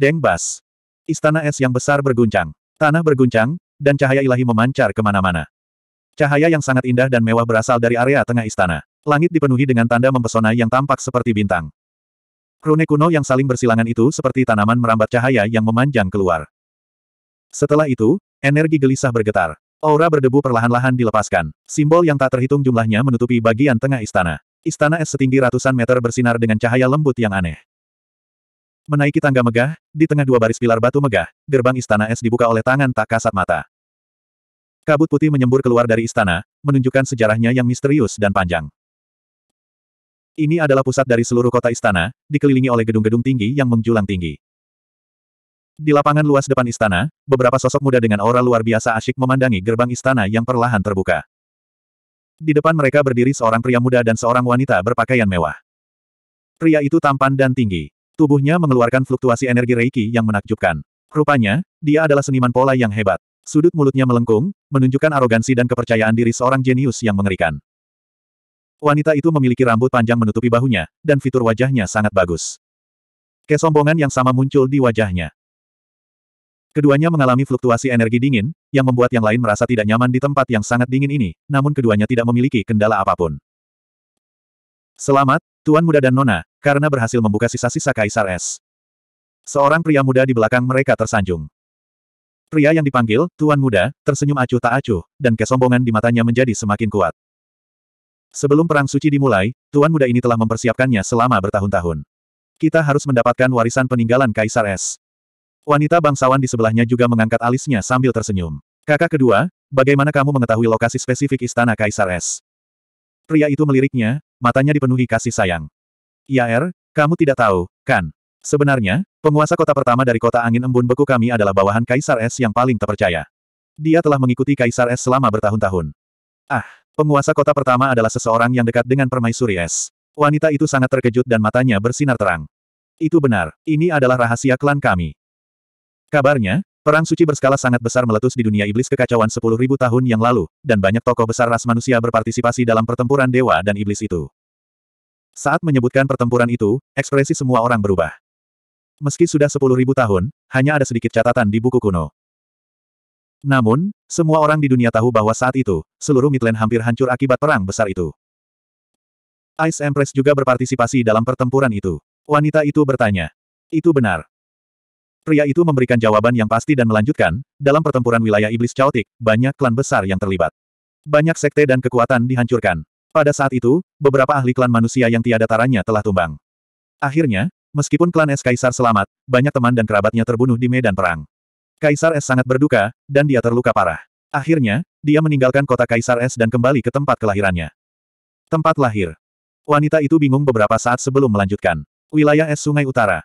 Deng Istana es yang besar berguncang. Tanah berguncang, dan cahaya ilahi memancar kemana-mana. Cahaya yang sangat indah dan mewah berasal dari area tengah istana. Langit dipenuhi dengan tanda mempesona yang tampak seperti bintang. Rune kuno yang saling bersilangan itu seperti tanaman merambat cahaya yang memanjang keluar. Setelah itu, energi gelisah bergetar. Aura berdebu perlahan-lahan dilepaskan. Simbol yang tak terhitung jumlahnya menutupi bagian tengah istana. Istana es setinggi ratusan meter bersinar dengan cahaya lembut yang aneh. Menaiki tangga megah, di tengah dua baris pilar batu megah, gerbang istana es dibuka oleh tangan tak kasat mata. Kabut putih menyembur keluar dari istana, menunjukkan sejarahnya yang misterius dan panjang. Ini adalah pusat dari seluruh kota istana, dikelilingi oleh gedung-gedung tinggi yang menjulang tinggi. Di lapangan luas depan istana, beberapa sosok muda dengan aura luar biasa asyik memandangi gerbang istana yang perlahan terbuka. Di depan mereka berdiri seorang pria muda dan seorang wanita berpakaian mewah. Pria itu tampan dan tinggi. Tubuhnya mengeluarkan fluktuasi energi Reiki yang menakjubkan. Rupanya, dia adalah seniman pola yang hebat. Sudut mulutnya melengkung, menunjukkan arogansi dan kepercayaan diri seorang jenius yang mengerikan. Wanita itu memiliki rambut panjang menutupi bahunya, dan fitur wajahnya sangat bagus. Kesombongan yang sama muncul di wajahnya. Keduanya mengalami fluktuasi energi dingin, yang membuat yang lain merasa tidak nyaman di tempat yang sangat dingin ini, namun keduanya tidak memiliki kendala apapun. Selamat, Tuan Muda dan Nona, karena berhasil membuka sisa-sisa Kaisar Es. Seorang pria muda di belakang mereka tersanjung. Pria yang dipanggil, Tuan Muda, tersenyum acuh tak acuh, dan kesombongan di matanya menjadi semakin kuat. Sebelum Perang Suci dimulai, Tuan Muda ini telah mempersiapkannya selama bertahun-tahun. Kita harus mendapatkan warisan peninggalan Kaisar Es. Wanita bangsawan di sebelahnya juga mengangkat alisnya sambil tersenyum. Kakak kedua, bagaimana kamu mengetahui lokasi spesifik istana Kaisar Es? Pria itu meliriknya, matanya dipenuhi kasih sayang. Iya, er, kamu tidak tahu, kan? Sebenarnya, penguasa kota pertama dari kota angin embun beku kami adalah bawahan Kaisar Es yang paling terpercaya. Dia telah mengikuti Kaisar Es selama bertahun-tahun. Ah, penguasa kota pertama adalah seseorang yang dekat dengan permaisuri Es. Wanita itu sangat terkejut dan matanya bersinar terang. Itu benar, ini adalah rahasia klan kami. Kabarnya, Perang suci berskala sangat besar meletus di dunia iblis kekacauan 10.000 tahun yang lalu, dan banyak tokoh besar ras manusia berpartisipasi dalam pertempuran dewa dan iblis itu. Saat menyebutkan pertempuran itu, ekspresi semua orang berubah. Meski sudah 10.000 tahun, hanya ada sedikit catatan di buku kuno. Namun, semua orang di dunia tahu bahwa saat itu, seluruh Midland hampir hancur akibat perang besar itu. Ice Empress juga berpartisipasi dalam pertempuran itu. Wanita itu bertanya. Itu benar. Pria itu memberikan jawaban yang pasti dan melanjutkan, dalam pertempuran wilayah iblis caotik, banyak klan besar yang terlibat. Banyak sekte dan kekuatan dihancurkan. Pada saat itu, beberapa ahli klan manusia yang tiada taranya telah tumbang. Akhirnya, meskipun klan Es Kaisar selamat, banyak teman dan kerabatnya terbunuh di medan perang. Kaisar Es sangat berduka, dan dia terluka parah. Akhirnya, dia meninggalkan kota Kaisar Es dan kembali ke tempat kelahirannya. Tempat lahir. Wanita itu bingung beberapa saat sebelum melanjutkan. Wilayah es Sungai Utara.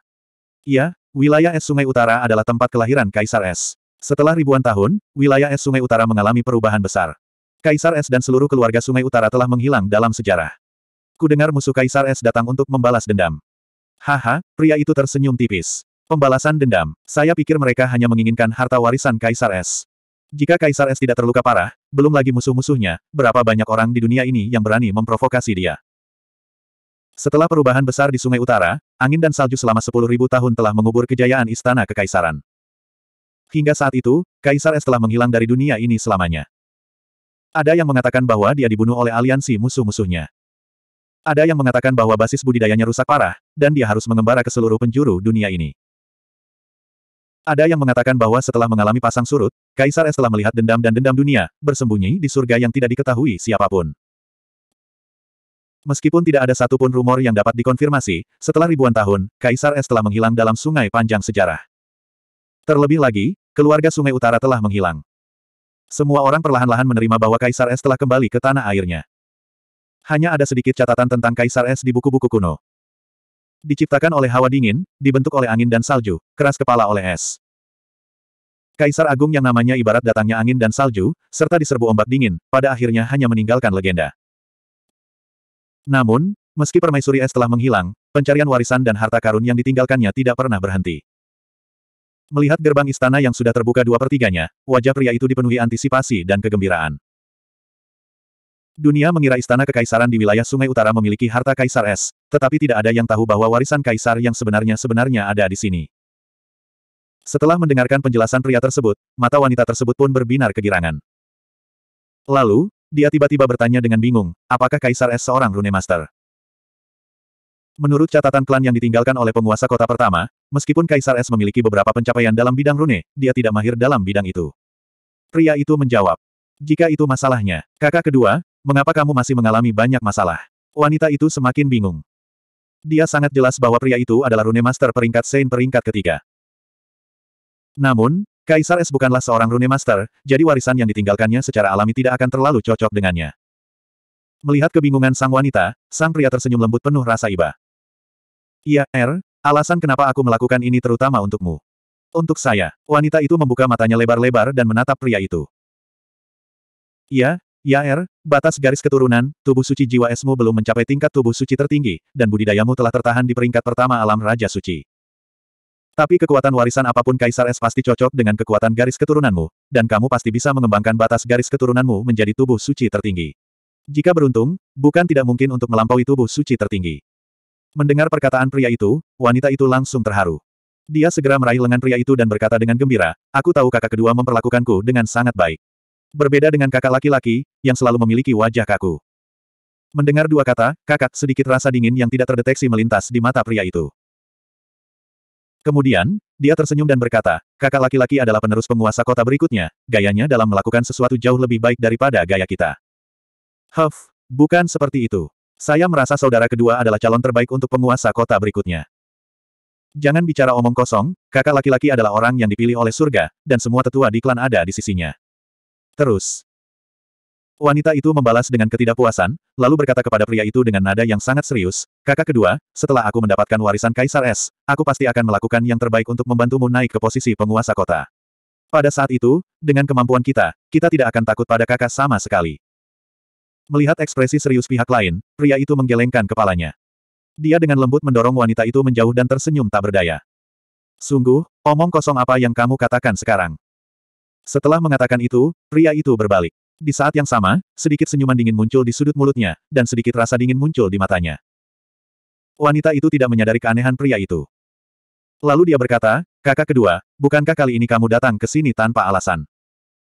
Iya, Wilayah es Sungai Utara adalah tempat kelahiran Kaisar Es. Setelah ribuan tahun, wilayah es Sungai Utara mengalami perubahan besar. Kaisar Es dan seluruh keluarga Sungai Utara telah menghilang dalam sejarah. Ku dengar musuh Kaisar Es datang untuk membalas dendam. Haha, pria itu tersenyum tipis. Pembalasan dendam. Saya pikir mereka hanya menginginkan harta warisan Kaisar Es. Jika Kaisar Es tidak terluka parah, belum lagi musuh-musuhnya, berapa banyak orang di dunia ini yang berani memprovokasi dia. Setelah perubahan besar di Sungai Utara, angin dan salju selama 10.000 tahun telah mengubur kejayaan Istana Kekaisaran. Hingga saat itu, Kaisar S telah menghilang dari dunia ini selamanya. Ada yang mengatakan bahwa dia dibunuh oleh aliansi musuh-musuhnya. Ada yang mengatakan bahwa basis budidayanya rusak parah, dan dia harus mengembara ke seluruh penjuru dunia ini. Ada yang mengatakan bahwa setelah mengalami pasang surut, Kaisar S telah melihat dendam dan dendam dunia, bersembunyi di surga yang tidak diketahui siapapun. Meskipun tidak ada satupun rumor yang dapat dikonfirmasi, setelah ribuan tahun, Kaisar Es telah menghilang dalam sungai panjang sejarah. Terlebih lagi, keluarga sungai utara telah menghilang. Semua orang perlahan-lahan menerima bahwa Kaisar Es telah kembali ke tanah airnya. Hanya ada sedikit catatan tentang Kaisar Es di buku-buku kuno. Diciptakan oleh hawa dingin, dibentuk oleh angin dan salju, keras kepala oleh es. Kaisar Agung yang namanya ibarat datangnya angin dan salju, serta diserbu ombak dingin, pada akhirnya hanya meninggalkan legenda. Namun, meski permaisuri es telah menghilang, pencarian warisan dan harta karun yang ditinggalkannya tidak pernah berhenti. Melihat gerbang istana yang sudah terbuka dua pertiganya, wajah pria itu dipenuhi antisipasi dan kegembiraan. Dunia mengira istana kekaisaran di wilayah sungai utara memiliki harta kaisar es, tetapi tidak ada yang tahu bahwa warisan kaisar yang sebenarnya-sebenarnya ada di sini. Setelah mendengarkan penjelasan pria tersebut, mata wanita tersebut pun berbinar kegirangan. Lalu, dia tiba-tiba bertanya dengan bingung, apakah Kaisar S seorang Rune Master? Menurut catatan klan yang ditinggalkan oleh penguasa kota pertama, meskipun Kaisar S memiliki beberapa pencapaian dalam bidang rune, dia tidak mahir dalam bidang itu. Pria itu menjawab, jika itu masalahnya, kakak kedua, mengapa kamu masih mengalami banyak masalah? Wanita itu semakin bingung. Dia sangat jelas bahwa pria itu adalah rune master peringkat Sein peringkat ketiga. Namun, Kaisar S bukanlah seorang rune master, jadi warisan yang ditinggalkannya secara alami tidak akan terlalu cocok dengannya. Melihat kebingungan sang wanita, sang pria tersenyum lembut penuh rasa iba. Iya, R, er, alasan kenapa aku melakukan ini terutama untukmu. Untuk saya, wanita itu membuka matanya lebar-lebar dan menatap pria itu. Iya, ya R, er, batas garis keturunan, tubuh suci jiwa esmu belum mencapai tingkat tubuh suci tertinggi, dan budidayamu telah tertahan di peringkat pertama alam Raja Suci. Tapi kekuatan warisan apapun Kaisar Es pasti cocok dengan kekuatan garis keturunanmu, dan kamu pasti bisa mengembangkan batas garis keturunanmu menjadi tubuh suci tertinggi. Jika beruntung, bukan tidak mungkin untuk melampaui tubuh suci tertinggi. Mendengar perkataan pria itu, wanita itu langsung terharu. Dia segera meraih lengan pria itu dan berkata dengan gembira, aku tahu kakak kedua memperlakukanku dengan sangat baik. Berbeda dengan kakak laki-laki, yang selalu memiliki wajah kaku. Mendengar dua kata, kakak sedikit rasa dingin yang tidak terdeteksi melintas di mata pria itu. Kemudian, dia tersenyum dan berkata, kakak laki-laki adalah penerus penguasa kota berikutnya, gayanya dalam melakukan sesuatu jauh lebih baik daripada gaya kita. Huff, bukan seperti itu. Saya merasa saudara kedua adalah calon terbaik untuk penguasa kota berikutnya. Jangan bicara omong kosong, kakak laki-laki adalah orang yang dipilih oleh surga, dan semua tetua di klan ada di sisinya. Terus, Wanita itu membalas dengan ketidakpuasan, lalu berkata kepada pria itu dengan nada yang sangat serius, kakak kedua, setelah aku mendapatkan warisan Kaisar Es, aku pasti akan melakukan yang terbaik untuk membantumu naik ke posisi penguasa kota. Pada saat itu, dengan kemampuan kita, kita tidak akan takut pada kakak sama sekali. Melihat ekspresi serius pihak lain, pria itu menggelengkan kepalanya. Dia dengan lembut mendorong wanita itu menjauh dan tersenyum tak berdaya. Sungguh, omong kosong apa yang kamu katakan sekarang. Setelah mengatakan itu, pria itu berbalik. Di saat yang sama, sedikit senyuman dingin muncul di sudut mulutnya, dan sedikit rasa dingin muncul di matanya. Wanita itu tidak menyadari keanehan pria itu. Lalu dia berkata, kakak kedua, bukankah kali ini kamu datang ke sini tanpa alasan?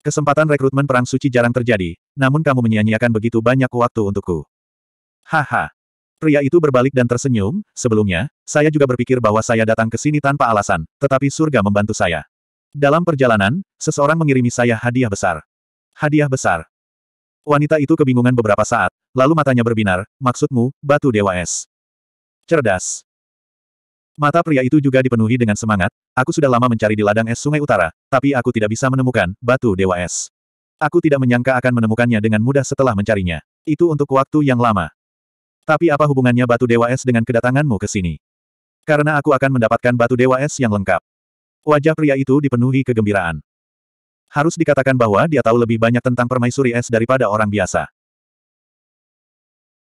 Kesempatan rekrutmen perang suci jarang terjadi, namun kamu menyia-nyiakan begitu banyak waktu untukku. Haha. Pria itu berbalik dan tersenyum, sebelumnya, saya juga berpikir bahwa saya datang ke sini tanpa alasan, tetapi surga membantu saya. Dalam perjalanan, seseorang mengirimi saya hadiah besar. Hadiah besar. Wanita itu kebingungan beberapa saat, lalu matanya berbinar, maksudmu, batu dewa es. Cerdas. Mata pria itu juga dipenuhi dengan semangat, aku sudah lama mencari di ladang es sungai utara, tapi aku tidak bisa menemukan batu dewa es. Aku tidak menyangka akan menemukannya dengan mudah setelah mencarinya. Itu untuk waktu yang lama. Tapi apa hubungannya batu dewa es dengan kedatanganmu ke sini? Karena aku akan mendapatkan batu dewa es yang lengkap. Wajah pria itu dipenuhi kegembiraan harus dikatakan bahwa dia tahu lebih banyak tentang permaisuri es daripada orang biasa.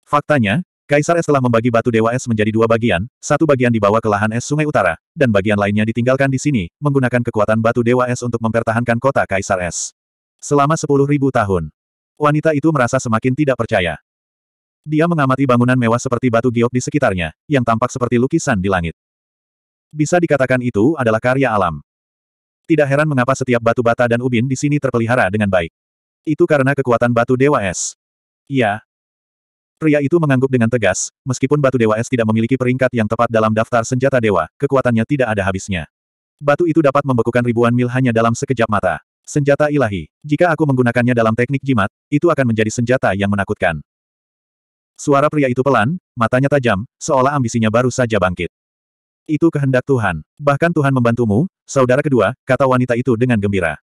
Faktanya, Kaisar Es telah membagi batu dewa es menjadi dua bagian, satu bagian dibawa ke lahan es sungai utara, dan bagian lainnya ditinggalkan di sini, menggunakan kekuatan batu dewa es untuk mempertahankan kota Kaisar Es. Selama sepuluh ribu tahun, wanita itu merasa semakin tidak percaya. Dia mengamati bangunan mewah seperti batu giok di sekitarnya, yang tampak seperti lukisan di langit. Bisa dikatakan itu adalah karya alam. Tidak heran mengapa setiap batu bata dan ubin di sini terpelihara dengan baik. Itu karena kekuatan batu dewa es. Iya. Pria itu mengangguk dengan tegas, meskipun batu dewa es tidak memiliki peringkat yang tepat dalam daftar senjata dewa, kekuatannya tidak ada habisnya. Batu itu dapat membekukan ribuan mil hanya dalam sekejap mata. Senjata ilahi. Jika aku menggunakannya dalam teknik jimat, itu akan menjadi senjata yang menakutkan. Suara pria itu pelan, matanya tajam, seolah ambisinya baru saja bangkit. Itu kehendak Tuhan. Bahkan Tuhan membantumu, saudara kedua, kata wanita itu dengan gembira.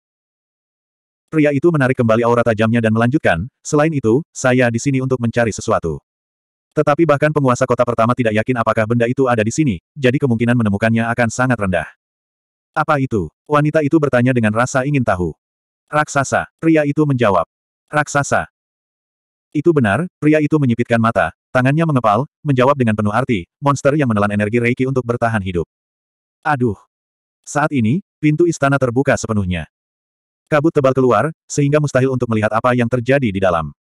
Pria itu menarik kembali aura tajamnya dan melanjutkan, selain itu, saya di sini untuk mencari sesuatu. Tetapi bahkan penguasa kota pertama tidak yakin apakah benda itu ada di sini, jadi kemungkinan menemukannya akan sangat rendah. Apa itu? Wanita itu bertanya dengan rasa ingin tahu. Raksasa, pria itu menjawab. Raksasa. Itu benar, pria itu menyipitkan mata, Tangannya mengepal, menjawab dengan penuh arti, monster yang menelan energi Reiki untuk bertahan hidup. Aduh! Saat ini, pintu istana terbuka sepenuhnya. Kabut tebal keluar, sehingga mustahil untuk melihat apa yang terjadi di dalam.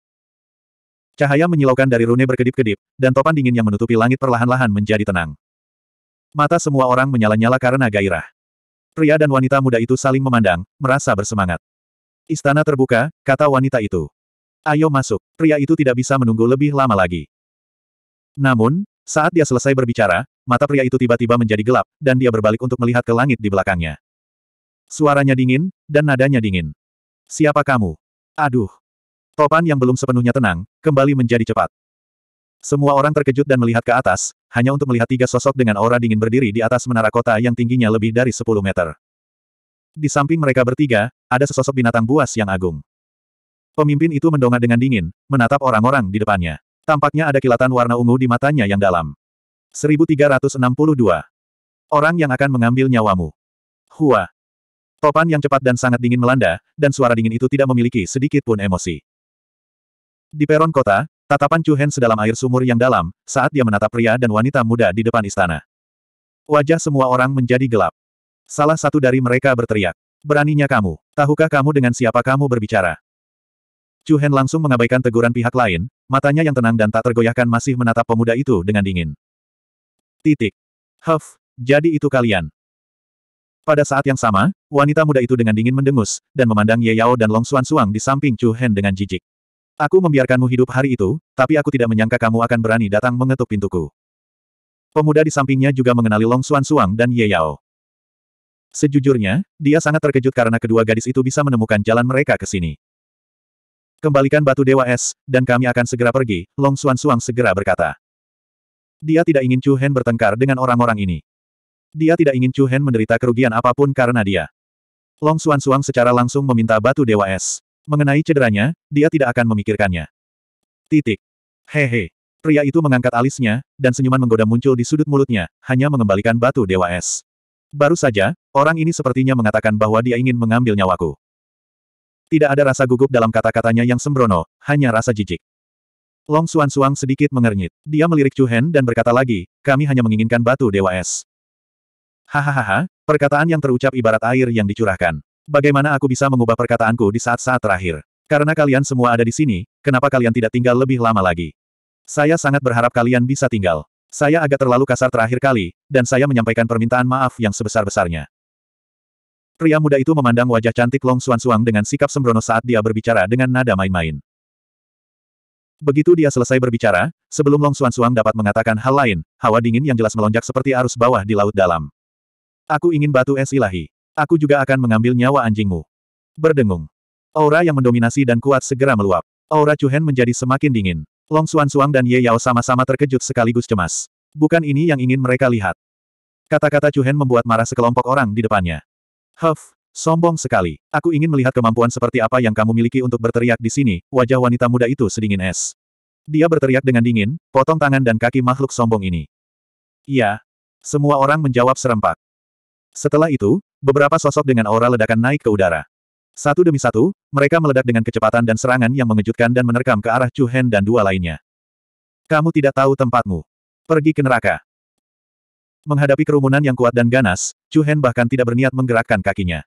Cahaya menyilaukan dari rune berkedip-kedip, dan topan dingin yang menutupi langit perlahan-lahan menjadi tenang. Mata semua orang menyala-nyala karena gairah. Pria dan wanita muda itu saling memandang, merasa bersemangat. Istana terbuka, kata wanita itu. Ayo masuk, pria itu tidak bisa menunggu lebih lama lagi. Namun, saat dia selesai berbicara, mata pria itu tiba-tiba menjadi gelap, dan dia berbalik untuk melihat ke langit di belakangnya. Suaranya dingin, dan nadanya dingin. Siapa kamu? Aduh. Topan yang belum sepenuhnya tenang, kembali menjadi cepat. Semua orang terkejut dan melihat ke atas, hanya untuk melihat tiga sosok dengan aura dingin berdiri di atas menara kota yang tingginya lebih dari 10 meter. Di samping mereka bertiga, ada sesosok binatang buas yang agung. Pemimpin itu mendongak dengan dingin, menatap orang-orang di depannya. Tampaknya ada kilatan warna ungu di matanya yang dalam. 1362. Orang yang akan mengambil nyawamu. Hua. Topan yang cepat dan sangat dingin melanda, dan suara dingin itu tidak memiliki sedikit pun emosi. Di peron kota, tatapan Chu Hen sedalam air sumur yang dalam, saat dia menatap pria dan wanita muda di depan istana. Wajah semua orang menjadi gelap. Salah satu dari mereka berteriak. Beraninya kamu, tahukah kamu dengan siapa kamu berbicara? Chu Hen langsung mengabaikan teguran pihak lain, Matanya yang tenang dan tak tergoyahkan masih menatap pemuda itu dengan dingin. Titik. Huff, jadi itu kalian. Pada saat yang sama, wanita muda itu dengan dingin mendengus, dan memandang Ye Yao dan Long Xuan Suang di samping Chu Hen dengan jijik. Aku membiarkanmu hidup hari itu, tapi aku tidak menyangka kamu akan berani datang mengetuk pintuku. Pemuda di sampingnya juga mengenali Long Xuan Suang dan Ye Yao. Sejujurnya, dia sangat terkejut karena kedua gadis itu bisa menemukan jalan mereka ke sini. Kembalikan batu dewa es, dan kami akan segera pergi, Long Suan Suang segera berkata. Dia tidak ingin Chu Hen bertengkar dengan orang-orang ini. Dia tidak ingin Chu Hen menderita kerugian apapun karena dia. Long Suan Suang secara langsung meminta batu dewa es. Mengenai cederanya, dia tidak akan memikirkannya. Titik. Hehe. Pria itu mengangkat alisnya, dan senyuman menggoda muncul di sudut mulutnya, hanya mengembalikan batu dewa es. Baru saja, orang ini sepertinya mengatakan bahwa dia ingin mengambil nyawaku. Tidak ada rasa gugup dalam kata-katanya yang sembrono, hanya rasa jijik. Long Suan Suang sedikit mengernyit. Dia melirik Chu Hen dan berkata lagi, kami hanya menginginkan batu dewa es. Hahaha, perkataan yang terucap ibarat air yang dicurahkan. Bagaimana aku bisa mengubah perkataanku di saat-saat terakhir? Karena kalian semua ada di sini, kenapa kalian tidak tinggal lebih lama lagi? Saya sangat berharap kalian bisa tinggal. Saya agak terlalu kasar terakhir kali, dan saya menyampaikan permintaan maaf yang sebesar-besarnya. Pria muda itu memandang wajah cantik Long Suan Suang dengan sikap sembrono saat dia berbicara dengan nada main-main. Begitu dia selesai berbicara, sebelum Long Suan Suang dapat mengatakan hal lain, hawa dingin yang jelas melonjak seperti arus bawah di laut dalam. Aku ingin batu es ilahi. Aku juga akan mengambil nyawa anjingmu. Berdengung. Aura yang mendominasi dan kuat segera meluap. Aura Chuhen menjadi semakin dingin. Long Suan Suang dan Ye Yao sama-sama terkejut sekaligus cemas. Bukan ini yang ingin mereka lihat. Kata-kata Chuhen membuat marah sekelompok orang di depannya. Huff, sombong sekali. Aku ingin melihat kemampuan seperti apa yang kamu miliki untuk berteriak di sini, wajah wanita muda itu sedingin es. Dia berteriak dengan dingin, potong tangan dan kaki makhluk sombong ini. Iya. Semua orang menjawab serempak. Setelah itu, beberapa sosok dengan aura ledakan naik ke udara. Satu demi satu, mereka meledak dengan kecepatan dan serangan yang mengejutkan dan menerkam ke arah Chu Hen dan dua lainnya. Kamu tidak tahu tempatmu. Pergi ke neraka. Menghadapi kerumunan yang kuat dan ganas, Chu Hen bahkan tidak berniat menggerakkan kakinya.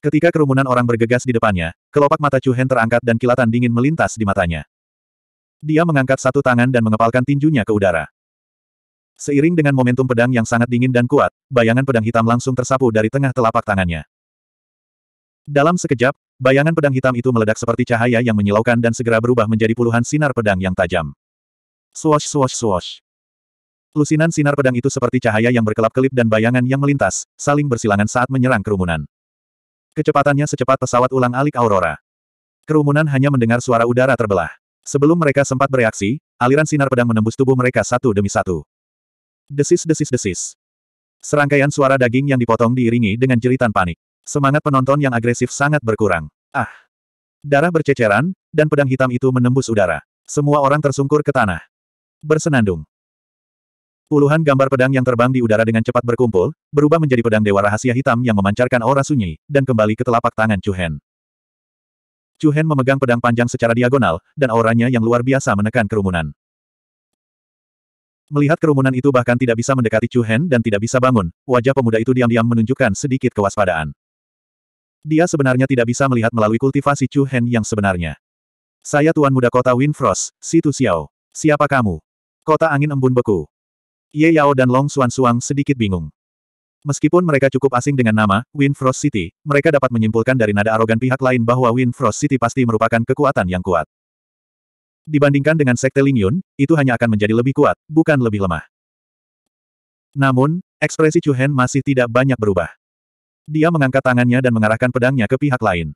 Ketika kerumunan orang bergegas di depannya, kelopak mata Chu Hen terangkat dan kilatan dingin melintas di matanya. Dia mengangkat satu tangan dan mengepalkan tinjunya ke udara. Seiring dengan momentum pedang yang sangat dingin dan kuat, bayangan pedang hitam langsung tersapu dari tengah telapak tangannya. Dalam sekejap, bayangan pedang hitam itu meledak seperti cahaya yang menyilaukan dan segera berubah menjadi puluhan sinar pedang yang tajam. Swash swash swash. Lusinan sinar pedang itu seperti cahaya yang berkelap-kelip dan bayangan yang melintas, saling bersilangan saat menyerang kerumunan. Kecepatannya secepat pesawat ulang-alik Aurora. Kerumunan hanya mendengar suara udara terbelah. Sebelum mereka sempat bereaksi, aliran sinar pedang menembus tubuh mereka satu demi satu. Desis-desis-desis. Serangkaian suara daging yang dipotong diiringi dengan jeritan panik. Semangat penonton yang agresif sangat berkurang. Ah! Darah berceceran, dan pedang hitam itu menembus udara. Semua orang tersungkur ke tanah. Bersenandung. Puluhan gambar pedang yang terbang di udara dengan cepat berkumpul, berubah menjadi pedang dewa rahasia hitam yang memancarkan aura sunyi, dan kembali ke telapak tangan Chu Hen. Chu Hen memegang pedang panjang secara diagonal, dan auranya yang luar biasa menekan kerumunan. Melihat kerumunan itu bahkan tidak bisa mendekati Chu Hen dan tidak bisa bangun, wajah pemuda itu diam-diam menunjukkan sedikit kewaspadaan. Dia sebenarnya tidak bisa melihat melalui kultivasi Chu Hen yang sebenarnya. Saya Tuan Muda Kota Winfrost, Situ Xiao. Siapa kamu? Kota Angin Embun Beku. Ye Yao dan Long Xuan Suang sedikit bingung. Meskipun mereka cukup asing dengan nama, Wind Frost City, mereka dapat menyimpulkan dari nada arogan pihak lain bahwa Wind Frost City pasti merupakan kekuatan yang kuat. Dibandingkan dengan Sekte Ling Yun, itu hanya akan menjadi lebih kuat, bukan lebih lemah. Namun, ekspresi Chu Hen masih tidak banyak berubah. Dia mengangkat tangannya dan mengarahkan pedangnya ke pihak lain.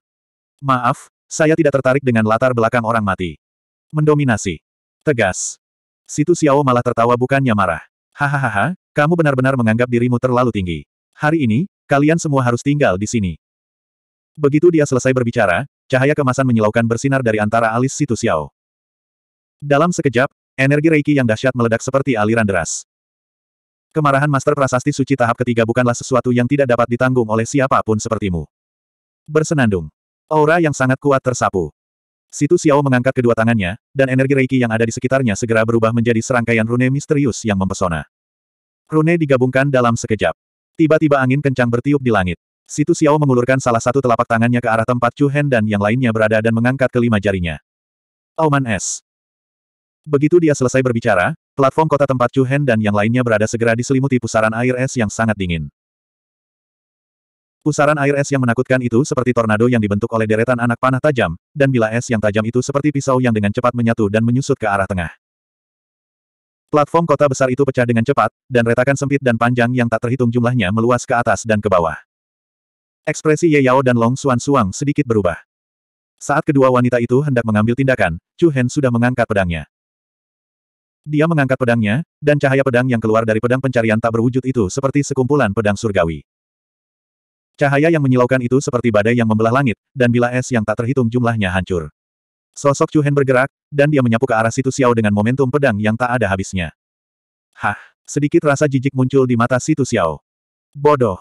Maaf, saya tidak tertarik dengan latar belakang orang mati. Mendominasi. Tegas. Situ Xiao malah tertawa bukannya marah. Hahaha, kamu benar-benar menganggap dirimu terlalu tinggi. Hari ini, kalian semua harus tinggal di sini. Begitu dia selesai berbicara, cahaya kemasan menyilaukan bersinar dari antara alis Situ Xiao. Dalam sekejap, energi Reiki yang dahsyat meledak seperti aliran deras. Kemarahan Master Prasasti Suci tahap ketiga bukanlah sesuatu yang tidak dapat ditanggung oleh siapapun sepertimu. Bersenandung. Aura yang sangat kuat tersapu. Situ Xiao mengangkat kedua tangannya, dan energi reiki yang ada di sekitarnya segera berubah menjadi serangkaian rune misterius yang mempesona. Rune digabungkan dalam sekejap. Tiba-tiba angin kencang bertiup di langit. Situ Xiao mengulurkan salah satu telapak tangannya ke arah tempat Chu Hen dan yang lainnya berada dan mengangkat kelima jarinya. Auman es. Begitu dia selesai berbicara, platform kota tempat Chu Hen dan yang lainnya berada segera diselimuti pusaran air es yang sangat dingin. Pusaran air es yang menakutkan itu seperti tornado yang dibentuk oleh deretan anak panah tajam, dan bila es yang tajam itu seperti pisau yang dengan cepat menyatu dan menyusut ke arah tengah. Platform kota besar itu pecah dengan cepat, dan retakan sempit dan panjang yang tak terhitung jumlahnya meluas ke atas dan ke bawah. Ekspresi Ye Yao dan Long Suan Suang sedikit berubah. Saat kedua wanita itu hendak mengambil tindakan, Chu Hen sudah mengangkat pedangnya. Dia mengangkat pedangnya, dan cahaya pedang yang keluar dari pedang pencarian tak berwujud itu seperti sekumpulan pedang surgawi. Cahaya yang menyilaukan itu seperti badai yang membelah langit, dan bila es yang tak terhitung jumlahnya hancur. Sosok Chuhen bergerak, dan dia menyapu ke arah situ Xiao dengan momentum pedang yang tak ada habisnya. Hah, sedikit rasa jijik muncul di mata situ Xiao. Bodoh.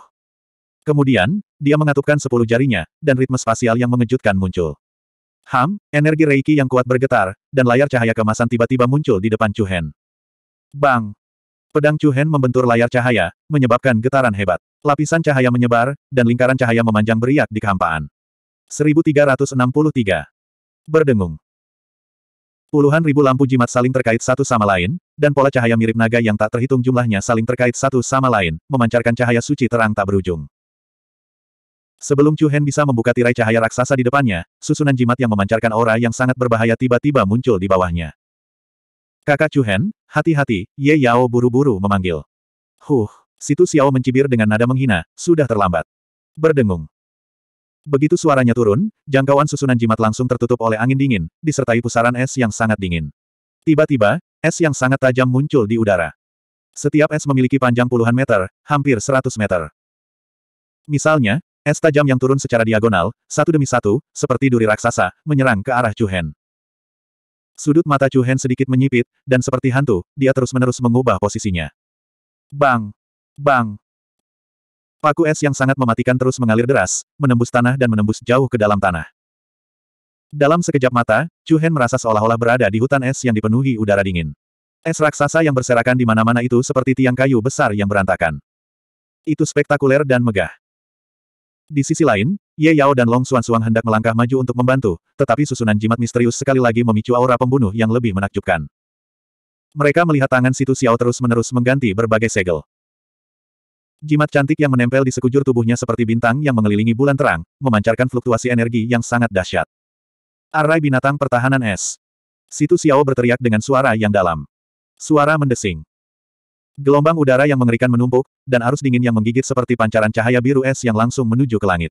Kemudian, dia mengatupkan sepuluh jarinya, dan ritme spasial yang mengejutkan muncul. Ham, energi reiki yang kuat bergetar, dan layar cahaya kemasan tiba-tiba muncul di depan Chuhen. Bang! Pedang Chu Hen membentur layar cahaya, menyebabkan getaran hebat. Lapisan cahaya menyebar, dan lingkaran cahaya memanjang beriak di kehampaan. 1363. Berdengung. Puluhan ribu lampu jimat saling terkait satu sama lain, dan pola cahaya mirip naga yang tak terhitung jumlahnya saling terkait satu sama lain, memancarkan cahaya suci terang tak berujung. Sebelum Chu Hen bisa membuka tirai cahaya raksasa di depannya, susunan jimat yang memancarkan aura yang sangat berbahaya tiba-tiba muncul di bawahnya. Kakak Chuhen, hati-hati, Ye Yao buru-buru memanggil. Huh, situ Xiao mencibir dengan nada menghina, sudah terlambat. Berdengung. Begitu suaranya turun, jangkauan susunan jimat langsung tertutup oleh angin dingin, disertai pusaran es yang sangat dingin. Tiba-tiba, es yang sangat tajam muncul di udara. Setiap es memiliki panjang puluhan meter, hampir seratus meter. Misalnya, es tajam yang turun secara diagonal, satu demi satu, seperti duri raksasa, menyerang ke arah Chuhen. Sudut mata Chu Hen sedikit menyipit, dan seperti hantu, dia terus-menerus mengubah posisinya. Bang! Bang! Paku es yang sangat mematikan terus mengalir deras, menembus tanah dan menembus jauh ke dalam tanah. Dalam sekejap mata, Chu Hen merasa seolah-olah berada di hutan es yang dipenuhi udara dingin. Es raksasa yang berserakan di mana-mana itu seperti tiang kayu besar yang berantakan. Itu spektakuler dan megah. Di sisi lain, Ye Yao dan Long Xuan-Xuan hendak melangkah maju untuk membantu, tetapi susunan jimat misterius sekali lagi memicu aura pembunuh yang lebih menakjubkan. Mereka melihat tangan situ Xiao terus-menerus mengganti berbagai segel. Jimat cantik yang menempel di sekujur tubuhnya seperti bintang yang mengelilingi bulan terang, memancarkan fluktuasi energi yang sangat dahsyat. Arai binatang pertahanan es. Situ Xiao berteriak dengan suara yang dalam. Suara mendesing. Gelombang udara yang mengerikan menumpuk, dan arus dingin yang menggigit seperti pancaran cahaya biru es yang langsung menuju ke langit.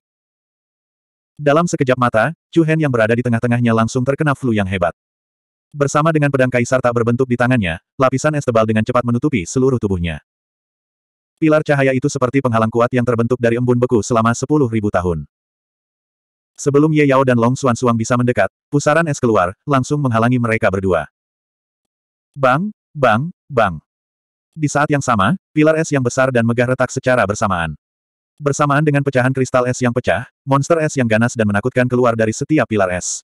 Dalam sekejap mata, Chu Hen yang berada di tengah-tengahnya langsung terkena flu yang hebat. Bersama dengan pedang kaisar tak berbentuk di tangannya, lapisan es tebal dengan cepat menutupi seluruh tubuhnya. Pilar cahaya itu seperti penghalang kuat yang terbentuk dari embun beku selama sepuluh ribu tahun. Sebelum Ye Yao dan Long Xuan Suang bisa mendekat, pusaran es keluar, langsung menghalangi mereka berdua. Bang, bang, bang. Di saat yang sama, pilar es yang besar dan megah retak secara bersamaan. Bersamaan dengan pecahan kristal es yang pecah, monster es yang ganas dan menakutkan keluar dari setiap pilar es.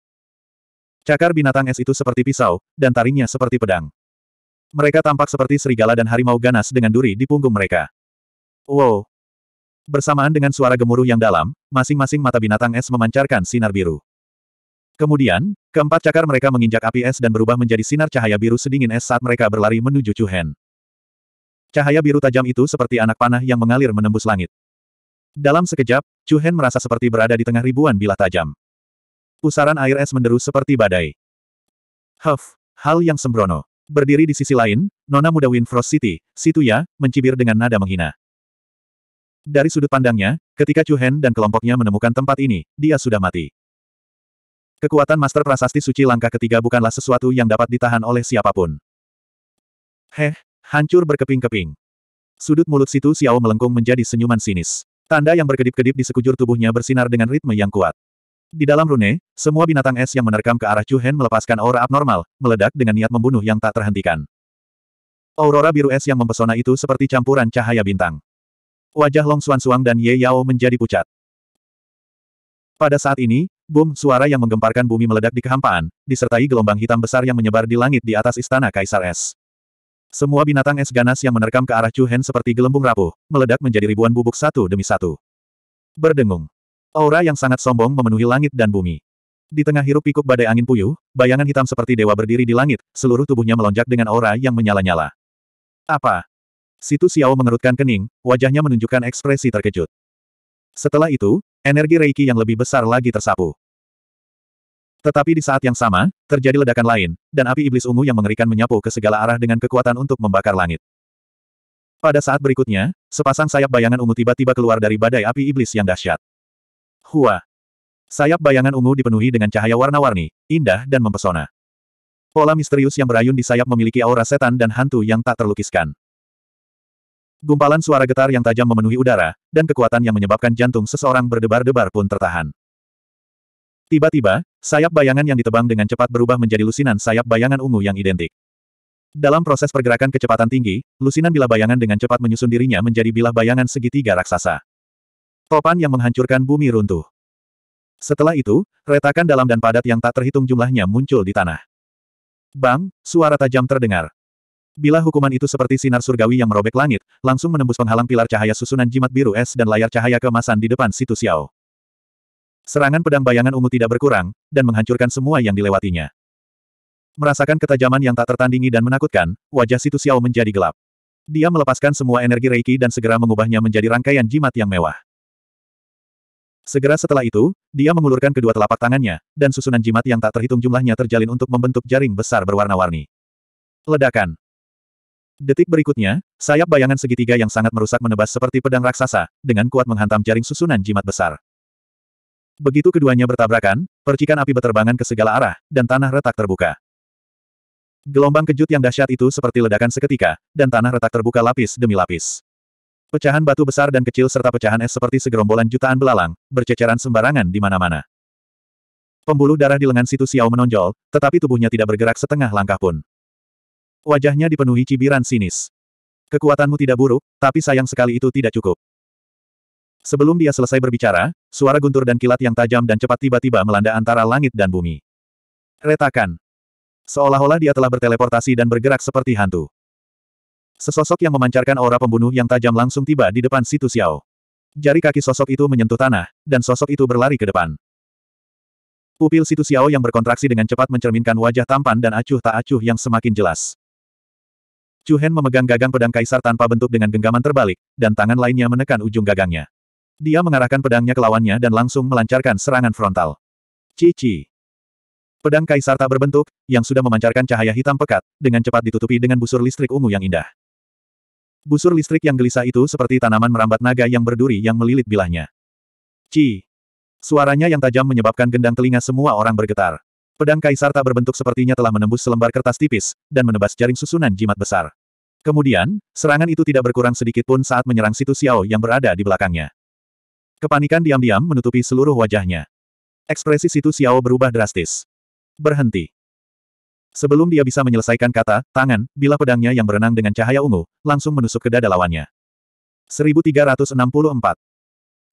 Cakar binatang es itu seperti pisau, dan taringnya seperti pedang. Mereka tampak seperti serigala dan harimau ganas dengan duri di punggung mereka. Wow! Bersamaan dengan suara gemuruh yang dalam, masing-masing mata binatang es memancarkan sinar biru. Kemudian, keempat cakar mereka menginjak api es dan berubah menjadi sinar cahaya biru sedingin es saat mereka berlari menuju Chu Cahaya biru tajam itu seperti anak panah yang mengalir menembus langit. Dalam sekejap, Chu Hen merasa seperti berada di tengah ribuan bilah tajam. Pusaran air es menderu seperti badai. Huff, hal yang sembrono. Berdiri di sisi lain, Nona muda Wind Frost City, Situya, mencibir dengan nada menghina. Dari sudut pandangnya, ketika Chu Hen dan kelompoknya menemukan tempat ini, dia sudah mati. Kekuatan Master Prasasti Suci langkah ketiga bukanlah sesuatu yang dapat ditahan oleh siapapun. Heh, hancur berkeping-keping. Sudut mulut situ Xiao melengkung menjadi senyuman sinis. Tanda yang berkedip-kedip di sekujur tubuhnya bersinar dengan ritme yang kuat. Di dalam rune, semua binatang es yang menerkam ke arah Chu Hen melepaskan aura abnormal, meledak dengan niat membunuh yang tak terhentikan. Aurora biru es yang mempesona itu seperti campuran cahaya bintang. Wajah Long Suan Suang dan Ye Yao menjadi pucat. Pada saat ini, boom suara yang menggemparkan bumi meledak di kehampaan, disertai gelombang hitam besar yang menyebar di langit di atas istana Kaisar Es. Semua binatang es ganas yang menerkam ke arah Chu Hen seperti gelembung rapuh, meledak menjadi ribuan bubuk satu demi satu. Berdengung. Aura yang sangat sombong memenuhi langit dan bumi. Di tengah hirup pikuk badai angin puyuh, bayangan hitam seperti dewa berdiri di langit, seluruh tubuhnya melonjak dengan aura yang menyala-nyala. Apa? Situ Xiao mengerutkan kening, wajahnya menunjukkan ekspresi terkejut. Setelah itu, energi Reiki yang lebih besar lagi tersapu. Tetapi di saat yang sama, terjadi ledakan lain, dan api iblis ungu yang mengerikan menyapu ke segala arah dengan kekuatan untuk membakar langit. Pada saat berikutnya, sepasang sayap bayangan ungu tiba-tiba keluar dari badai api iblis yang dahsyat. Hua! Sayap bayangan ungu dipenuhi dengan cahaya warna-warni, indah dan mempesona. Pola misterius yang berayun di sayap memiliki aura setan dan hantu yang tak terlukiskan. Gumpalan suara getar yang tajam memenuhi udara, dan kekuatan yang menyebabkan jantung seseorang berdebar-debar pun tertahan. Tiba-tiba, sayap bayangan yang ditebang dengan cepat berubah menjadi lusinan sayap bayangan ungu yang identik. Dalam proses pergerakan kecepatan tinggi, lusinan bilah bayangan dengan cepat menyusun dirinya menjadi bilah bayangan segitiga raksasa. Topan yang menghancurkan bumi runtuh. Setelah itu, retakan dalam dan padat yang tak terhitung jumlahnya muncul di tanah. Bang, suara tajam terdengar. Bila hukuman itu seperti sinar surgawi yang merobek langit, langsung menembus penghalang pilar cahaya susunan jimat biru es dan layar cahaya kemasan di depan situ Xiao. Serangan pedang bayangan ungu tidak berkurang, dan menghancurkan semua yang dilewatinya. Merasakan ketajaman yang tak tertandingi dan menakutkan, wajah Situ Xiao menjadi gelap. Dia melepaskan semua energi Reiki dan segera mengubahnya menjadi rangkaian jimat yang mewah. Segera setelah itu, dia mengulurkan kedua telapak tangannya, dan susunan jimat yang tak terhitung jumlahnya terjalin untuk membentuk jaring besar berwarna-warni. Ledakan. Detik berikutnya, sayap bayangan segitiga yang sangat merusak menebas seperti pedang raksasa, dengan kuat menghantam jaring susunan jimat besar. Begitu keduanya bertabrakan, percikan api berterbangan ke segala arah, dan tanah retak terbuka. Gelombang kejut yang dahsyat itu seperti ledakan seketika, dan tanah retak terbuka lapis demi lapis. Pecahan batu besar dan kecil serta pecahan es seperti segerombolan jutaan belalang, berceceran sembarangan di mana-mana. Pembuluh darah di lengan situ Xiao menonjol, tetapi tubuhnya tidak bergerak setengah langkah pun. Wajahnya dipenuhi cibiran sinis. Kekuatanmu tidak buruk, tapi sayang sekali itu tidak cukup. Sebelum dia selesai berbicara, suara guntur dan kilat yang tajam dan cepat tiba-tiba melanda antara langit dan bumi. Retakan. Seolah-olah dia telah berteleportasi dan bergerak seperti hantu. Sesosok yang memancarkan aura pembunuh yang tajam langsung tiba di depan situ Xiao. Jari kaki sosok itu menyentuh tanah, dan sosok itu berlari ke depan. Pupil situ Xiao yang berkontraksi dengan cepat mencerminkan wajah tampan dan acuh tak acuh yang semakin jelas. Chu Hen memegang gagang pedang kaisar tanpa bentuk dengan genggaman terbalik, dan tangan lainnya menekan ujung gagangnya. Dia mengarahkan pedangnya ke lawannya dan langsung melancarkan serangan frontal. Cici. Pedang kaisar tak berbentuk, yang sudah memancarkan cahaya hitam pekat, dengan cepat ditutupi dengan busur listrik ungu yang indah. Busur listrik yang gelisah itu seperti tanaman merambat naga yang berduri yang melilit bilahnya. Ci. Suaranya yang tajam menyebabkan gendang telinga semua orang bergetar. Pedang kaisar tak berbentuk sepertinya telah menembus selembar kertas tipis, dan menebas jaring susunan jimat besar. Kemudian, serangan itu tidak berkurang sedikit pun saat menyerang situ Xiao yang berada di belakangnya. Kepanikan diam-diam menutupi seluruh wajahnya. Ekspresi situ Xiao berubah drastis. Berhenti. Sebelum dia bisa menyelesaikan kata, tangan, bila pedangnya yang berenang dengan cahaya ungu, langsung menusuk ke dada lawannya. 1364.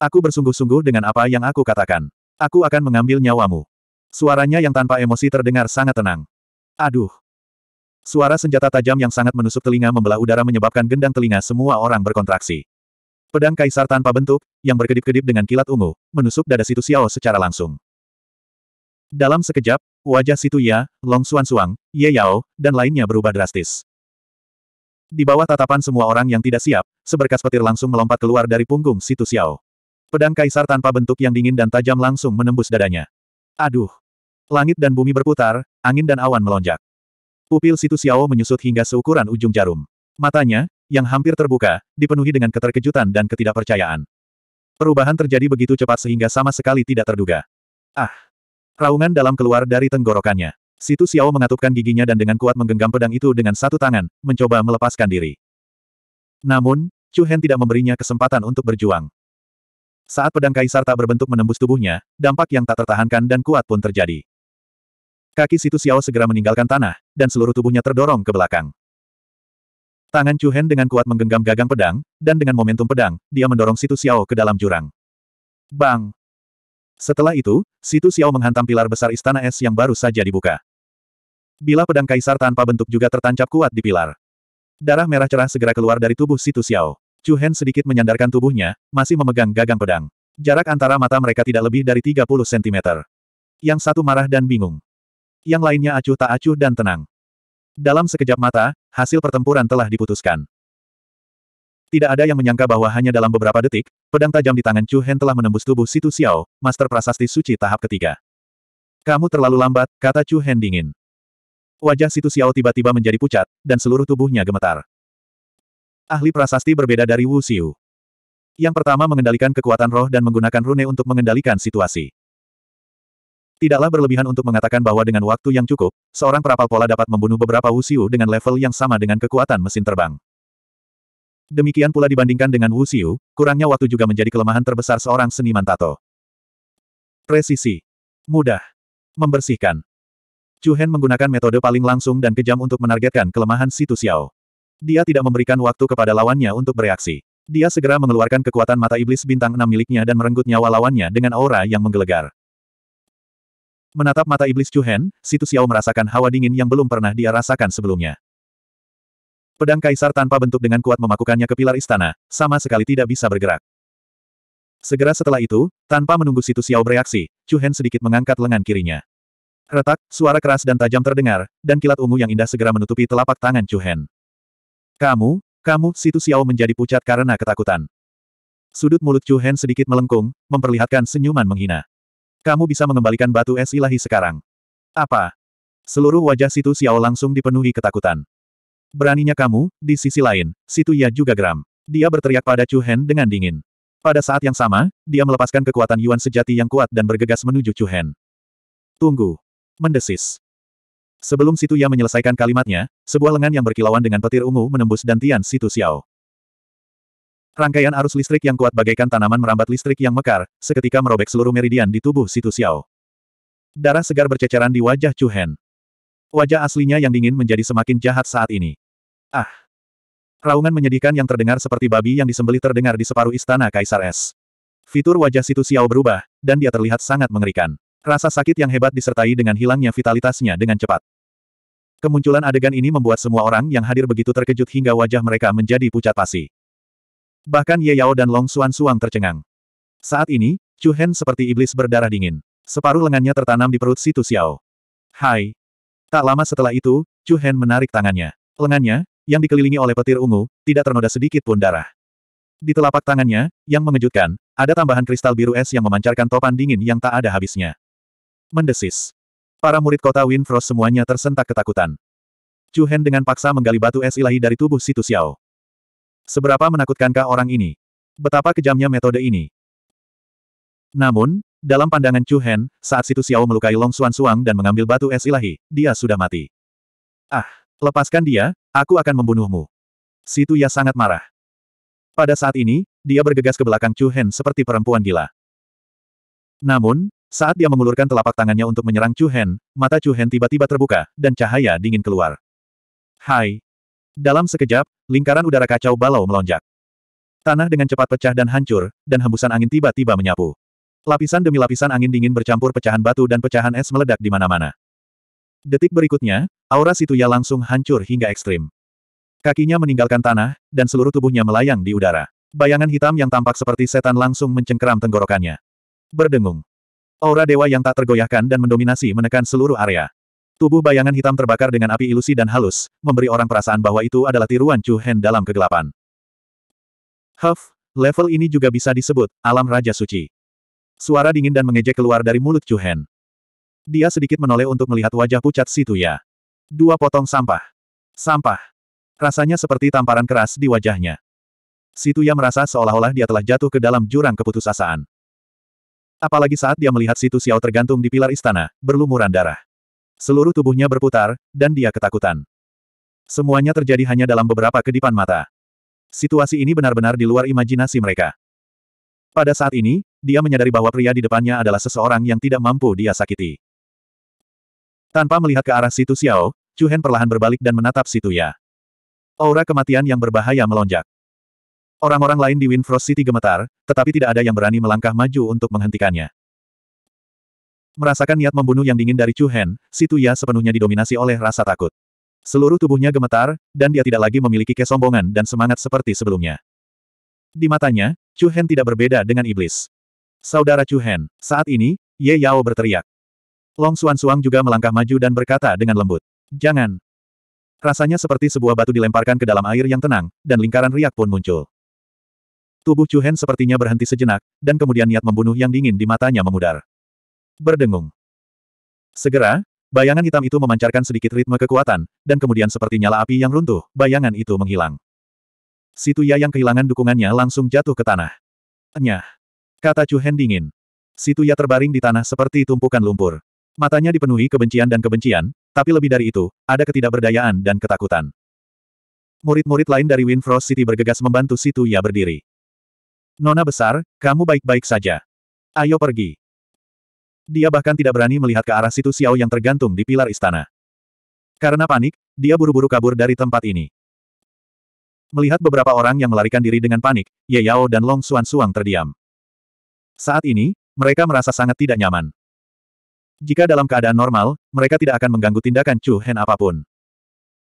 Aku bersungguh-sungguh dengan apa yang aku katakan. Aku akan mengambil nyawamu. Suaranya yang tanpa emosi terdengar sangat tenang. Aduh. Suara senjata tajam yang sangat menusuk telinga membelah udara menyebabkan gendang telinga semua orang berkontraksi. Pedang kaisar tanpa bentuk, yang berkedip-kedip dengan kilat ungu, menusuk dada situ Xiao secara langsung. Dalam sekejap, wajah situ Ya, Long Suan Suang, Ye Yao, dan lainnya berubah drastis. Di bawah tatapan semua orang yang tidak siap, seberkas petir langsung melompat keluar dari punggung situ Xiao. Pedang kaisar tanpa bentuk yang dingin dan tajam langsung menembus dadanya. Aduh! Langit dan bumi berputar, angin dan awan melonjak. Pupil situ Xiao menyusut hingga seukuran ujung jarum. Matanya, yang hampir terbuka, dipenuhi dengan keterkejutan dan ketidakpercayaan. Perubahan terjadi begitu cepat sehingga sama sekali tidak terduga. Ah! Raungan dalam keluar dari tenggorokannya. Situ Xiao mengatupkan giginya dan dengan kuat menggenggam pedang itu dengan satu tangan, mencoba melepaskan diri. Namun, Chu Hen tidak memberinya kesempatan untuk berjuang. Saat pedang kaisar tak berbentuk menembus tubuhnya, dampak yang tak tertahankan dan kuat pun terjadi. Kaki Situ Xiao segera meninggalkan tanah, dan seluruh tubuhnya terdorong ke belakang. Tangan Chu Hen dengan kuat menggenggam gagang pedang, dan dengan momentum pedang, dia mendorong Situ Xiao ke dalam jurang. Bang! Setelah itu, Situ Xiao menghantam pilar besar istana es yang baru saja dibuka. Bila pedang kaisar tanpa bentuk juga tertancap kuat di pilar. Darah merah cerah segera keluar dari tubuh Situ Xiao. Chu Hen sedikit menyandarkan tubuhnya, masih memegang gagang pedang. Jarak antara mata mereka tidak lebih dari 30 cm. Yang satu marah dan bingung. Yang lainnya acuh tak acuh dan tenang. Dalam sekejap mata, hasil pertempuran telah diputuskan. Tidak ada yang menyangka bahwa hanya dalam beberapa detik, pedang tajam di tangan Chu Hen telah menembus tubuh Situ Xiao, Master Prasasti Suci tahap ketiga. Kamu terlalu lambat, kata Chu Hen dingin. Wajah Situ Xiao tiba-tiba menjadi pucat, dan seluruh tubuhnya gemetar. Ahli prasasti berbeda dari Wu Xiu. Yang pertama mengendalikan kekuatan roh dan menggunakan rune untuk mengendalikan situasi. Tidaklah berlebihan untuk mengatakan bahwa dengan waktu yang cukup, seorang perapal pola dapat membunuh beberapa Wuxiu dengan level yang sama dengan kekuatan mesin terbang. Demikian pula dibandingkan dengan Wuxiu, kurangnya waktu juga menjadi kelemahan terbesar seorang seniman tato. Presisi. Mudah. Membersihkan. Chu Hen menggunakan metode paling langsung dan kejam untuk menargetkan kelemahan Situ Xiao. Dia tidak memberikan waktu kepada lawannya untuk bereaksi. Dia segera mengeluarkan kekuatan mata iblis bintang Enam miliknya dan merenggut nyawa lawannya dengan aura yang menggelegar. Menatap mata iblis Chu Han, Situ Xiao merasakan hawa dingin yang belum pernah dia rasakan sebelumnya. Pedang kaisar tanpa bentuk dengan kuat memakukannya ke pilar istana, sama sekali tidak bisa bergerak. Segera setelah itu, tanpa menunggu Situ Xiao bereaksi, Chu Han sedikit mengangkat lengan kirinya. Retak, suara keras dan tajam terdengar, dan kilat ungu yang indah segera menutupi telapak tangan Chu Han. Kamu, kamu, Situ Xiao menjadi pucat karena ketakutan. Sudut mulut Chu Han sedikit melengkung, memperlihatkan senyuman menghina. Kamu bisa mengembalikan batu es ilahi sekarang. Apa? Seluruh wajah Situ Xiao langsung dipenuhi ketakutan. Beraninya kamu, di sisi lain, Situ Ya juga geram. Dia berteriak pada Chu Hen dengan dingin. Pada saat yang sama, dia melepaskan kekuatan Yuan sejati yang kuat dan bergegas menuju Chu Hen. Tunggu. Mendesis. Sebelum Situ Ya menyelesaikan kalimatnya, sebuah lengan yang berkilauan dengan petir ungu menembus dantian Situ Xiao. Rangkaian arus listrik yang kuat bagaikan tanaman merambat listrik yang mekar, seketika merobek seluruh meridian di tubuh Situ Xiao. Darah segar berceceran di wajah Chu Hen. Wajah aslinya yang dingin menjadi semakin jahat saat ini. Ah! Raungan menyedihkan yang terdengar seperti babi yang disembeli terdengar di separuh istana Kaisar Es. Fitur wajah Situ Xiao berubah, dan dia terlihat sangat mengerikan. Rasa sakit yang hebat disertai dengan hilangnya vitalitasnya dengan cepat. Kemunculan adegan ini membuat semua orang yang hadir begitu terkejut hingga wajah mereka menjadi pucat pasi. Bahkan Ye Yao dan Long Xuan Suang tercengang. Saat ini, Chu Hen seperti iblis berdarah dingin. Separuh lengannya tertanam di perut Situ Xiao. Hai. Tak lama setelah itu, Chu Hen menarik tangannya. Lengannya, yang dikelilingi oleh petir ungu, tidak ternoda sedikit pun darah. Di telapak tangannya, yang mengejutkan, ada tambahan kristal biru es yang memancarkan topan dingin yang tak ada habisnya. Mendesis. Para murid kota Winfrost semuanya tersentak ketakutan. Chu Hen dengan paksa menggali batu es ilahi dari tubuh Situ Xiao. Seberapa menakutkankah orang ini? Betapa kejamnya metode ini. Namun, dalam pandangan Chu Hen, saat situ Xiao melukai Long Xuan Suang dan mengambil batu es ilahi, dia sudah mati. Ah, lepaskan dia, aku akan membunuhmu. Situ Ya sangat marah. Pada saat ini, dia bergegas ke belakang Chu Hen seperti perempuan gila. Namun, saat dia mengulurkan telapak tangannya untuk menyerang Chu Hen, mata Chu Hen tiba-tiba terbuka, dan cahaya dingin keluar. Hai, dalam sekejap, lingkaran udara kacau balau melonjak. Tanah dengan cepat pecah dan hancur, dan hembusan angin tiba-tiba menyapu. Lapisan demi lapisan angin dingin bercampur pecahan batu dan pecahan es meledak di mana-mana. Detik berikutnya, aura Situya langsung hancur hingga ekstrim. Kakinya meninggalkan tanah, dan seluruh tubuhnya melayang di udara. Bayangan hitam yang tampak seperti setan langsung mencengkeram tenggorokannya. Berdengung. Aura dewa yang tak tergoyahkan dan mendominasi menekan seluruh area. Tubuh bayangan hitam terbakar dengan api ilusi dan halus, memberi orang perasaan bahwa itu adalah tiruan Chu Hen dalam kegelapan. Huff, level ini juga bisa disebut alam Raja Suci. Suara dingin dan mengejek keluar dari mulut Chu Hen. Dia sedikit menoleh untuk melihat wajah pucat Situya. ya. Dua potong sampah. Sampah. Rasanya seperti tamparan keras di wajahnya. Situya ya merasa seolah-olah dia telah jatuh ke dalam jurang keputusasaan. Apalagi saat dia melihat situ Xiao tergantung di pilar istana, berlumuran darah. Seluruh tubuhnya berputar, dan dia ketakutan. Semuanya terjadi hanya dalam beberapa kedipan mata. Situasi ini benar-benar di luar imajinasi mereka. Pada saat ini, dia menyadari bahwa pria di depannya adalah seseorang yang tidak mampu dia sakiti. Tanpa melihat ke arah situ Xiao, Chu Hen perlahan berbalik dan menatap situ ya. Aura kematian yang berbahaya melonjak. Orang-orang lain di Frost City gemetar, tetapi tidak ada yang berani melangkah maju untuk menghentikannya. Merasakan niat membunuh yang dingin dari Chu Hen, Situ Ya sepenuhnya didominasi oleh rasa takut. Seluruh tubuhnya gemetar, dan dia tidak lagi memiliki kesombongan dan semangat seperti sebelumnya. Di matanya, Chu Hen tidak berbeda dengan iblis. Saudara Chu Hen, saat ini, Ye Yao berteriak. Long Suan Suang juga melangkah maju dan berkata dengan lembut. Jangan. Rasanya seperti sebuah batu dilemparkan ke dalam air yang tenang, dan lingkaran riak pun muncul. Tubuh Chu Hen sepertinya berhenti sejenak, dan kemudian niat membunuh yang dingin di matanya memudar berdengung. Segera, bayangan hitam itu memancarkan sedikit ritme kekuatan, dan kemudian seperti nyala api yang runtuh, bayangan itu menghilang. Situ Ya yang kehilangan dukungannya langsung jatuh ke tanah. Enyah, Kata Chu Hen dingin. Ya terbaring di tanah seperti tumpukan lumpur. Matanya dipenuhi kebencian dan kebencian, tapi lebih dari itu, ada ketidakberdayaan dan ketakutan. Murid-murid lain dari Winfrost City bergegas membantu Situ Ya berdiri. Nona besar, kamu baik-baik saja. Ayo pergi. Dia bahkan tidak berani melihat ke arah situ Xiao yang tergantung di pilar istana. Karena panik, dia buru-buru kabur dari tempat ini. Melihat beberapa orang yang melarikan diri dengan panik, Ye Yao dan Long Xuan Suang terdiam. Saat ini, mereka merasa sangat tidak nyaman. Jika dalam keadaan normal, mereka tidak akan mengganggu tindakan Chu Hen apapun.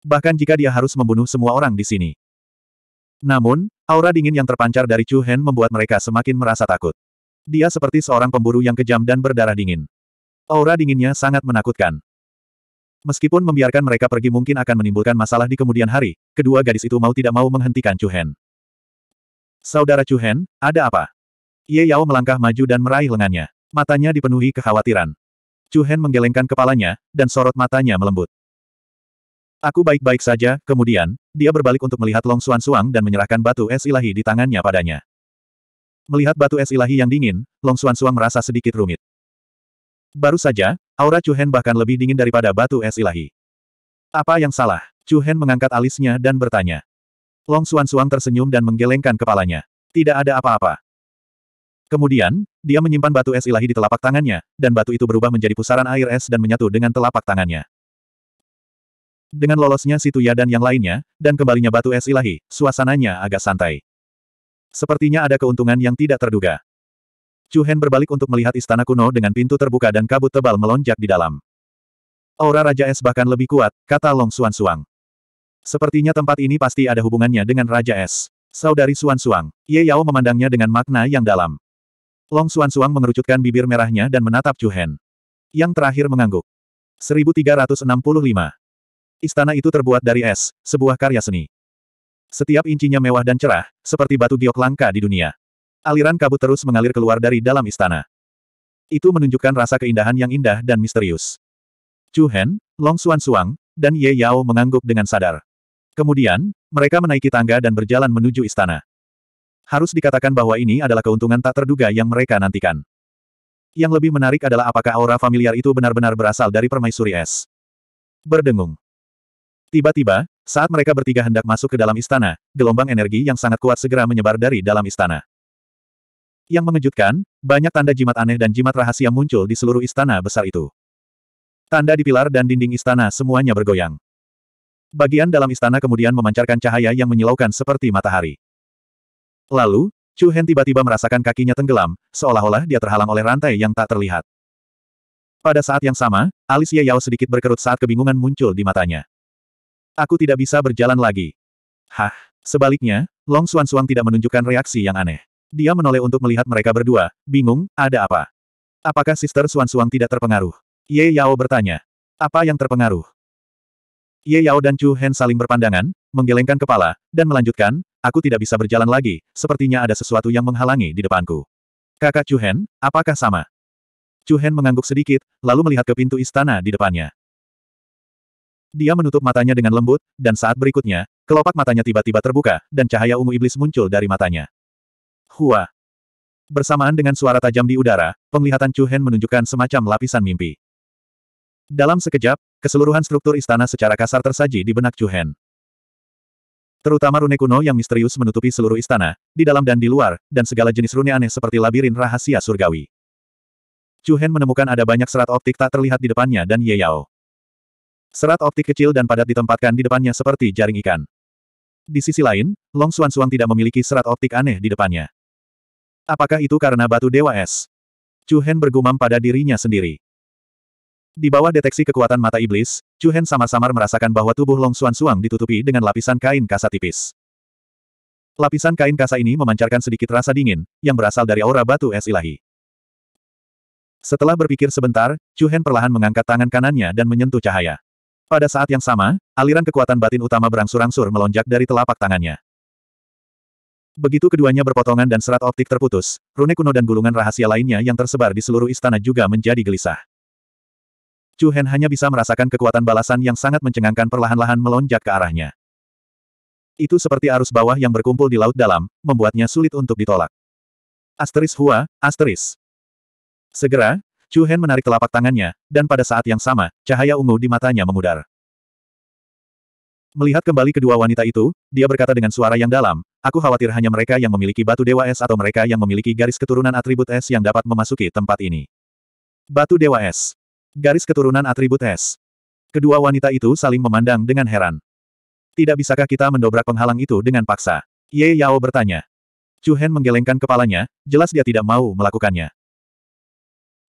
Bahkan jika dia harus membunuh semua orang di sini. Namun, aura dingin yang terpancar dari Chu Hen membuat mereka semakin merasa takut. Dia seperti seorang pemburu yang kejam dan berdarah dingin. Aura dinginnya sangat menakutkan. Meskipun membiarkan mereka pergi mungkin akan menimbulkan masalah di kemudian hari, kedua gadis itu mau tidak mau menghentikan Chu Hen. Saudara Chu Hen, ada apa? Ye Yao melangkah maju dan meraih lengannya. Matanya dipenuhi kekhawatiran. Chu Hen menggelengkan kepalanya, dan sorot matanya melembut. Aku baik-baik saja, kemudian, dia berbalik untuk melihat Long Suan Suang dan menyerahkan batu es ilahi di tangannya padanya. Melihat batu es ilahi yang dingin, Long Xuan Suang merasa sedikit rumit. Baru saja, aura Chu Hen bahkan lebih dingin daripada batu es ilahi. Apa yang salah? Chu Hen mengangkat alisnya dan bertanya. Long Xuan Suang tersenyum dan menggelengkan kepalanya. Tidak ada apa-apa. Kemudian, dia menyimpan batu es ilahi di telapak tangannya, dan batu itu berubah menjadi pusaran air es dan menyatu dengan telapak tangannya. Dengan lolosnya si Tuya dan yang lainnya, dan kembalinya batu es ilahi, suasananya agak santai. Sepertinya ada keuntungan yang tidak terduga. Chu Hen berbalik untuk melihat istana kuno dengan pintu terbuka dan kabut tebal melonjak di dalam. Aura Raja Es bahkan lebih kuat, kata Long Suan Suang. Sepertinya tempat ini pasti ada hubungannya dengan Raja Es. Saudari Suan Suang, Ye Yao memandangnya dengan makna yang dalam. Long Suan Suang mengerucutkan bibir merahnya dan menatap Chu Hen. Yang terakhir mengangguk. 1365. Istana itu terbuat dari es, sebuah karya seni. Setiap incinya mewah dan cerah, seperti batu giok langka di dunia. Aliran kabut terus mengalir keluar dari dalam istana. Itu menunjukkan rasa keindahan yang indah dan misterius. Chu Hen, Long Xuan Suang, dan Ye Yao mengangguk dengan sadar. Kemudian, mereka menaiki tangga dan berjalan menuju istana. Harus dikatakan bahwa ini adalah keuntungan tak terduga yang mereka nantikan. Yang lebih menarik adalah apakah aura familiar itu benar-benar berasal dari permaisuri es. Berdengung. Tiba-tiba, saat mereka bertiga hendak masuk ke dalam istana, gelombang energi yang sangat kuat segera menyebar dari dalam istana. Yang mengejutkan, banyak tanda jimat aneh dan jimat rahasia muncul di seluruh istana besar itu. Tanda di pilar dan dinding istana semuanya bergoyang. Bagian dalam istana kemudian memancarkan cahaya yang menyilaukan seperti matahari. Lalu, Chu Hen tiba-tiba merasakan kakinya tenggelam, seolah-olah dia terhalang oleh rantai yang tak terlihat. Pada saat yang sama, alis Ye Yao sedikit berkerut saat kebingungan muncul di matanya. Aku tidak bisa berjalan lagi. Hah? Sebaliknya, Long Suan Suang tidak menunjukkan reaksi yang aneh. Dia menoleh untuk melihat mereka berdua, bingung, ada apa? Apakah Sister Suan Suang tidak terpengaruh? Ye Yao bertanya. Apa yang terpengaruh? Ye Yao dan Chu Hen saling berpandangan, menggelengkan kepala, dan melanjutkan, aku tidak bisa berjalan lagi, sepertinya ada sesuatu yang menghalangi di depanku. Kakak Chu Hen, apakah sama? Chu Hen mengangguk sedikit, lalu melihat ke pintu istana di depannya. Dia menutup matanya dengan lembut, dan saat berikutnya, kelopak matanya tiba-tiba terbuka, dan cahaya ungu iblis muncul dari matanya. Hua! Bersamaan dengan suara tajam di udara, penglihatan Chu Hen menunjukkan semacam lapisan mimpi. Dalam sekejap, keseluruhan struktur istana secara kasar tersaji di benak Chu Hen. Terutama rune kuno yang misterius menutupi seluruh istana, di dalam dan di luar, dan segala jenis rune aneh seperti labirin rahasia surgawi. Chu Hen menemukan ada banyak serat optik tak terlihat di depannya dan Ye Yao. Serat optik kecil dan padat ditempatkan di depannya seperti jaring ikan. Di sisi lain, Long Xuan Xuan tidak memiliki serat optik aneh di depannya. Apakah itu karena batu dewa es? Chu Hen bergumam pada dirinya sendiri. Di bawah deteksi kekuatan mata iblis, Chu Hen samar-samar merasakan bahwa tubuh Long Xuan Xuan ditutupi dengan lapisan kain kasa tipis. Lapisan kain kasa ini memancarkan sedikit rasa dingin, yang berasal dari aura batu es ilahi. Setelah berpikir sebentar, Chu Hen perlahan mengangkat tangan kanannya dan menyentuh cahaya. Pada saat yang sama, aliran kekuatan batin utama berangsur-angsur melonjak dari telapak tangannya. Begitu keduanya berpotongan dan serat optik terputus, rune kuno dan gulungan rahasia lainnya yang tersebar di seluruh istana juga menjadi gelisah. Chu Hen hanya bisa merasakan kekuatan balasan yang sangat mencengangkan perlahan-lahan melonjak ke arahnya. Itu seperti arus bawah yang berkumpul di laut dalam, membuatnya sulit untuk ditolak. Asteris Hua, asteris. Segera, Chu Hen menarik telapak tangannya, dan pada saat yang sama, cahaya ungu di matanya memudar. Melihat kembali kedua wanita itu, dia berkata dengan suara yang dalam, aku khawatir hanya mereka yang memiliki batu dewa es atau mereka yang memiliki garis keturunan atribut es yang dapat memasuki tempat ini. Batu dewa es. Garis keturunan atribut es. Kedua wanita itu saling memandang dengan heran. Tidak bisakah kita mendobrak penghalang itu dengan paksa? Ye Yao bertanya. Chu Hen menggelengkan kepalanya, jelas dia tidak mau melakukannya.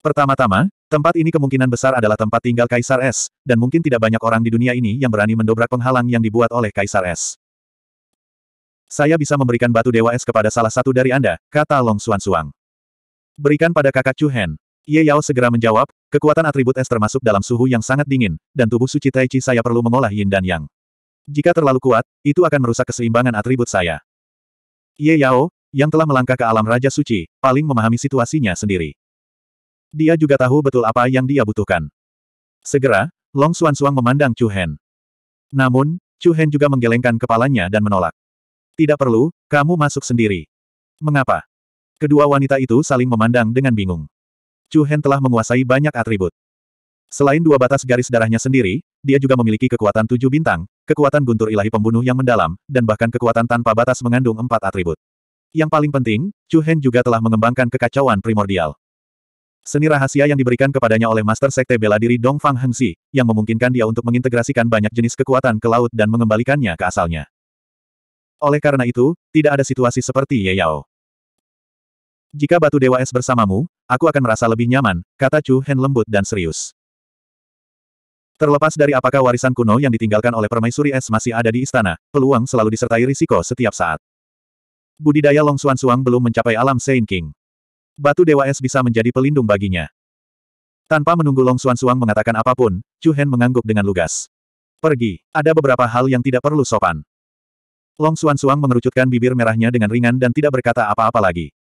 Pertama-tama, tempat ini kemungkinan besar adalah tempat tinggal Kaisar Es, dan mungkin tidak banyak orang di dunia ini yang berani mendobrak penghalang yang dibuat oleh Kaisar Es. Saya bisa memberikan batu dewa es kepada salah satu dari Anda, kata Long Suan Suang. Berikan pada kakak Chu Hen. Ye Yao segera menjawab, kekuatan atribut es termasuk dalam suhu yang sangat dingin, dan tubuh suci Tai Chi saya perlu mengolah yin dan yang. Jika terlalu kuat, itu akan merusak keseimbangan atribut saya. Ye Yao, yang telah melangkah ke alam Raja Suci, paling memahami situasinya sendiri. Dia juga tahu betul apa yang dia butuhkan. Segera, Long Suan Suang memandang Chu Hen. Namun, Chu Hen juga menggelengkan kepalanya dan menolak. Tidak perlu, kamu masuk sendiri. Mengapa? Kedua wanita itu saling memandang dengan bingung. Chu Hen telah menguasai banyak atribut. Selain dua batas garis darahnya sendiri, dia juga memiliki kekuatan tujuh bintang, kekuatan guntur ilahi pembunuh yang mendalam, dan bahkan kekuatan tanpa batas mengandung empat atribut. Yang paling penting, Chu Hen juga telah mengembangkan kekacauan primordial. Seni rahasia yang diberikan kepadanya oleh Master Sekte Bela Diri Dongfang Hengsi, yang memungkinkan dia untuk mengintegrasikan banyak jenis kekuatan ke laut dan mengembalikannya ke asalnya. Oleh karena itu, tidak ada situasi seperti Ye Yao. Jika batu dewa es bersamamu, aku akan merasa lebih nyaman, kata Chu Hen lembut dan serius. Terlepas dari apakah warisan kuno yang ditinggalkan oleh permaisuri es masih ada di istana, peluang selalu disertai risiko setiap saat. Budidaya Long Suan Suang belum mencapai alam Saint King. Batu Dewa Es bisa menjadi pelindung baginya. Tanpa menunggu Long Suan Suang mengatakan apapun, Chu Hen mengangguk dengan lugas. Pergi, ada beberapa hal yang tidak perlu sopan. Long Suan Suang mengerucutkan bibir merahnya dengan ringan dan tidak berkata apa-apa lagi.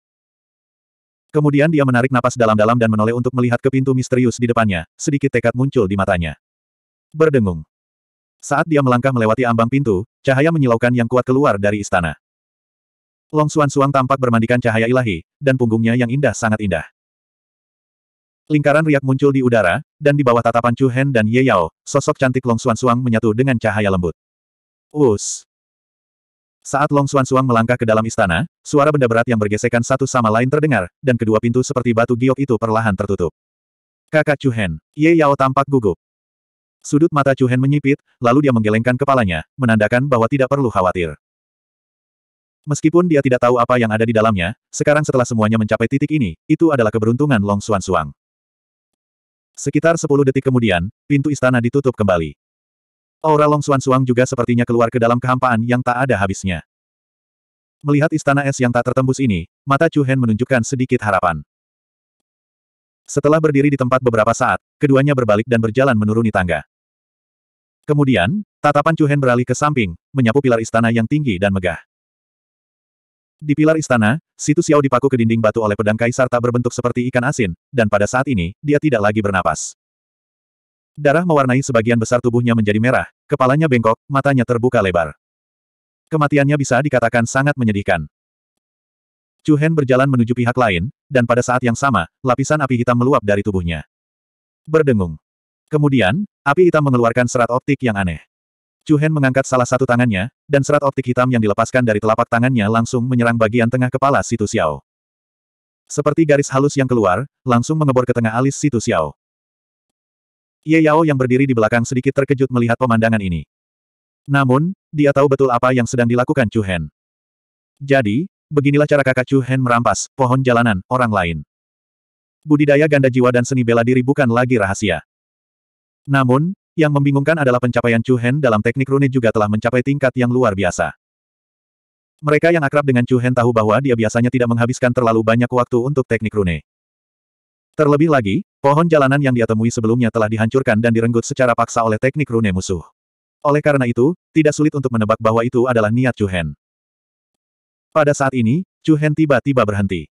Kemudian dia menarik napas dalam-dalam dan menoleh untuk melihat ke pintu misterius di depannya, sedikit tekad muncul di matanya. Berdengung. Saat dia melangkah melewati ambang pintu, cahaya menyilaukan yang kuat keluar dari istana. Long Suan Suang tampak bermandikan cahaya ilahi, dan punggungnya yang indah sangat indah. Lingkaran riak muncul di udara, dan di bawah tatapan Chu Hen dan Ye Yao, sosok cantik Long Suan Suang menyatu dengan cahaya lembut. Us. Saat Long Suan Suang melangkah ke dalam istana, suara benda berat yang bergesekan satu sama lain terdengar, dan kedua pintu seperti batu giok itu perlahan tertutup. Kakak Chu Hen, Ye Yao tampak gugup. Sudut mata Chu Hen menyipit, lalu dia menggelengkan kepalanya, menandakan bahwa tidak perlu khawatir. Meskipun dia tidak tahu apa yang ada di dalamnya, sekarang setelah semuanya mencapai titik ini, itu adalah keberuntungan Long Xuan Suang. Sekitar 10 detik kemudian, pintu istana ditutup kembali. Aura Long Xuan Suang juga sepertinya keluar ke dalam kehampaan yang tak ada habisnya. Melihat istana es yang tak tertembus ini, mata Chu Hen menunjukkan sedikit harapan. Setelah berdiri di tempat beberapa saat, keduanya berbalik dan berjalan menuruni tangga. Kemudian, tatapan Chu Hen beralih ke samping, menyapu pilar istana yang tinggi dan megah. Di pilar istana, Situ Xiao dipaku ke dinding batu oleh pedang kaisar tak berbentuk seperti ikan asin, dan pada saat ini, dia tidak lagi bernapas. Darah mewarnai sebagian besar tubuhnya menjadi merah, kepalanya bengkok, matanya terbuka lebar. Kematiannya bisa dikatakan sangat menyedihkan. Chu Hen berjalan menuju pihak lain, dan pada saat yang sama, lapisan api hitam meluap dari tubuhnya. Berdengung. Kemudian, api hitam mengeluarkan serat optik yang aneh. Chu Hen mengangkat salah satu tangannya, dan serat optik hitam yang dilepaskan dari telapak tangannya langsung menyerang bagian tengah kepala Situ Xiao. Seperti garis halus yang keluar, langsung mengebor ke tengah alis Situ Xiao. Ye Yao yang berdiri di belakang sedikit terkejut melihat pemandangan ini. Namun, dia tahu betul apa yang sedang dilakukan Chu Hen. Jadi, beginilah cara kakak Chu Hen merampas pohon jalanan orang lain. Budidaya ganda jiwa dan seni bela diri bukan lagi rahasia. Namun, yang membingungkan adalah pencapaian Chu Hen dalam teknik rune juga telah mencapai tingkat yang luar biasa. Mereka yang akrab dengan Chu Hen tahu bahwa dia biasanya tidak menghabiskan terlalu banyak waktu untuk teknik rune. Terlebih lagi, pohon jalanan yang dia temui sebelumnya telah dihancurkan dan direnggut secara paksa oleh teknik rune musuh. Oleh karena itu, tidak sulit untuk menebak bahwa itu adalah niat Chu Hen. Pada saat ini, Chu Hen tiba-tiba berhenti.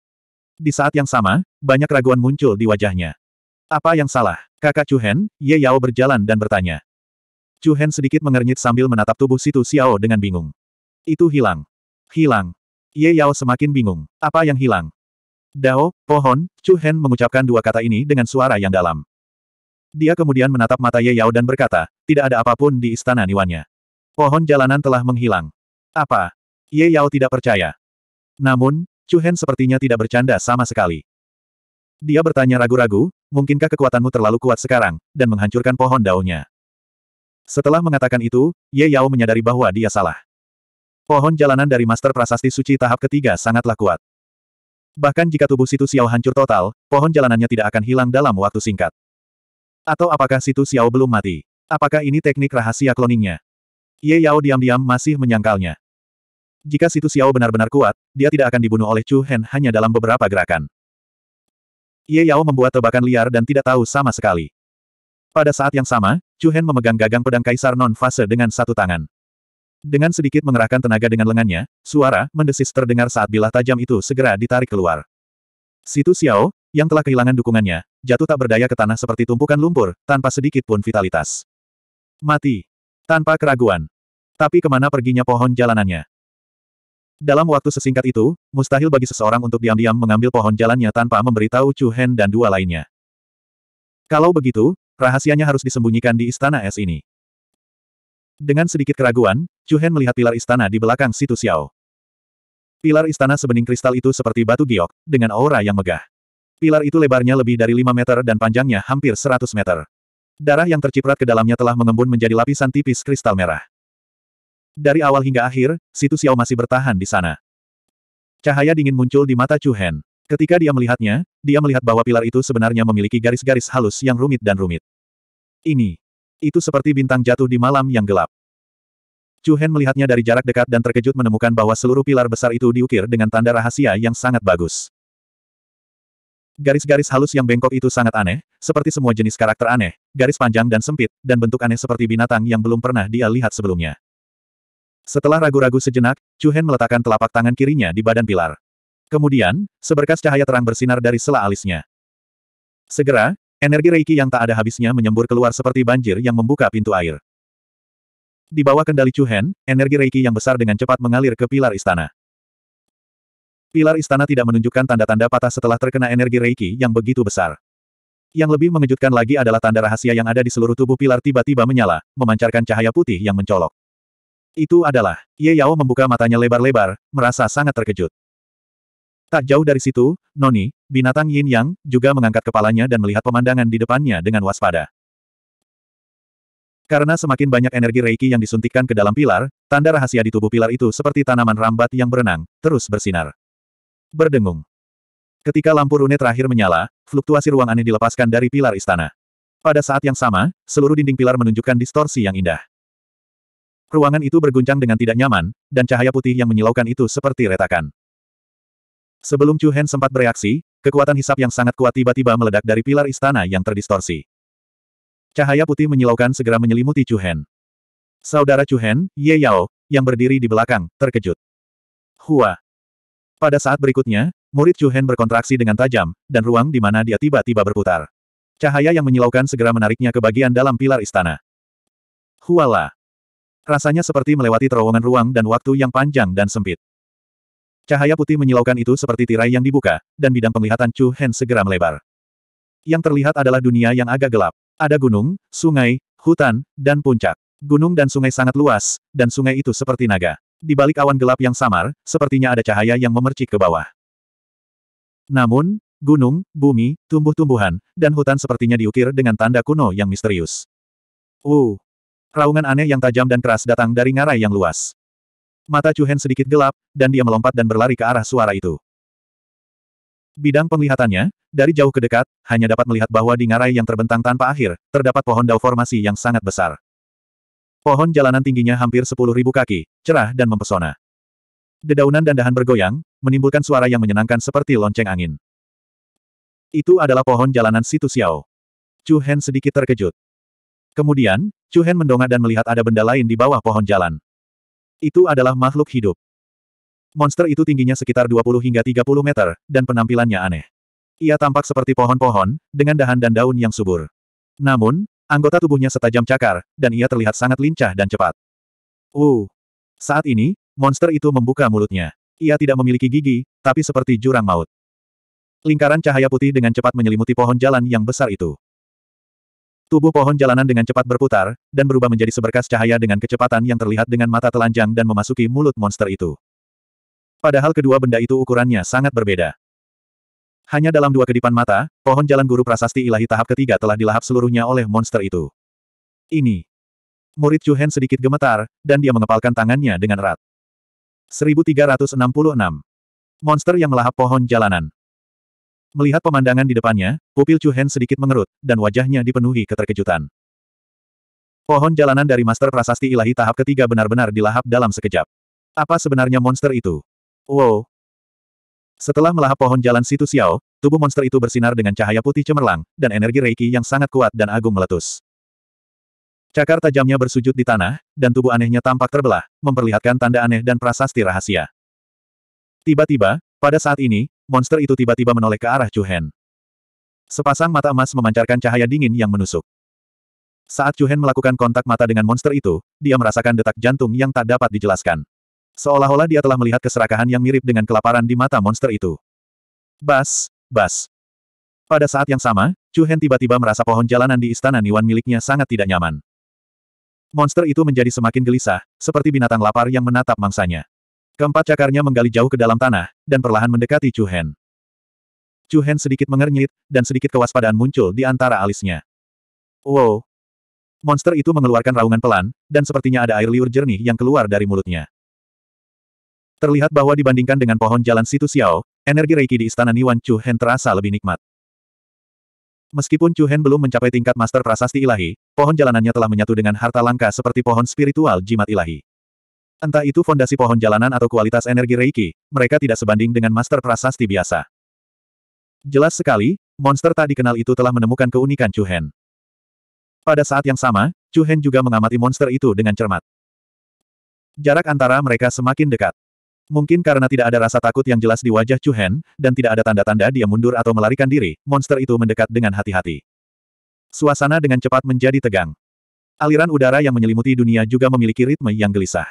Di saat yang sama, banyak raguan muncul di wajahnya. Apa yang salah? Kakak Chu Hen? Ye Yao berjalan dan bertanya. Chu Hen sedikit mengernyit sambil menatap tubuh Situ Xiao dengan bingung. Itu hilang. Hilang. Ye Yao semakin bingung. Apa yang hilang? Dao, pohon, Chu Hen mengucapkan dua kata ini dengan suara yang dalam. Dia kemudian menatap mata Ye Yao dan berkata, tidak ada apapun di istana Niwanya. Pohon jalanan telah menghilang. Apa? Ye Yao tidak percaya. Namun, Chu Hen sepertinya tidak bercanda sama sekali. Dia bertanya ragu-ragu, Mungkinkah kekuatanmu terlalu kuat sekarang, dan menghancurkan pohon daunnya? Setelah mengatakan itu, Ye Yao menyadari bahwa dia salah. Pohon jalanan dari Master Prasasti Suci tahap ketiga sangatlah kuat. Bahkan jika tubuh situ Xiao hancur total, pohon jalanannya tidak akan hilang dalam waktu singkat. Atau apakah situ Xiao belum mati? Apakah ini teknik rahasia kloningnya? Ye Yao diam-diam masih menyangkalnya. Jika situ Xiao benar-benar kuat, dia tidak akan dibunuh oleh Chu Hen hanya dalam beberapa gerakan. Ye Yao membuat tebakan liar dan tidak tahu sama sekali. Pada saat yang sama, Chu Hen memegang gagang pedang kaisar non-fase dengan satu tangan. Dengan sedikit mengerahkan tenaga dengan lengannya, suara mendesis terdengar saat bilah tajam itu segera ditarik keluar. Situ Xiao, yang telah kehilangan dukungannya, jatuh tak berdaya ke tanah seperti tumpukan lumpur, tanpa sedikit pun vitalitas. Mati. Tanpa keraguan. Tapi kemana perginya pohon jalanannya? Dalam waktu sesingkat itu, mustahil bagi seseorang untuk diam-diam mengambil pohon jalannya tanpa memberitahu Chu Hen dan dua lainnya. Kalau begitu, rahasianya harus disembunyikan di istana es ini. Dengan sedikit keraguan, Chu Hen melihat pilar istana di belakang situ Xiao. Pilar istana sebening kristal itu seperti batu giok, dengan aura yang megah. Pilar itu lebarnya lebih dari 5 meter dan panjangnya hampir 100 meter. Darah yang terciprat ke dalamnya telah mengembun menjadi lapisan tipis kristal merah. Dari awal hingga akhir, Situ Xiao masih bertahan di sana. Cahaya dingin muncul di mata Chu Hen. Ketika dia melihatnya, dia melihat bahwa pilar itu sebenarnya memiliki garis-garis halus yang rumit dan rumit. Ini. Itu seperti bintang jatuh di malam yang gelap. Chu Hen melihatnya dari jarak dekat dan terkejut menemukan bahwa seluruh pilar besar itu diukir dengan tanda rahasia yang sangat bagus. Garis-garis halus yang bengkok itu sangat aneh, seperti semua jenis karakter aneh, garis panjang dan sempit, dan bentuk aneh seperti binatang yang belum pernah dia lihat sebelumnya. Setelah ragu-ragu sejenak, Chu Hen meletakkan telapak tangan kirinya di badan pilar. Kemudian, seberkas cahaya terang bersinar dari sela alisnya. Segera, energi Reiki yang tak ada habisnya menyembur keluar seperti banjir yang membuka pintu air. Di bawah kendali Chu Hen, energi Reiki yang besar dengan cepat mengalir ke pilar istana. Pilar istana tidak menunjukkan tanda-tanda patah setelah terkena energi Reiki yang begitu besar. Yang lebih mengejutkan lagi adalah tanda rahasia yang ada di seluruh tubuh pilar tiba-tiba menyala, memancarkan cahaya putih yang mencolok. Itu adalah, Ye Yao membuka matanya lebar-lebar, merasa sangat terkejut. Tak jauh dari situ, Noni, binatang Yin Yang, juga mengangkat kepalanya dan melihat pemandangan di depannya dengan waspada. Karena semakin banyak energi Reiki yang disuntikkan ke dalam pilar, tanda rahasia di tubuh pilar itu seperti tanaman rambat yang berenang, terus bersinar. Berdengung. Ketika lampu rune terakhir menyala, fluktuasi ruang aneh dilepaskan dari pilar istana. Pada saat yang sama, seluruh dinding pilar menunjukkan distorsi yang indah. Ruangan itu berguncang dengan tidak nyaman, dan cahaya putih yang menyilaukan itu seperti retakan. Sebelum Chu Hen sempat bereaksi, kekuatan hisap yang sangat kuat tiba-tiba meledak dari pilar istana yang terdistorsi. Cahaya putih menyilaukan segera menyelimuti Chu Hen. Saudara Chu Hen, Ye Yao, yang berdiri di belakang, terkejut. Hua. Pada saat berikutnya, murid Chu Hen berkontraksi dengan tajam, dan ruang di mana dia tiba-tiba berputar. Cahaya yang menyilaukan segera menariknya ke bagian dalam pilar istana. Huala. Rasanya seperti melewati terowongan ruang dan waktu yang panjang dan sempit. Cahaya putih menyilaukan itu seperti tirai yang dibuka, dan bidang penglihatan Chu Hen segera melebar. Yang terlihat adalah dunia yang agak gelap. Ada gunung, sungai, hutan, dan puncak. Gunung dan sungai sangat luas, dan sungai itu seperti naga. Di balik awan gelap yang samar, sepertinya ada cahaya yang memercik ke bawah. Namun, gunung, bumi, tumbuh-tumbuhan, dan hutan sepertinya diukir dengan tanda kuno yang misterius. Uh, Raungan aneh yang tajam dan keras datang dari ngarai yang luas. Mata Chu Hen sedikit gelap, dan dia melompat dan berlari ke arah suara itu. Bidang penglihatannya, dari jauh ke dekat, hanya dapat melihat bahwa di ngarai yang terbentang tanpa akhir, terdapat pohon dao formasi yang sangat besar. Pohon jalanan tingginya hampir 10.000 kaki, cerah dan mempesona. Dedaunan dan dahan bergoyang, menimbulkan suara yang menyenangkan seperti lonceng angin. Itu adalah pohon jalanan Situ Xiao. Chu Hen sedikit terkejut. Kemudian, Chu Hen mendongak dan melihat ada benda lain di bawah pohon jalan. Itu adalah makhluk hidup. Monster itu tingginya sekitar 20 hingga 30 meter, dan penampilannya aneh. Ia tampak seperti pohon-pohon, dengan dahan dan daun yang subur. Namun, anggota tubuhnya setajam cakar, dan ia terlihat sangat lincah dan cepat. Uh! Saat ini, monster itu membuka mulutnya. Ia tidak memiliki gigi, tapi seperti jurang maut. Lingkaran cahaya putih dengan cepat menyelimuti pohon jalan yang besar itu. Tubuh pohon jalanan dengan cepat berputar, dan berubah menjadi seberkas cahaya dengan kecepatan yang terlihat dengan mata telanjang dan memasuki mulut monster itu. Padahal kedua benda itu ukurannya sangat berbeda. Hanya dalam dua kedipan mata, pohon jalan guru prasasti ilahi tahap ketiga telah dilahap seluruhnya oleh monster itu. Ini. Murid Chuhen sedikit gemetar, dan dia mengepalkan tangannya dengan erat. 1366. Monster yang melahap pohon jalanan. Melihat pemandangan di depannya, pupil Chu Hen sedikit mengerut, dan wajahnya dipenuhi keterkejutan. Pohon jalanan dari Master Prasasti Ilahi tahap ketiga benar-benar dilahap dalam sekejap. Apa sebenarnya monster itu? Wow! Setelah melahap pohon jalan Situ Xiao, tubuh monster itu bersinar dengan cahaya putih cemerlang, dan energi reiki yang sangat kuat dan agung meletus. Cakar tajamnya bersujud di tanah, dan tubuh anehnya tampak terbelah, memperlihatkan tanda aneh dan prasasti rahasia. Tiba-tiba, pada saat ini, monster itu tiba-tiba menoleh ke arah Chu Hen. Sepasang mata emas memancarkan cahaya dingin yang menusuk. Saat Chu Hen melakukan kontak mata dengan monster itu, dia merasakan detak jantung yang tak dapat dijelaskan. Seolah-olah dia telah melihat keserakahan yang mirip dengan kelaparan di mata monster itu. Bas, bas. Pada saat yang sama, Chu Hen tiba-tiba merasa pohon jalanan di istana Niwan miliknya sangat tidak nyaman. Monster itu menjadi semakin gelisah, seperti binatang lapar yang menatap mangsanya. Keempat cakarnya menggali jauh ke dalam tanah, dan perlahan mendekati Chu Hen. Chu Hen sedikit mengernyit, dan sedikit kewaspadaan muncul di antara alisnya. Wow! Monster itu mengeluarkan raungan pelan, dan sepertinya ada air liur jernih yang keluar dari mulutnya. Terlihat bahwa dibandingkan dengan pohon jalan situ Xiao, energi Reiki di istana Niwan Chu Hen terasa lebih nikmat. Meskipun Chu Hen belum mencapai tingkat master prasasti ilahi, pohon jalanannya telah menyatu dengan harta langka seperti pohon spiritual jimat ilahi. Entah itu fondasi pohon jalanan atau kualitas energi Reiki, mereka tidak sebanding dengan master prasasti biasa. Jelas sekali, monster tak dikenal itu telah menemukan keunikan Chu Hen. Pada saat yang sama, Chu Hen juga mengamati monster itu dengan cermat. Jarak antara mereka semakin dekat. Mungkin karena tidak ada rasa takut yang jelas di wajah Chu Hen, dan tidak ada tanda-tanda dia mundur atau melarikan diri, monster itu mendekat dengan hati-hati. Suasana dengan cepat menjadi tegang. Aliran udara yang menyelimuti dunia juga memiliki ritme yang gelisah.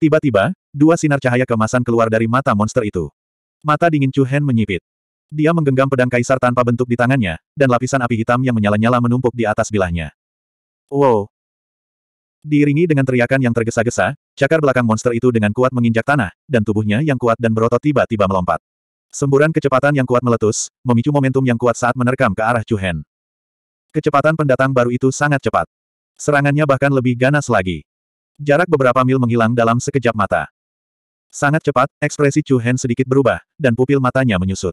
Tiba-tiba, dua sinar cahaya kemasan keluar dari mata monster itu. Mata dingin Chu Hen menyipit. Dia menggenggam pedang kaisar tanpa bentuk di tangannya, dan lapisan api hitam yang menyala-nyala menumpuk di atas bilahnya. Wow! Diiringi dengan teriakan yang tergesa-gesa, cakar belakang monster itu dengan kuat menginjak tanah, dan tubuhnya yang kuat dan berotot tiba-tiba melompat. Semburan kecepatan yang kuat meletus, memicu momentum yang kuat saat menerkam ke arah Chu Hen. Kecepatan pendatang baru itu sangat cepat. Serangannya bahkan lebih ganas lagi. Jarak beberapa mil menghilang dalam sekejap mata. Sangat cepat, ekspresi Chu Hen sedikit berubah, dan pupil matanya menyusut.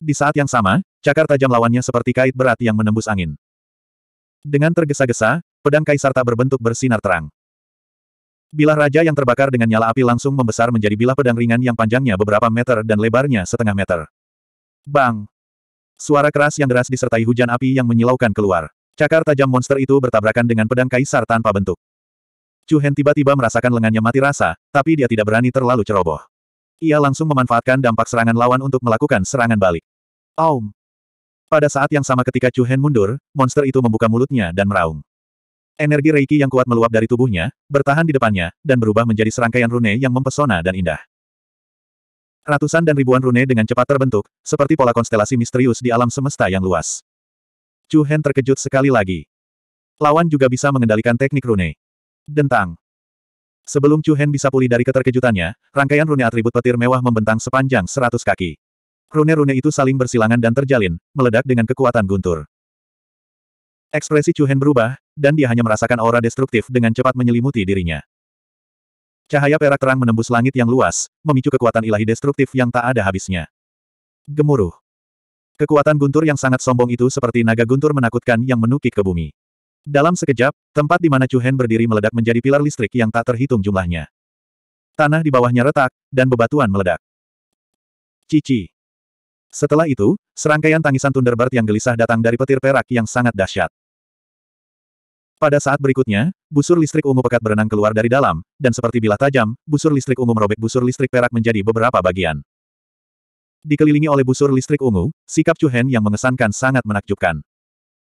Di saat yang sama, cakar tajam lawannya seperti kait berat yang menembus angin. Dengan tergesa-gesa, pedang kaisar tak berbentuk bersinar terang. Bilah raja yang terbakar dengan nyala api langsung membesar menjadi bilah pedang ringan yang panjangnya beberapa meter dan lebarnya setengah meter. Bang! Suara keras yang deras disertai hujan api yang menyilaukan keluar. Cakar tajam monster itu bertabrakan dengan pedang kaisar tanpa bentuk. Chu Hen tiba-tiba merasakan lengannya mati rasa, tapi dia tidak berani terlalu ceroboh. Ia langsung memanfaatkan dampak serangan lawan untuk melakukan serangan balik. Aum! Pada saat yang sama ketika Chu Hen mundur, monster itu membuka mulutnya dan meraung. Energi Reiki yang kuat meluap dari tubuhnya, bertahan di depannya, dan berubah menjadi serangkaian rune yang mempesona dan indah. Ratusan dan ribuan rune dengan cepat terbentuk, seperti pola konstelasi misterius di alam semesta yang luas. Chu Hen terkejut sekali lagi. Lawan juga bisa mengendalikan teknik rune. Dentang. Sebelum Chu Hen bisa pulih dari keterkejutannya, rangkaian rune atribut petir mewah membentang sepanjang seratus kaki. Rune-rune itu saling bersilangan dan terjalin, meledak dengan kekuatan guntur. Ekspresi Chu Hen berubah, dan dia hanya merasakan aura destruktif dengan cepat menyelimuti dirinya. Cahaya perak terang menembus langit yang luas, memicu kekuatan ilahi destruktif yang tak ada habisnya. Gemuruh. Kekuatan guntur yang sangat sombong itu seperti naga guntur menakutkan yang menukik ke bumi. Dalam sekejap, tempat di mana Chu Hen berdiri meledak menjadi pilar listrik yang tak terhitung jumlahnya. Tanah di bawahnya retak, dan bebatuan meledak. Cici. Setelah itu, serangkaian tangisan Thunderbird yang gelisah datang dari petir perak yang sangat dahsyat. Pada saat berikutnya, busur listrik ungu pekat berenang keluar dari dalam, dan seperti bilah tajam, busur listrik ungu merobek busur listrik perak menjadi beberapa bagian. Dikelilingi oleh busur listrik ungu, sikap Chu Hen yang mengesankan sangat menakjubkan.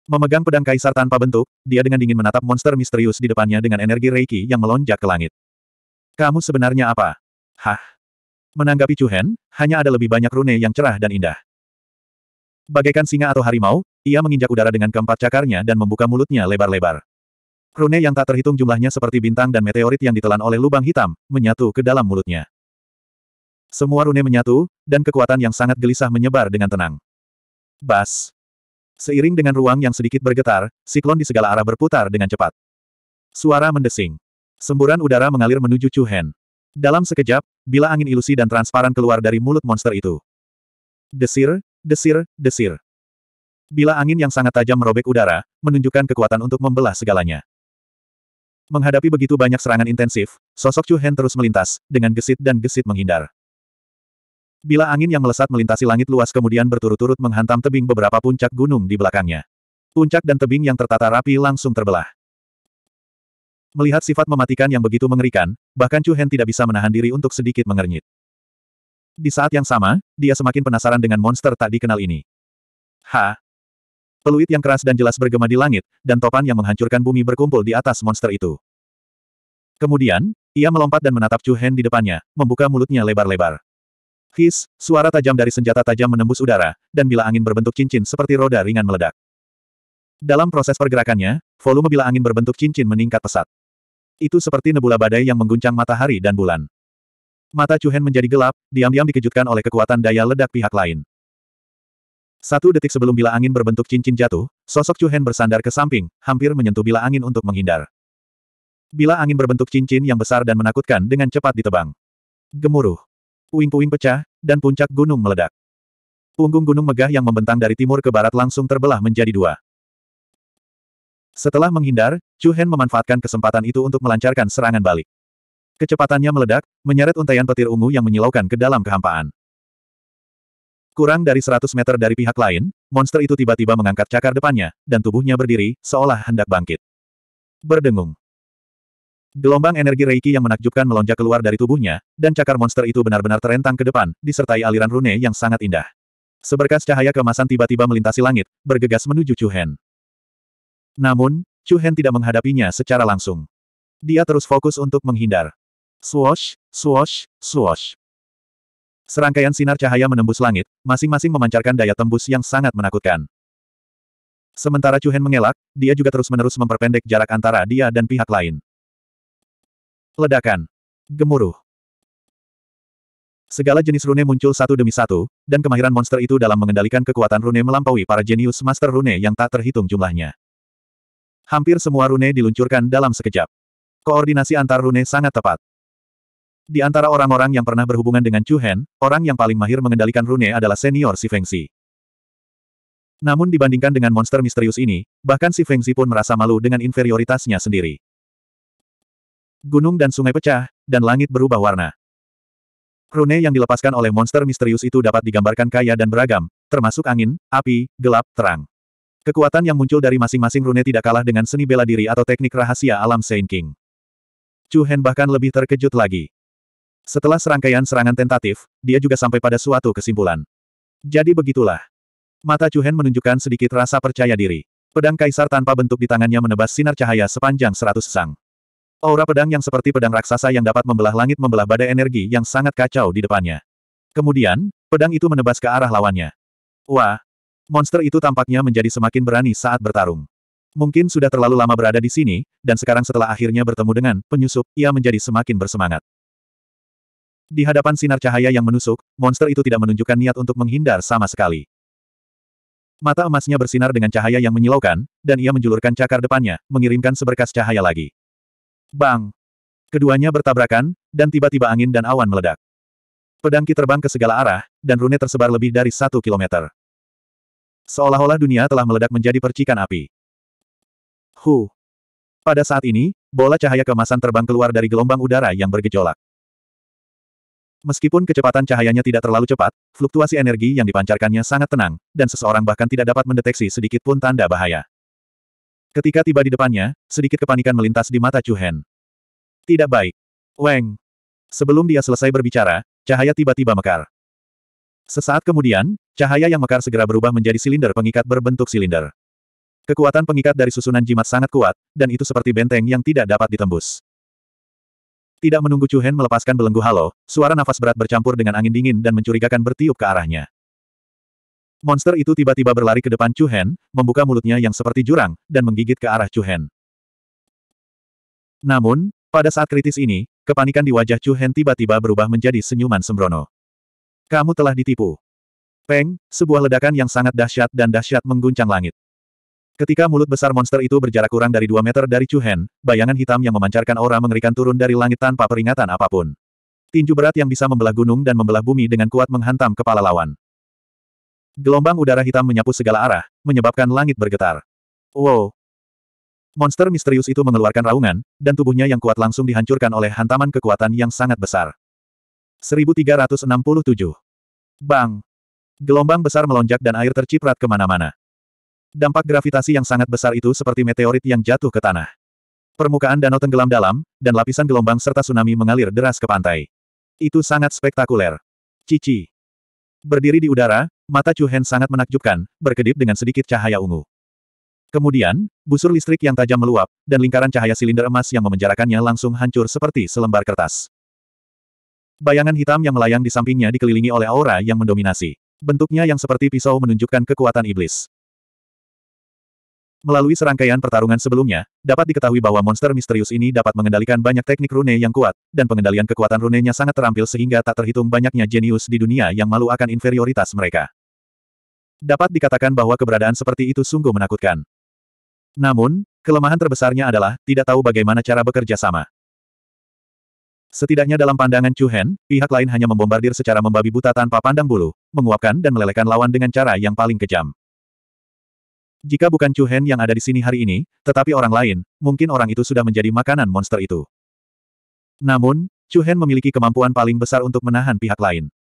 Memegang pedang kaisar tanpa bentuk, dia dengan dingin menatap monster misterius di depannya dengan energi reiki yang melonjak ke langit. Kamu sebenarnya apa? Hah? Menanggapi Chuhen, hanya ada lebih banyak rune yang cerah dan indah. Bagaikan singa atau harimau, ia menginjak udara dengan keempat cakarnya dan membuka mulutnya lebar-lebar. Rune yang tak terhitung jumlahnya seperti bintang dan meteorit yang ditelan oleh lubang hitam, menyatu ke dalam mulutnya. Semua rune menyatu, dan kekuatan yang sangat gelisah menyebar dengan tenang. Bas! Seiring dengan ruang yang sedikit bergetar, siklon di segala arah berputar dengan cepat. Suara mendesing. Semburan udara mengalir menuju Chu Hen. Dalam sekejap, bila angin ilusi dan transparan keluar dari mulut monster itu. Desir, desir, desir. Bila angin yang sangat tajam merobek udara, menunjukkan kekuatan untuk membelah segalanya. Menghadapi begitu banyak serangan intensif, sosok Chu Hen terus melintas, dengan gesit dan gesit menghindar. Bila angin yang melesat melintasi langit luas kemudian berturut-turut menghantam tebing beberapa puncak gunung di belakangnya. Puncak dan tebing yang tertata rapi langsung terbelah. Melihat sifat mematikan yang begitu mengerikan, bahkan Chu Hen tidak bisa menahan diri untuk sedikit mengernyit. Di saat yang sama, dia semakin penasaran dengan monster tak dikenal ini. Ha! Peluit yang keras dan jelas bergema di langit, dan topan yang menghancurkan bumi berkumpul di atas monster itu. Kemudian, ia melompat dan menatap Chu Hen di depannya, membuka mulutnya lebar-lebar. His, suara tajam dari senjata tajam menembus udara, dan bila angin berbentuk cincin seperti roda ringan meledak. Dalam proses pergerakannya, volume bila angin berbentuk cincin meningkat pesat. Itu seperti nebula badai yang mengguncang matahari dan bulan. Mata Chuhen menjadi gelap, diam-diam dikejutkan oleh kekuatan daya ledak pihak lain. Satu detik sebelum bila angin berbentuk cincin jatuh, sosok Chuhen bersandar ke samping, hampir menyentuh bila angin untuk menghindar. Bila angin berbentuk cincin yang besar dan menakutkan dengan cepat ditebang. Gemuruh puing-puing pecah, dan puncak gunung meledak. Punggung gunung megah yang membentang dari timur ke barat langsung terbelah menjadi dua. Setelah menghindar, Chu Hen memanfaatkan kesempatan itu untuk melancarkan serangan balik. Kecepatannya meledak, menyeret untaian petir ungu yang menyilaukan ke dalam kehampaan. Kurang dari 100 meter dari pihak lain, monster itu tiba-tiba mengangkat cakar depannya, dan tubuhnya berdiri, seolah hendak bangkit. Berdengung. Gelombang energi Reiki yang menakjubkan melonjak keluar dari tubuhnya, dan cakar monster itu benar-benar terentang ke depan, disertai aliran rune yang sangat indah. Seberkas cahaya kemasan tiba-tiba melintasi langit, bergegas menuju Chu Hen. Namun, Chu Hen tidak menghadapinya secara langsung. Dia terus fokus untuk menghindar. Swoosh, swoosh, swoosh. Serangkaian sinar cahaya menembus langit, masing-masing memancarkan daya tembus yang sangat menakutkan. Sementara Chu Hen mengelak, dia juga terus-menerus memperpendek jarak antara dia dan pihak lain. Ledakan. Gemuruh. Segala jenis rune muncul satu demi satu, dan kemahiran monster itu dalam mengendalikan kekuatan rune melampaui para jenius master rune yang tak terhitung jumlahnya. Hampir semua rune diluncurkan dalam sekejap. Koordinasi antar rune sangat tepat. Di antara orang-orang yang pernah berhubungan dengan Chu Hen, orang yang paling mahir mengendalikan rune adalah senior Si Fengzi. Namun dibandingkan dengan monster misterius ini, bahkan Si Fengzi pun merasa malu dengan inferioritasnya sendiri. Gunung dan sungai pecah, dan langit berubah warna. Rune yang dilepaskan oleh monster misterius itu dapat digambarkan kaya dan beragam, termasuk angin, api, gelap, terang. Kekuatan yang muncul dari masing-masing rune tidak kalah dengan seni bela diri atau teknik rahasia alam Saint King. Chu Hen bahkan lebih terkejut lagi. Setelah serangkaian serangan tentatif, dia juga sampai pada suatu kesimpulan. Jadi begitulah. Mata Chu Hen menunjukkan sedikit rasa percaya diri. Pedang kaisar tanpa bentuk di tangannya menebas sinar cahaya sepanjang seratus sang. Aura pedang yang seperti pedang raksasa yang dapat membelah langit membelah badai energi yang sangat kacau di depannya. Kemudian, pedang itu menebas ke arah lawannya. Wah! Monster itu tampaknya menjadi semakin berani saat bertarung. Mungkin sudah terlalu lama berada di sini, dan sekarang setelah akhirnya bertemu dengan penyusup, ia menjadi semakin bersemangat. Di hadapan sinar cahaya yang menusuk, monster itu tidak menunjukkan niat untuk menghindar sama sekali. Mata emasnya bersinar dengan cahaya yang menyilaukan, dan ia menjulurkan cakar depannya, mengirimkan seberkas cahaya lagi. Bang! Keduanya bertabrakan, dan tiba-tiba angin dan awan meledak. Pedangki terbang ke segala arah, dan rune tersebar lebih dari satu kilometer. Seolah-olah dunia telah meledak menjadi percikan api. Hu! Pada saat ini, bola cahaya kemasan terbang keluar dari gelombang udara yang bergejolak. Meskipun kecepatan cahayanya tidak terlalu cepat, fluktuasi energi yang dipancarkannya sangat tenang, dan seseorang bahkan tidak dapat mendeteksi sedikit pun tanda bahaya. Ketika tiba di depannya, sedikit kepanikan melintas di mata Chu Hen. Tidak baik. Weng. Sebelum dia selesai berbicara, cahaya tiba-tiba mekar. Sesaat kemudian, cahaya yang mekar segera berubah menjadi silinder pengikat berbentuk silinder. Kekuatan pengikat dari susunan jimat sangat kuat, dan itu seperti benteng yang tidak dapat ditembus. Tidak menunggu Chu Hen melepaskan belenggu halo, suara nafas berat bercampur dengan angin dingin dan mencurigakan bertiup ke arahnya. Monster itu tiba-tiba berlari ke depan Chu membuka mulutnya yang seperti jurang, dan menggigit ke arah Chu Namun, pada saat kritis ini, kepanikan di wajah Chu tiba-tiba berubah menjadi senyuman sembrono. Kamu telah ditipu. Peng, sebuah ledakan yang sangat dahsyat dan dahsyat mengguncang langit. Ketika mulut besar monster itu berjarak kurang dari 2 meter dari Chu bayangan hitam yang memancarkan aura mengerikan turun dari langit tanpa peringatan apapun. Tinju berat yang bisa membelah gunung dan membelah bumi dengan kuat menghantam kepala lawan. Gelombang udara hitam menyapu segala arah, menyebabkan langit bergetar. Wow! Monster misterius itu mengeluarkan raungan, dan tubuhnya yang kuat langsung dihancurkan oleh hantaman kekuatan yang sangat besar. 1367. Bang! Gelombang besar melonjak dan air terciprat kemana-mana. Dampak gravitasi yang sangat besar itu seperti meteorit yang jatuh ke tanah. Permukaan danau tenggelam dalam, dan lapisan gelombang serta tsunami mengalir deras ke pantai. Itu sangat spektakuler. Cici. Berdiri di udara, Mata Chu Hen sangat menakjubkan, berkedip dengan sedikit cahaya ungu. Kemudian, busur listrik yang tajam meluap, dan lingkaran cahaya silinder emas yang memenjarakannya langsung hancur seperti selembar kertas. Bayangan hitam yang melayang di sampingnya dikelilingi oleh aura yang mendominasi. Bentuknya yang seperti pisau menunjukkan kekuatan iblis. Melalui serangkaian pertarungan sebelumnya, dapat diketahui bahwa monster misterius ini dapat mengendalikan banyak teknik rune yang kuat, dan pengendalian kekuatan runenya sangat terampil sehingga tak terhitung banyaknya jenius di dunia yang malu akan inferioritas mereka. Dapat dikatakan bahwa keberadaan seperti itu sungguh menakutkan. Namun, kelemahan terbesarnya adalah tidak tahu bagaimana cara bekerja sama. Setidaknya dalam pandangan Chu Hen, pihak lain hanya membombardir secara membabi buta tanpa pandang bulu, menguapkan dan melelehkan lawan dengan cara yang paling kejam. Jika bukan Chu Hen yang ada di sini hari ini, tetapi orang lain, mungkin orang itu sudah menjadi makanan monster itu. Namun, Chu Hen memiliki kemampuan paling besar untuk menahan pihak lain.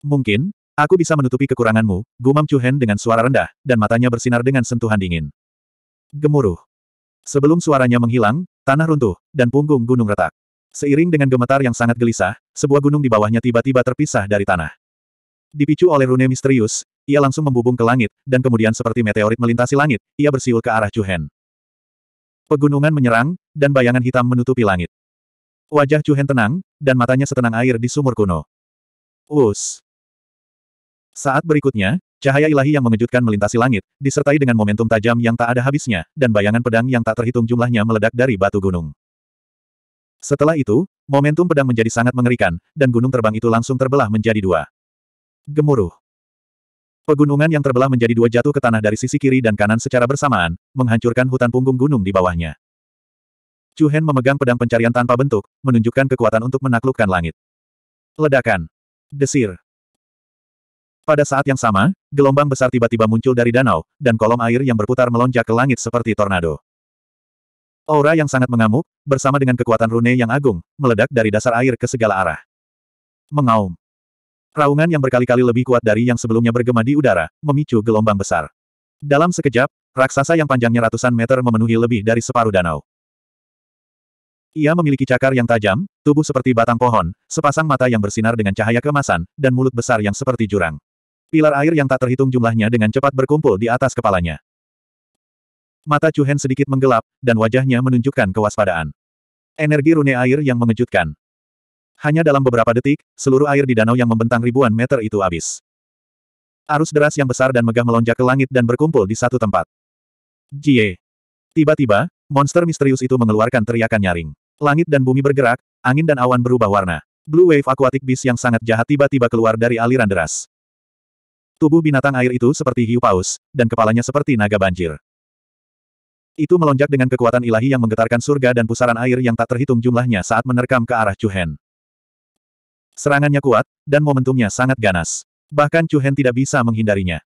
Mungkin, Aku bisa menutupi kekuranganmu, gumam Chuhen dengan suara rendah, dan matanya bersinar dengan sentuhan dingin. Gemuruh. Sebelum suaranya menghilang, tanah runtuh, dan punggung gunung retak. Seiring dengan gemetar yang sangat gelisah, sebuah gunung di bawahnya tiba-tiba terpisah dari tanah. Dipicu oleh rune misterius, ia langsung membubung ke langit, dan kemudian seperti meteorit melintasi langit, ia bersiul ke arah Chuhen. Pegunungan menyerang, dan bayangan hitam menutupi langit. Wajah Chuhen tenang, dan matanya setenang air di sumur kuno. Us. Saat berikutnya, cahaya ilahi yang mengejutkan melintasi langit, disertai dengan momentum tajam yang tak ada habisnya, dan bayangan pedang yang tak terhitung jumlahnya meledak dari batu gunung. Setelah itu, momentum pedang menjadi sangat mengerikan, dan gunung terbang itu langsung terbelah menjadi dua. Gemuruh. Pegunungan yang terbelah menjadi dua jatuh ke tanah dari sisi kiri dan kanan secara bersamaan, menghancurkan hutan punggung gunung di bawahnya. Chu memegang pedang pencarian tanpa bentuk, menunjukkan kekuatan untuk menaklukkan langit. Ledakan. Desir. Pada saat yang sama, gelombang besar tiba-tiba muncul dari danau, dan kolom air yang berputar melonjak ke langit seperti tornado. Aura yang sangat mengamuk, bersama dengan kekuatan rune yang agung, meledak dari dasar air ke segala arah. Mengaum. Raungan yang berkali-kali lebih kuat dari yang sebelumnya bergema di udara, memicu gelombang besar. Dalam sekejap, raksasa yang panjangnya ratusan meter memenuhi lebih dari separuh danau. Ia memiliki cakar yang tajam, tubuh seperti batang pohon, sepasang mata yang bersinar dengan cahaya kemasan, dan mulut besar yang seperti jurang. Pilar air yang tak terhitung jumlahnya dengan cepat berkumpul di atas kepalanya. Mata Chuhen sedikit menggelap, dan wajahnya menunjukkan kewaspadaan. Energi rune air yang mengejutkan. Hanya dalam beberapa detik, seluruh air di danau yang membentang ribuan meter itu habis. Arus deras yang besar dan megah melonjak ke langit dan berkumpul di satu tempat. Jie. Tiba-tiba, monster misterius itu mengeluarkan teriakan nyaring. Langit dan bumi bergerak, angin dan awan berubah warna. Blue wave Aquatic Beast yang sangat jahat tiba-tiba keluar dari aliran deras. Tubuh binatang air itu seperti hiu paus, dan kepalanya seperti naga banjir. Itu melonjak dengan kekuatan ilahi yang menggetarkan surga dan pusaran air yang tak terhitung jumlahnya saat menerkam ke arah Chuhen. Serangannya kuat, dan momentumnya sangat ganas. Bahkan Chuhen tidak bisa menghindarinya.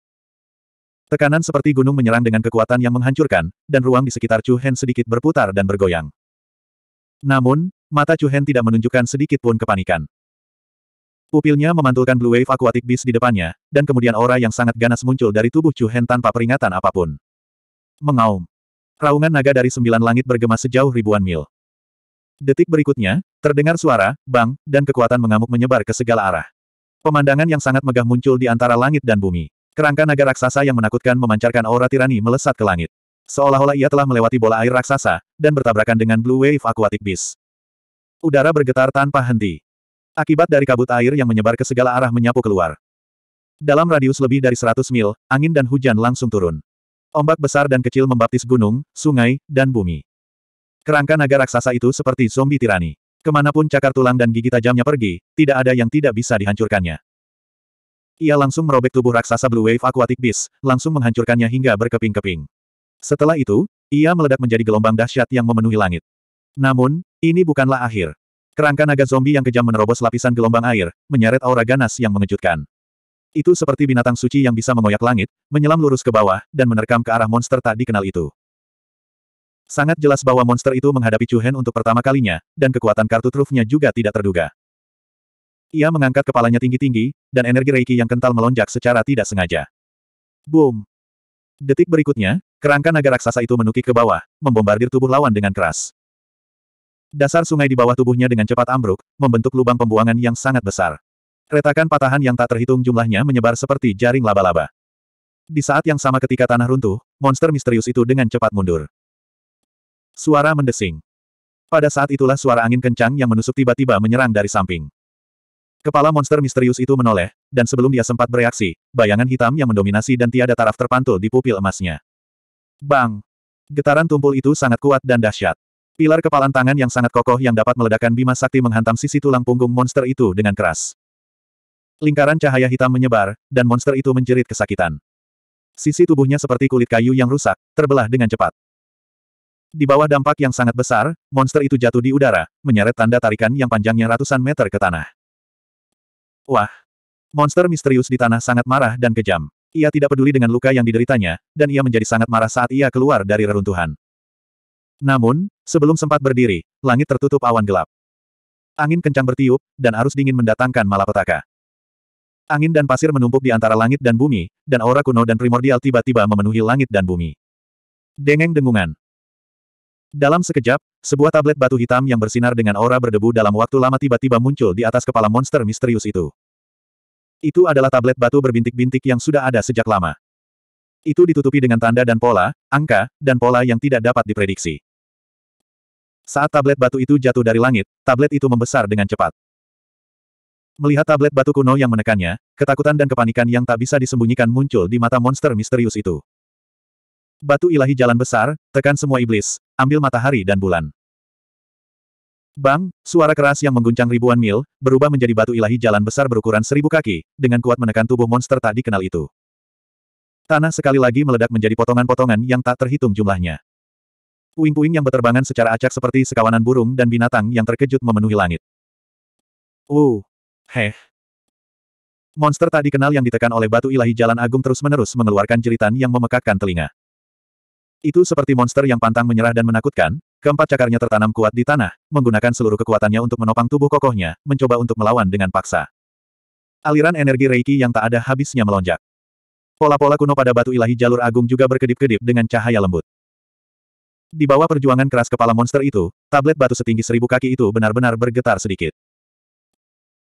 Tekanan seperti gunung menyerang dengan kekuatan yang menghancurkan, dan ruang di sekitar Chuhen sedikit berputar dan bergoyang. Namun, mata Chuhen tidak menunjukkan sedikit pun kepanikan. Pupilnya memantulkan blue wave Aquatic Beast di depannya, dan kemudian aura yang sangat ganas muncul dari tubuh Chu Hen tanpa peringatan apapun. Mengaum. Raungan naga dari sembilan langit bergema sejauh ribuan mil. Detik berikutnya, terdengar suara, bang, dan kekuatan mengamuk menyebar ke segala arah. Pemandangan yang sangat megah muncul di antara langit dan bumi. Kerangka naga raksasa yang menakutkan memancarkan aura tirani melesat ke langit. Seolah-olah ia telah melewati bola air raksasa, dan bertabrakan dengan blue wave Aquatic Beast. Udara bergetar tanpa henti. Akibat dari kabut air yang menyebar ke segala arah menyapu keluar. Dalam radius lebih dari 100 mil, angin dan hujan langsung turun. Ombak besar dan kecil membaptis gunung, sungai, dan bumi. Kerangka naga raksasa itu seperti zombie tirani. Kemanapun cakar tulang dan gigi tajamnya pergi, tidak ada yang tidak bisa dihancurkannya. Ia langsung merobek tubuh raksasa Blue Wave Aquatic Beast, langsung menghancurkannya hingga berkeping-keping. Setelah itu, ia meledak menjadi gelombang dahsyat yang memenuhi langit. Namun, ini bukanlah akhir. Kerangka naga zombie yang kejam menerobos lapisan gelombang air, menyeret aura ganas yang mengejutkan. Itu seperti binatang suci yang bisa mengoyak langit, menyelam lurus ke bawah, dan menerkam ke arah monster tak dikenal itu. Sangat jelas bahwa monster itu menghadapi Chu untuk pertama kalinya, dan kekuatan kartu trufnya juga tidak terduga. Ia mengangkat kepalanya tinggi-tinggi, dan energi reiki yang kental melonjak secara tidak sengaja. Boom! Detik berikutnya, kerangka naga raksasa itu menukik ke bawah, membombardir tubuh lawan dengan keras. Dasar sungai di bawah tubuhnya dengan cepat ambruk, membentuk lubang pembuangan yang sangat besar. Retakan patahan yang tak terhitung jumlahnya menyebar seperti jaring laba-laba. Di saat yang sama ketika tanah runtuh, monster misterius itu dengan cepat mundur. Suara mendesing. Pada saat itulah suara angin kencang yang menusuk tiba-tiba menyerang dari samping. Kepala monster misterius itu menoleh, dan sebelum dia sempat bereaksi, bayangan hitam yang mendominasi dan tiada taraf terpantul di pupil emasnya. Bang! Getaran tumpul itu sangat kuat dan dahsyat. Pilar kepalan tangan yang sangat kokoh yang dapat meledakkan bima sakti menghantam sisi tulang punggung monster itu dengan keras. Lingkaran cahaya hitam menyebar, dan monster itu menjerit kesakitan. Sisi tubuhnya seperti kulit kayu yang rusak, terbelah dengan cepat. Di bawah dampak yang sangat besar, monster itu jatuh di udara, menyeret tanda tarikan yang panjangnya ratusan meter ke tanah. Wah! Monster misterius di tanah sangat marah dan kejam. Ia tidak peduli dengan luka yang dideritanya, dan ia menjadi sangat marah saat ia keluar dari reruntuhan. Namun, sebelum sempat berdiri, langit tertutup awan gelap. Angin kencang bertiup, dan arus dingin mendatangkan malapetaka. Angin dan pasir menumpuk di antara langit dan bumi, dan aura kuno dan primordial tiba-tiba memenuhi langit dan bumi. Dengeng dengungan. Dalam sekejap, sebuah tablet batu hitam yang bersinar dengan aura berdebu dalam waktu lama tiba-tiba muncul di atas kepala monster misterius itu. Itu adalah tablet batu berbintik-bintik yang sudah ada sejak lama. Itu ditutupi dengan tanda dan pola, angka, dan pola yang tidak dapat diprediksi. Saat tablet batu itu jatuh dari langit, tablet itu membesar dengan cepat. Melihat tablet batu kuno yang menekannya, ketakutan dan kepanikan yang tak bisa disembunyikan muncul di mata monster misterius itu. Batu ilahi jalan besar, tekan semua iblis, ambil matahari dan bulan. Bang, suara keras yang mengguncang ribuan mil, berubah menjadi batu ilahi jalan besar berukuran seribu kaki, dengan kuat menekan tubuh monster tak dikenal itu. Tanah sekali lagi meledak menjadi potongan-potongan yang tak terhitung jumlahnya. Puing-puing yang berterbangan secara acak seperti sekawanan burung dan binatang yang terkejut memenuhi langit. Uh, heh. Monster tak dikenal yang ditekan oleh batu ilahi jalan agung terus-menerus mengeluarkan jeritan yang memekakkan telinga. Itu seperti monster yang pantang menyerah dan menakutkan, keempat cakarnya tertanam kuat di tanah, menggunakan seluruh kekuatannya untuk menopang tubuh kokohnya, mencoba untuk melawan dengan paksa. Aliran energi Reiki yang tak ada habisnya melonjak. Pola-pola kuno pada batu ilahi jalur agung juga berkedip-kedip dengan cahaya lembut. Di bawah perjuangan keras kepala monster itu, tablet batu setinggi seribu kaki itu benar-benar bergetar sedikit.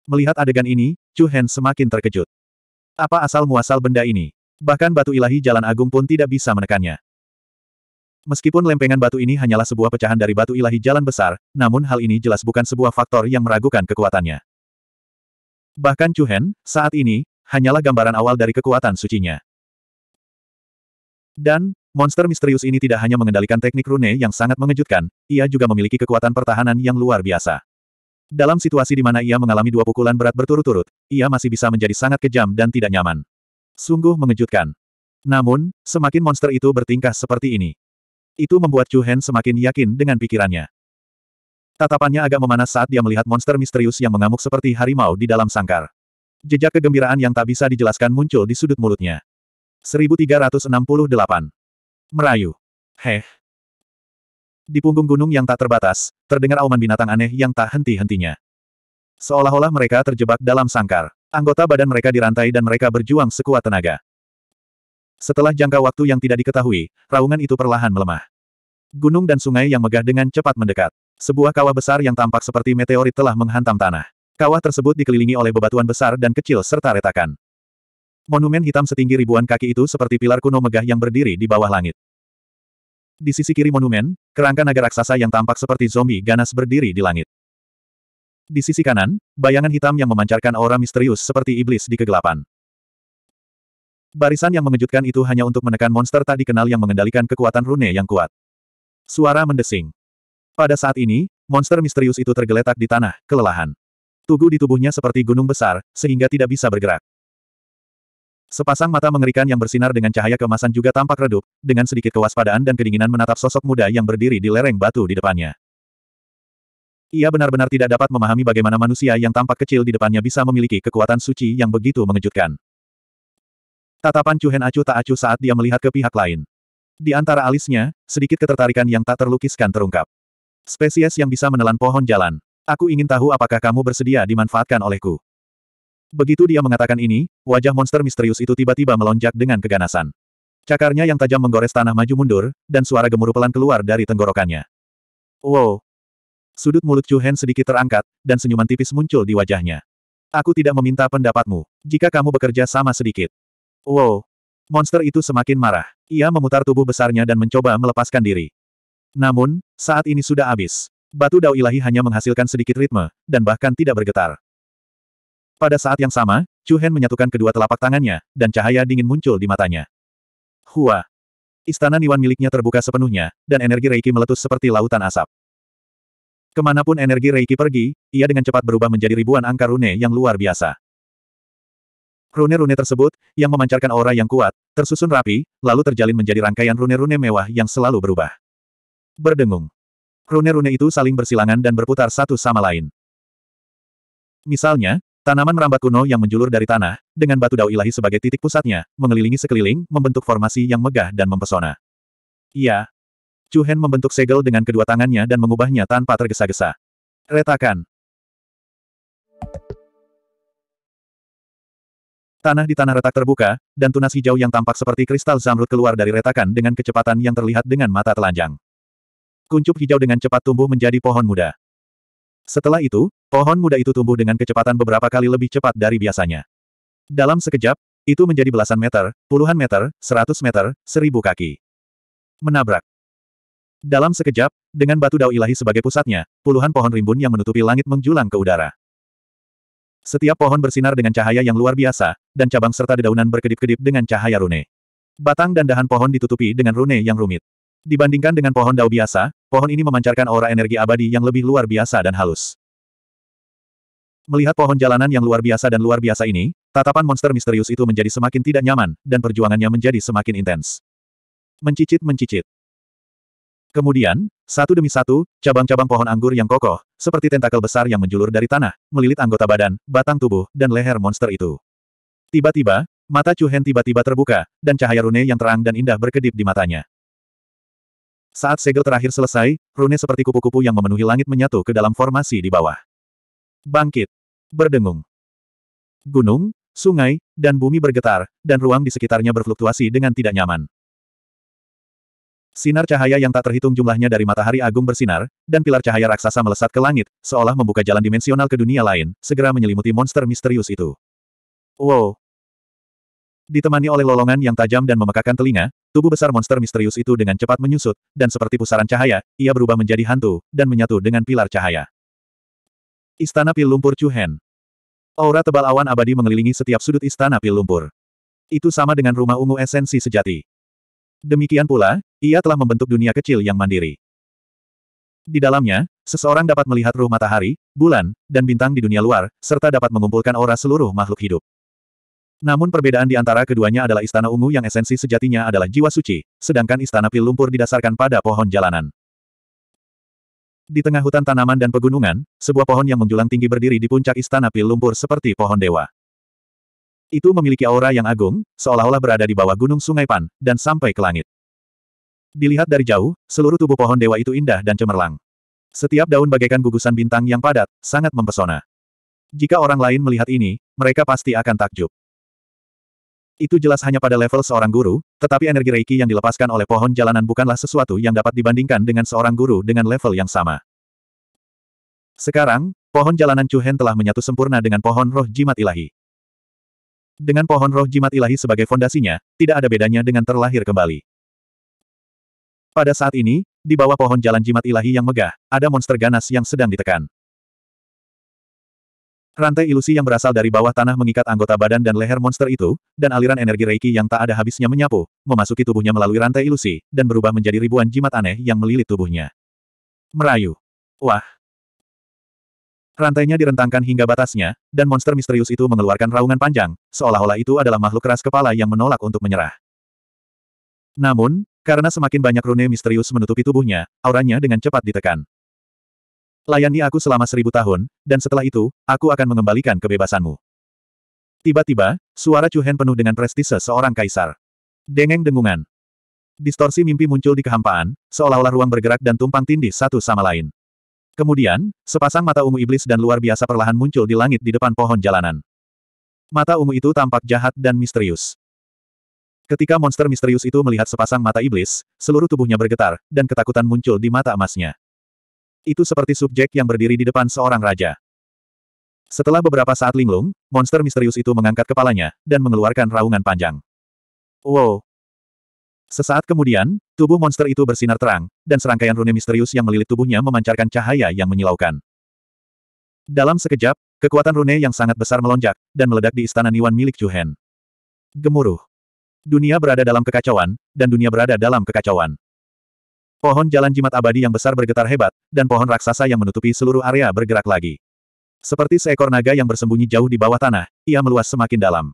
Melihat adegan ini, Chu Hen semakin terkejut. Apa asal-muasal benda ini? Bahkan batu ilahi jalan agung pun tidak bisa menekannya. Meskipun lempengan batu ini hanyalah sebuah pecahan dari batu ilahi jalan besar, namun hal ini jelas bukan sebuah faktor yang meragukan kekuatannya. Bahkan Chu Hen, saat ini, hanyalah gambaran awal dari kekuatan sucinya. Dan, Monster misterius ini tidak hanya mengendalikan teknik rune yang sangat mengejutkan, ia juga memiliki kekuatan pertahanan yang luar biasa. Dalam situasi di mana ia mengalami dua pukulan berat berturut-turut, ia masih bisa menjadi sangat kejam dan tidak nyaman. Sungguh mengejutkan. Namun, semakin monster itu bertingkah seperti ini. Itu membuat Chu Hen semakin yakin dengan pikirannya. Tatapannya agak memanas saat dia melihat monster misterius yang mengamuk seperti harimau di dalam sangkar. Jejak kegembiraan yang tak bisa dijelaskan muncul di sudut mulutnya. 1368 Merayu. Heh. Di punggung gunung yang tak terbatas, terdengar auman binatang aneh yang tak henti-hentinya. Seolah-olah mereka terjebak dalam sangkar. Anggota badan mereka dirantai dan mereka berjuang sekuat tenaga. Setelah jangka waktu yang tidak diketahui, raungan itu perlahan melemah. Gunung dan sungai yang megah dengan cepat mendekat. Sebuah kawah besar yang tampak seperti meteorit telah menghantam tanah. Kawah tersebut dikelilingi oleh bebatuan besar dan kecil serta retakan. Monumen hitam setinggi ribuan kaki itu seperti pilar kuno megah yang berdiri di bawah langit. Di sisi kiri monumen, kerangka naga raksasa yang tampak seperti zombie ganas berdiri di langit. Di sisi kanan, bayangan hitam yang memancarkan aura misterius seperti iblis di kegelapan. Barisan yang mengejutkan itu hanya untuk menekan monster tak dikenal yang mengendalikan kekuatan rune yang kuat. Suara mendesing. Pada saat ini, monster misterius itu tergeletak di tanah, kelelahan. Tugu di tubuhnya seperti gunung besar, sehingga tidak bisa bergerak. Sepasang mata mengerikan yang bersinar dengan cahaya kemasan juga tampak redup, dengan sedikit kewaspadaan dan kedinginan menatap sosok muda yang berdiri di lereng batu di depannya. Ia benar-benar tidak dapat memahami bagaimana manusia yang tampak kecil di depannya bisa memiliki kekuatan suci yang begitu mengejutkan. Tatapan Cuhen acu tak acuh saat dia melihat ke pihak lain. Di antara alisnya, sedikit ketertarikan yang tak terlukiskan terungkap. Spesies yang bisa menelan pohon jalan. Aku ingin tahu apakah kamu bersedia dimanfaatkan olehku. Begitu dia mengatakan ini, wajah monster misterius itu tiba-tiba melonjak dengan keganasan. Cakarnya yang tajam menggores tanah maju mundur, dan suara gemuruh pelan keluar dari tenggorokannya. Wow! Sudut mulut Chu Hen sedikit terangkat, dan senyuman tipis muncul di wajahnya. Aku tidak meminta pendapatmu, jika kamu bekerja sama sedikit. Wow! Monster itu semakin marah. Ia memutar tubuh besarnya dan mencoba melepaskan diri. Namun, saat ini sudah habis. Batu dao ilahi hanya menghasilkan sedikit ritme, dan bahkan tidak bergetar. Pada saat yang sama, Chu Hen menyatukan kedua telapak tangannya, dan cahaya dingin muncul di matanya. Hua! Istana Niwan miliknya terbuka sepenuhnya, dan energi Reiki meletus seperti lautan asap. Kemanapun energi Reiki pergi, ia dengan cepat berubah menjadi ribuan angka rune yang luar biasa. Rune-rune tersebut, yang memancarkan aura yang kuat, tersusun rapi, lalu terjalin menjadi rangkaian rune-rune mewah yang selalu berubah. Berdengung. Rune-rune itu saling bersilangan dan berputar satu sama lain. Misalnya, Tanaman merambat kuno yang menjulur dari tanah, dengan batu dao ilahi sebagai titik pusatnya, mengelilingi sekeliling, membentuk formasi yang megah dan mempesona. Iya. Chu Hen membentuk segel dengan kedua tangannya dan mengubahnya tanpa tergesa-gesa. Retakan. Tanah di tanah retak terbuka, dan tunas hijau yang tampak seperti kristal zamrud keluar dari retakan dengan kecepatan yang terlihat dengan mata telanjang. Kuncup hijau dengan cepat tumbuh menjadi pohon muda. Setelah itu, pohon muda itu tumbuh dengan kecepatan beberapa kali lebih cepat dari biasanya. Dalam sekejap, itu menjadi belasan meter, puluhan meter, seratus meter, seribu kaki. Menabrak. Dalam sekejap, dengan batu dao ilahi sebagai pusatnya, puluhan pohon rimbun yang menutupi langit menjulang ke udara. Setiap pohon bersinar dengan cahaya yang luar biasa, dan cabang serta dedaunan berkedip-kedip dengan cahaya rune. Batang dan dahan pohon ditutupi dengan rune yang rumit. Dibandingkan dengan pohon dao biasa, Pohon ini memancarkan aura energi abadi yang lebih luar biasa dan halus. Melihat pohon jalanan yang luar biasa dan luar biasa ini, tatapan monster misterius itu menjadi semakin tidak nyaman, dan perjuangannya menjadi semakin intens. Mencicit-mencicit. Kemudian, satu demi satu, cabang-cabang pohon anggur yang kokoh, seperti tentakel besar yang menjulur dari tanah, melilit anggota badan, batang tubuh, dan leher monster itu. Tiba-tiba, mata Chu Hen tiba-tiba terbuka, dan cahaya rune yang terang dan indah berkedip di matanya. Saat segel terakhir selesai, rune seperti kupu-kupu yang memenuhi langit menyatu ke dalam formasi di bawah. Bangkit. Berdengung. Gunung, sungai, dan bumi bergetar, dan ruang di sekitarnya berfluktuasi dengan tidak nyaman. Sinar cahaya yang tak terhitung jumlahnya dari matahari agung bersinar, dan pilar cahaya raksasa melesat ke langit, seolah membuka jalan dimensional ke dunia lain, segera menyelimuti monster misterius itu. Wow! Ditemani oleh lolongan yang tajam dan memekakan telinga, Tubuh besar monster misterius itu dengan cepat menyusut, dan seperti pusaran cahaya, ia berubah menjadi hantu, dan menyatu dengan pilar cahaya. Istana Pil Lumpur Chuhen Aura tebal awan abadi mengelilingi setiap sudut Istana Pil Lumpur. Itu sama dengan rumah ungu esensi sejati. Demikian pula, ia telah membentuk dunia kecil yang mandiri. Di dalamnya, seseorang dapat melihat ruh matahari, bulan, dan bintang di dunia luar, serta dapat mengumpulkan aura seluruh makhluk hidup. Namun perbedaan di antara keduanya adalah istana ungu yang esensi sejatinya adalah jiwa suci, sedangkan istana pil lumpur didasarkan pada pohon jalanan. Di tengah hutan tanaman dan pegunungan, sebuah pohon yang menjulang tinggi berdiri di puncak istana pil lumpur seperti pohon dewa. Itu memiliki aura yang agung, seolah-olah berada di bawah gunung Sungai Pan, dan sampai ke langit. Dilihat dari jauh, seluruh tubuh pohon dewa itu indah dan cemerlang. Setiap daun bagaikan gugusan bintang yang padat, sangat mempesona. Jika orang lain melihat ini, mereka pasti akan takjub. Itu jelas hanya pada level seorang guru, tetapi energi Reiki yang dilepaskan oleh pohon jalanan bukanlah sesuatu yang dapat dibandingkan dengan seorang guru dengan level yang sama. Sekarang, pohon jalanan Chuhen telah menyatu sempurna dengan pohon roh jimat ilahi. Dengan pohon roh jimat ilahi sebagai fondasinya, tidak ada bedanya dengan terlahir kembali. Pada saat ini, di bawah pohon jalan jimat ilahi yang megah, ada monster ganas yang sedang ditekan. Rantai ilusi yang berasal dari bawah tanah mengikat anggota badan dan leher monster itu, dan aliran energi Reiki yang tak ada habisnya menyapu, memasuki tubuhnya melalui rantai ilusi, dan berubah menjadi ribuan jimat aneh yang melilit tubuhnya. Merayu. Wah. Rantainya direntangkan hingga batasnya, dan monster misterius itu mengeluarkan raungan panjang, seolah-olah itu adalah makhluk keras kepala yang menolak untuk menyerah. Namun, karena semakin banyak rune misterius menutupi tubuhnya, auranya dengan cepat ditekan. Layani aku selama seribu tahun, dan setelah itu, aku akan mengembalikan kebebasanmu. Tiba-tiba, suara Chu penuh dengan prestise seorang kaisar. Dengeng dengungan. Distorsi mimpi muncul di kehampaan, seolah-olah ruang bergerak dan tumpang tindih satu sama lain. Kemudian, sepasang mata ungu iblis dan luar biasa perlahan muncul di langit di depan pohon jalanan. Mata ungu itu tampak jahat dan misterius. Ketika monster misterius itu melihat sepasang mata iblis, seluruh tubuhnya bergetar, dan ketakutan muncul di mata emasnya. Itu seperti subjek yang berdiri di depan seorang raja. Setelah beberapa saat linglung, monster misterius itu mengangkat kepalanya, dan mengeluarkan raungan panjang. Wow! Sesaat kemudian, tubuh monster itu bersinar terang, dan serangkaian rune misterius yang melilit tubuhnya memancarkan cahaya yang menyilaukan. Dalam sekejap, kekuatan rune yang sangat besar melonjak, dan meledak di istana Niwan milik Juhen. Gemuruh. Dunia berada dalam kekacauan, dan dunia berada dalam kekacauan. Pohon jalan jimat abadi yang besar bergetar hebat, dan pohon raksasa yang menutupi seluruh area bergerak lagi. Seperti seekor naga yang bersembunyi jauh di bawah tanah, ia meluas semakin dalam.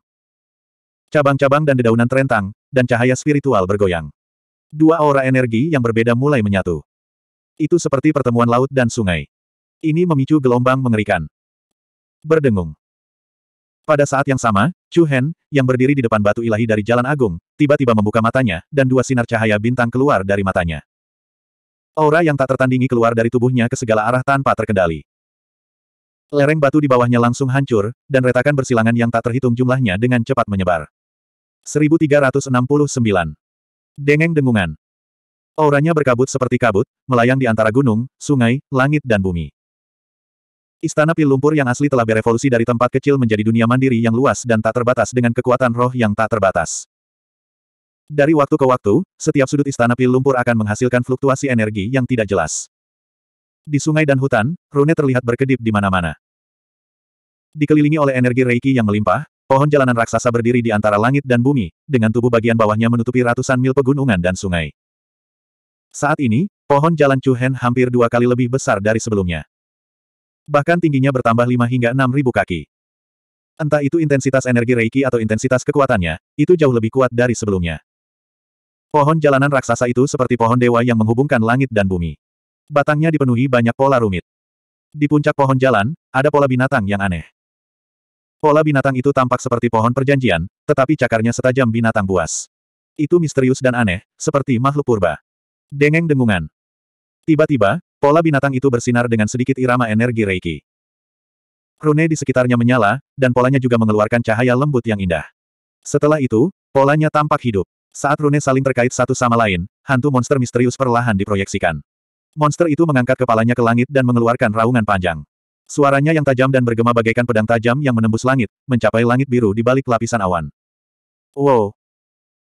Cabang-cabang dan dedaunan terentang, dan cahaya spiritual bergoyang. Dua aura energi yang berbeda mulai menyatu. Itu seperti pertemuan laut dan sungai. Ini memicu gelombang mengerikan. Berdengung. Pada saat yang sama, Chu Hen, yang berdiri di depan batu ilahi dari Jalan Agung, tiba-tiba membuka matanya, dan dua sinar cahaya bintang keluar dari matanya. Aura yang tak tertandingi keluar dari tubuhnya ke segala arah tanpa terkendali. Lereng batu di bawahnya langsung hancur, dan retakan bersilangan yang tak terhitung jumlahnya dengan cepat menyebar. 1369. Dengeng dengungan. Auranya berkabut seperti kabut, melayang di antara gunung, sungai, langit dan bumi. Istana pil lumpur yang asli telah berevolusi dari tempat kecil menjadi dunia mandiri yang luas dan tak terbatas dengan kekuatan roh yang tak terbatas. Dari waktu ke waktu, setiap sudut istana pil lumpur akan menghasilkan fluktuasi energi yang tidak jelas. Di sungai dan hutan, rune terlihat berkedip di mana-mana. Dikelilingi oleh energi reiki yang melimpah, pohon jalanan raksasa berdiri di antara langit dan bumi, dengan tubuh bagian bawahnya menutupi ratusan mil pegunungan dan sungai. Saat ini, pohon jalan Chuhen hampir dua kali lebih besar dari sebelumnya. Bahkan tingginya bertambah lima hingga enam ribu kaki. Entah itu intensitas energi reiki atau intensitas kekuatannya, itu jauh lebih kuat dari sebelumnya. Pohon jalanan raksasa itu seperti pohon dewa yang menghubungkan langit dan bumi. Batangnya dipenuhi banyak pola rumit. Di puncak pohon jalan, ada pola binatang yang aneh. Pola binatang itu tampak seperti pohon perjanjian, tetapi cakarnya setajam binatang buas. Itu misterius dan aneh, seperti makhluk purba. Dengeng dengungan. Tiba-tiba, pola binatang itu bersinar dengan sedikit irama energi Reiki. Rune di sekitarnya menyala, dan polanya juga mengeluarkan cahaya lembut yang indah. Setelah itu, polanya tampak hidup. Saat rune saling terkait satu sama lain, hantu monster misterius perlahan diproyeksikan. Monster itu mengangkat kepalanya ke langit dan mengeluarkan raungan panjang. Suaranya yang tajam dan bergema bagaikan pedang tajam yang menembus langit, mencapai langit biru di balik lapisan awan. Wow!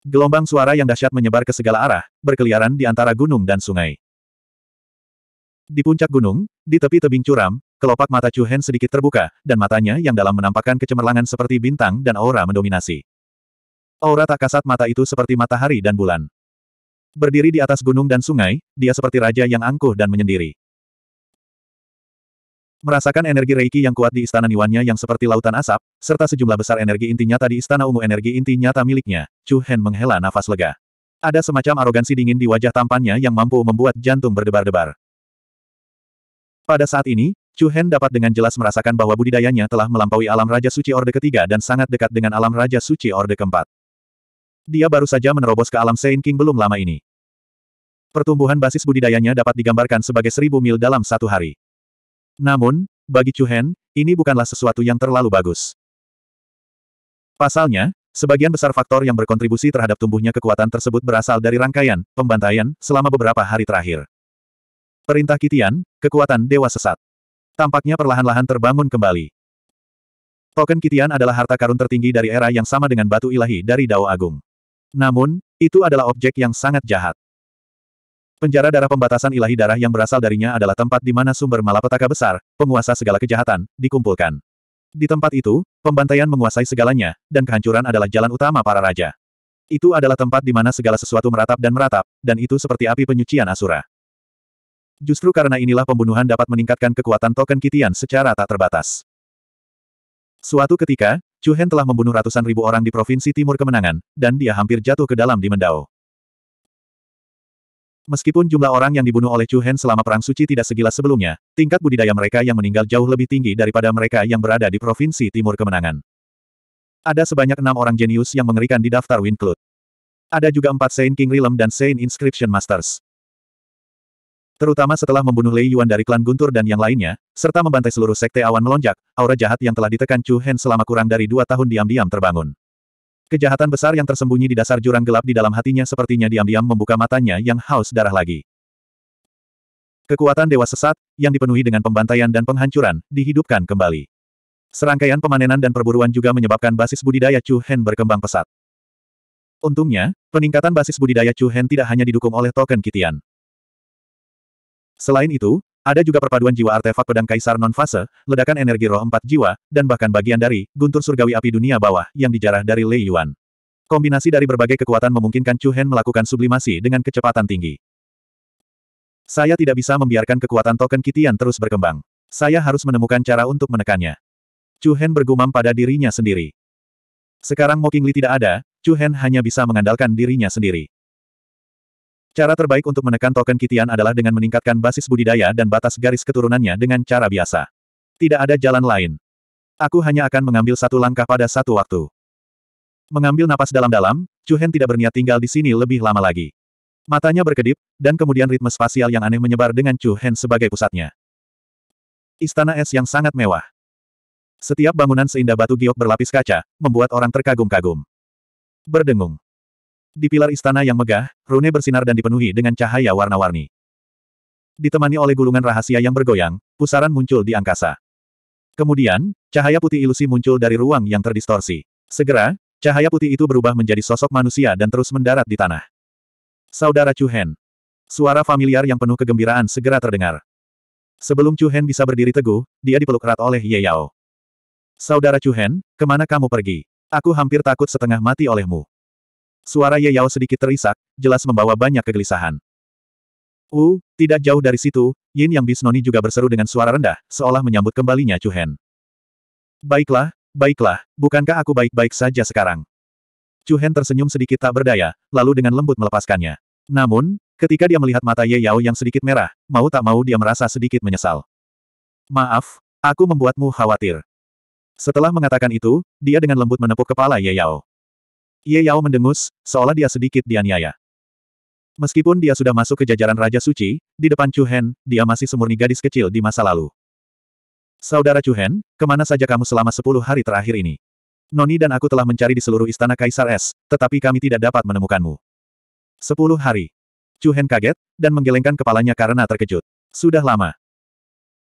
Gelombang suara yang dahsyat menyebar ke segala arah, berkeliaran di antara gunung dan sungai. Di puncak gunung, di tepi tebing curam, kelopak mata Chu Hen sedikit terbuka, dan matanya yang dalam menampakkan kecemerlangan seperti bintang dan aura mendominasi. Aura tak kasat mata itu seperti matahari dan bulan. Berdiri di atas gunung dan sungai, dia seperti raja yang angkuh dan menyendiri. Merasakan energi Reiki yang kuat di istana Niwannya yang seperti lautan asap, serta sejumlah besar energi inti nyata di istana ungu energi inti nyata miliknya, Chu Hen menghela nafas lega. Ada semacam arogansi dingin di wajah tampannya yang mampu membuat jantung berdebar-debar. Pada saat ini, Chu Hen dapat dengan jelas merasakan bahwa budidayanya telah melampaui alam Raja Suci Orde ketiga dan sangat dekat dengan alam Raja Suci Orde keempat. Dia baru saja menerobos ke alam Saint King belum lama ini. Pertumbuhan basis budidayanya dapat digambarkan sebagai seribu mil dalam satu hari. Namun, bagi Chu Hen, ini bukanlah sesuatu yang terlalu bagus. Pasalnya, sebagian besar faktor yang berkontribusi terhadap tumbuhnya kekuatan tersebut berasal dari rangkaian, pembantaian, selama beberapa hari terakhir. Perintah Kitian, kekuatan Dewa Sesat. Tampaknya perlahan-lahan terbangun kembali. Token Kitian adalah harta karun tertinggi dari era yang sama dengan batu ilahi dari Dao Agung. Namun, itu adalah objek yang sangat jahat. Penjara darah pembatasan ilahi darah yang berasal darinya adalah tempat di mana sumber malapetaka besar, penguasa segala kejahatan, dikumpulkan. Di tempat itu, pembantaian menguasai segalanya, dan kehancuran adalah jalan utama para raja. Itu adalah tempat di mana segala sesuatu meratap dan meratap, dan itu seperti api penyucian Asura. Justru karena inilah pembunuhan dapat meningkatkan kekuatan token Kitian secara tak terbatas. Suatu ketika, Chu Hen telah membunuh ratusan ribu orang di Provinsi Timur Kemenangan, dan dia hampir jatuh ke dalam di Mendao. Meskipun jumlah orang yang dibunuh oleh Chu Hen selama Perang Suci tidak segila sebelumnya, tingkat budidaya mereka yang meninggal jauh lebih tinggi daripada mereka yang berada di Provinsi Timur Kemenangan. Ada sebanyak enam orang jenius yang mengerikan di daftar Winclut. Ada juga empat Saint King Realm dan Saint Inscription Masters. Terutama setelah membunuh Lei Yuan dari klan Guntur dan yang lainnya, serta membantai seluruh sekte awan melonjak, aura jahat yang telah ditekan Chu Hen selama kurang dari dua tahun diam-diam terbangun. Kejahatan besar yang tersembunyi di dasar jurang gelap di dalam hatinya sepertinya diam-diam membuka matanya yang haus darah lagi. Kekuatan dewa sesat, yang dipenuhi dengan pembantaian dan penghancuran, dihidupkan kembali. Serangkaian pemanenan dan perburuan juga menyebabkan basis budidaya Chu Hen berkembang pesat. Untungnya, peningkatan basis budidaya Chu Hen tidak hanya didukung oleh token Kitian. Selain itu, ada juga perpaduan jiwa artefak pedang kaisar non-fase, ledakan energi roh empat jiwa, dan bahkan bagian dari guntur surgawi api dunia bawah yang dijarah dari Lei Yuan. Kombinasi dari berbagai kekuatan memungkinkan Chu Hen melakukan sublimasi dengan kecepatan tinggi. Saya tidak bisa membiarkan kekuatan token Kitian terus berkembang. Saya harus menemukan cara untuk menekannya. Chu Hen bergumam pada dirinya sendiri. Sekarang Mokingli tidak ada, Chu Hen hanya bisa mengandalkan dirinya sendiri. Cara terbaik untuk menekan token Kitian adalah dengan meningkatkan basis budidaya dan batas garis keturunannya dengan cara biasa. Tidak ada jalan lain. Aku hanya akan mengambil satu langkah pada satu waktu. Mengambil napas dalam-dalam, Chu Chuhen tidak berniat tinggal di sini lebih lama lagi. Matanya berkedip, dan kemudian ritme spasial yang aneh menyebar dengan Chu Hen sebagai pusatnya. Istana es yang sangat mewah. Setiap bangunan seindah batu giok berlapis kaca, membuat orang terkagum-kagum. Berdengung. Di pilar istana yang megah, rune bersinar dan dipenuhi dengan cahaya warna-warni. Ditemani oleh gulungan rahasia yang bergoyang, pusaran muncul di angkasa. Kemudian, cahaya putih ilusi muncul dari ruang yang terdistorsi. Segera, cahaya putih itu berubah menjadi sosok manusia dan terus mendarat di tanah. Saudara Chuhen, Suara familiar yang penuh kegembiraan segera terdengar. Sebelum Chuhen bisa berdiri teguh, dia dipeluk erat oleh Ye Yao. Saudara Chuhen, kemana kamu pergi? Aku hampir takut setengah mati olehmu. Suara Ye Yao sedikit terisak, jelas membawa banyak kegelisahan. Uh, tidak jauh dari situ, Yin Yang Bisnoni juga berseru dengan suara rendah, seolah menyambut kembalinya Chu Hen. Baiklah, baiklah, bukankah aku baik-baik saja sekarang? Chu Hen tersenyum sedikit tak berdaya, lalu dengan lembut melepaskannya. Namun, ketika dia melihat mata Ye Yao yang sedikit merah, mau tak mau dia merasa sedikit menyesal. Maaf, aku membuatmu khawatir. Setelah mengatakan itu, dia dengan lembut menepuk kepala Ye Yao. Ye Yao mendengus, seolah dia sedikit dianiaya. Meskipun dia sudah masuk ke jajaran Raja Suci, di depan Chu Hen, dia masih semurni gadis kecil di masa lalu. Saudara Chu Hen, kemana saja kamu selama sepuluh hari terakhir ini? Noni dan aku telah mencari di seluruh istana Kaisar Es, tetapi kami tidak dapat menemukanmu. Sepuluh hari. Chu Hen kaget, dan menggelengkan kepalanya karena terkejut. Sudah lama.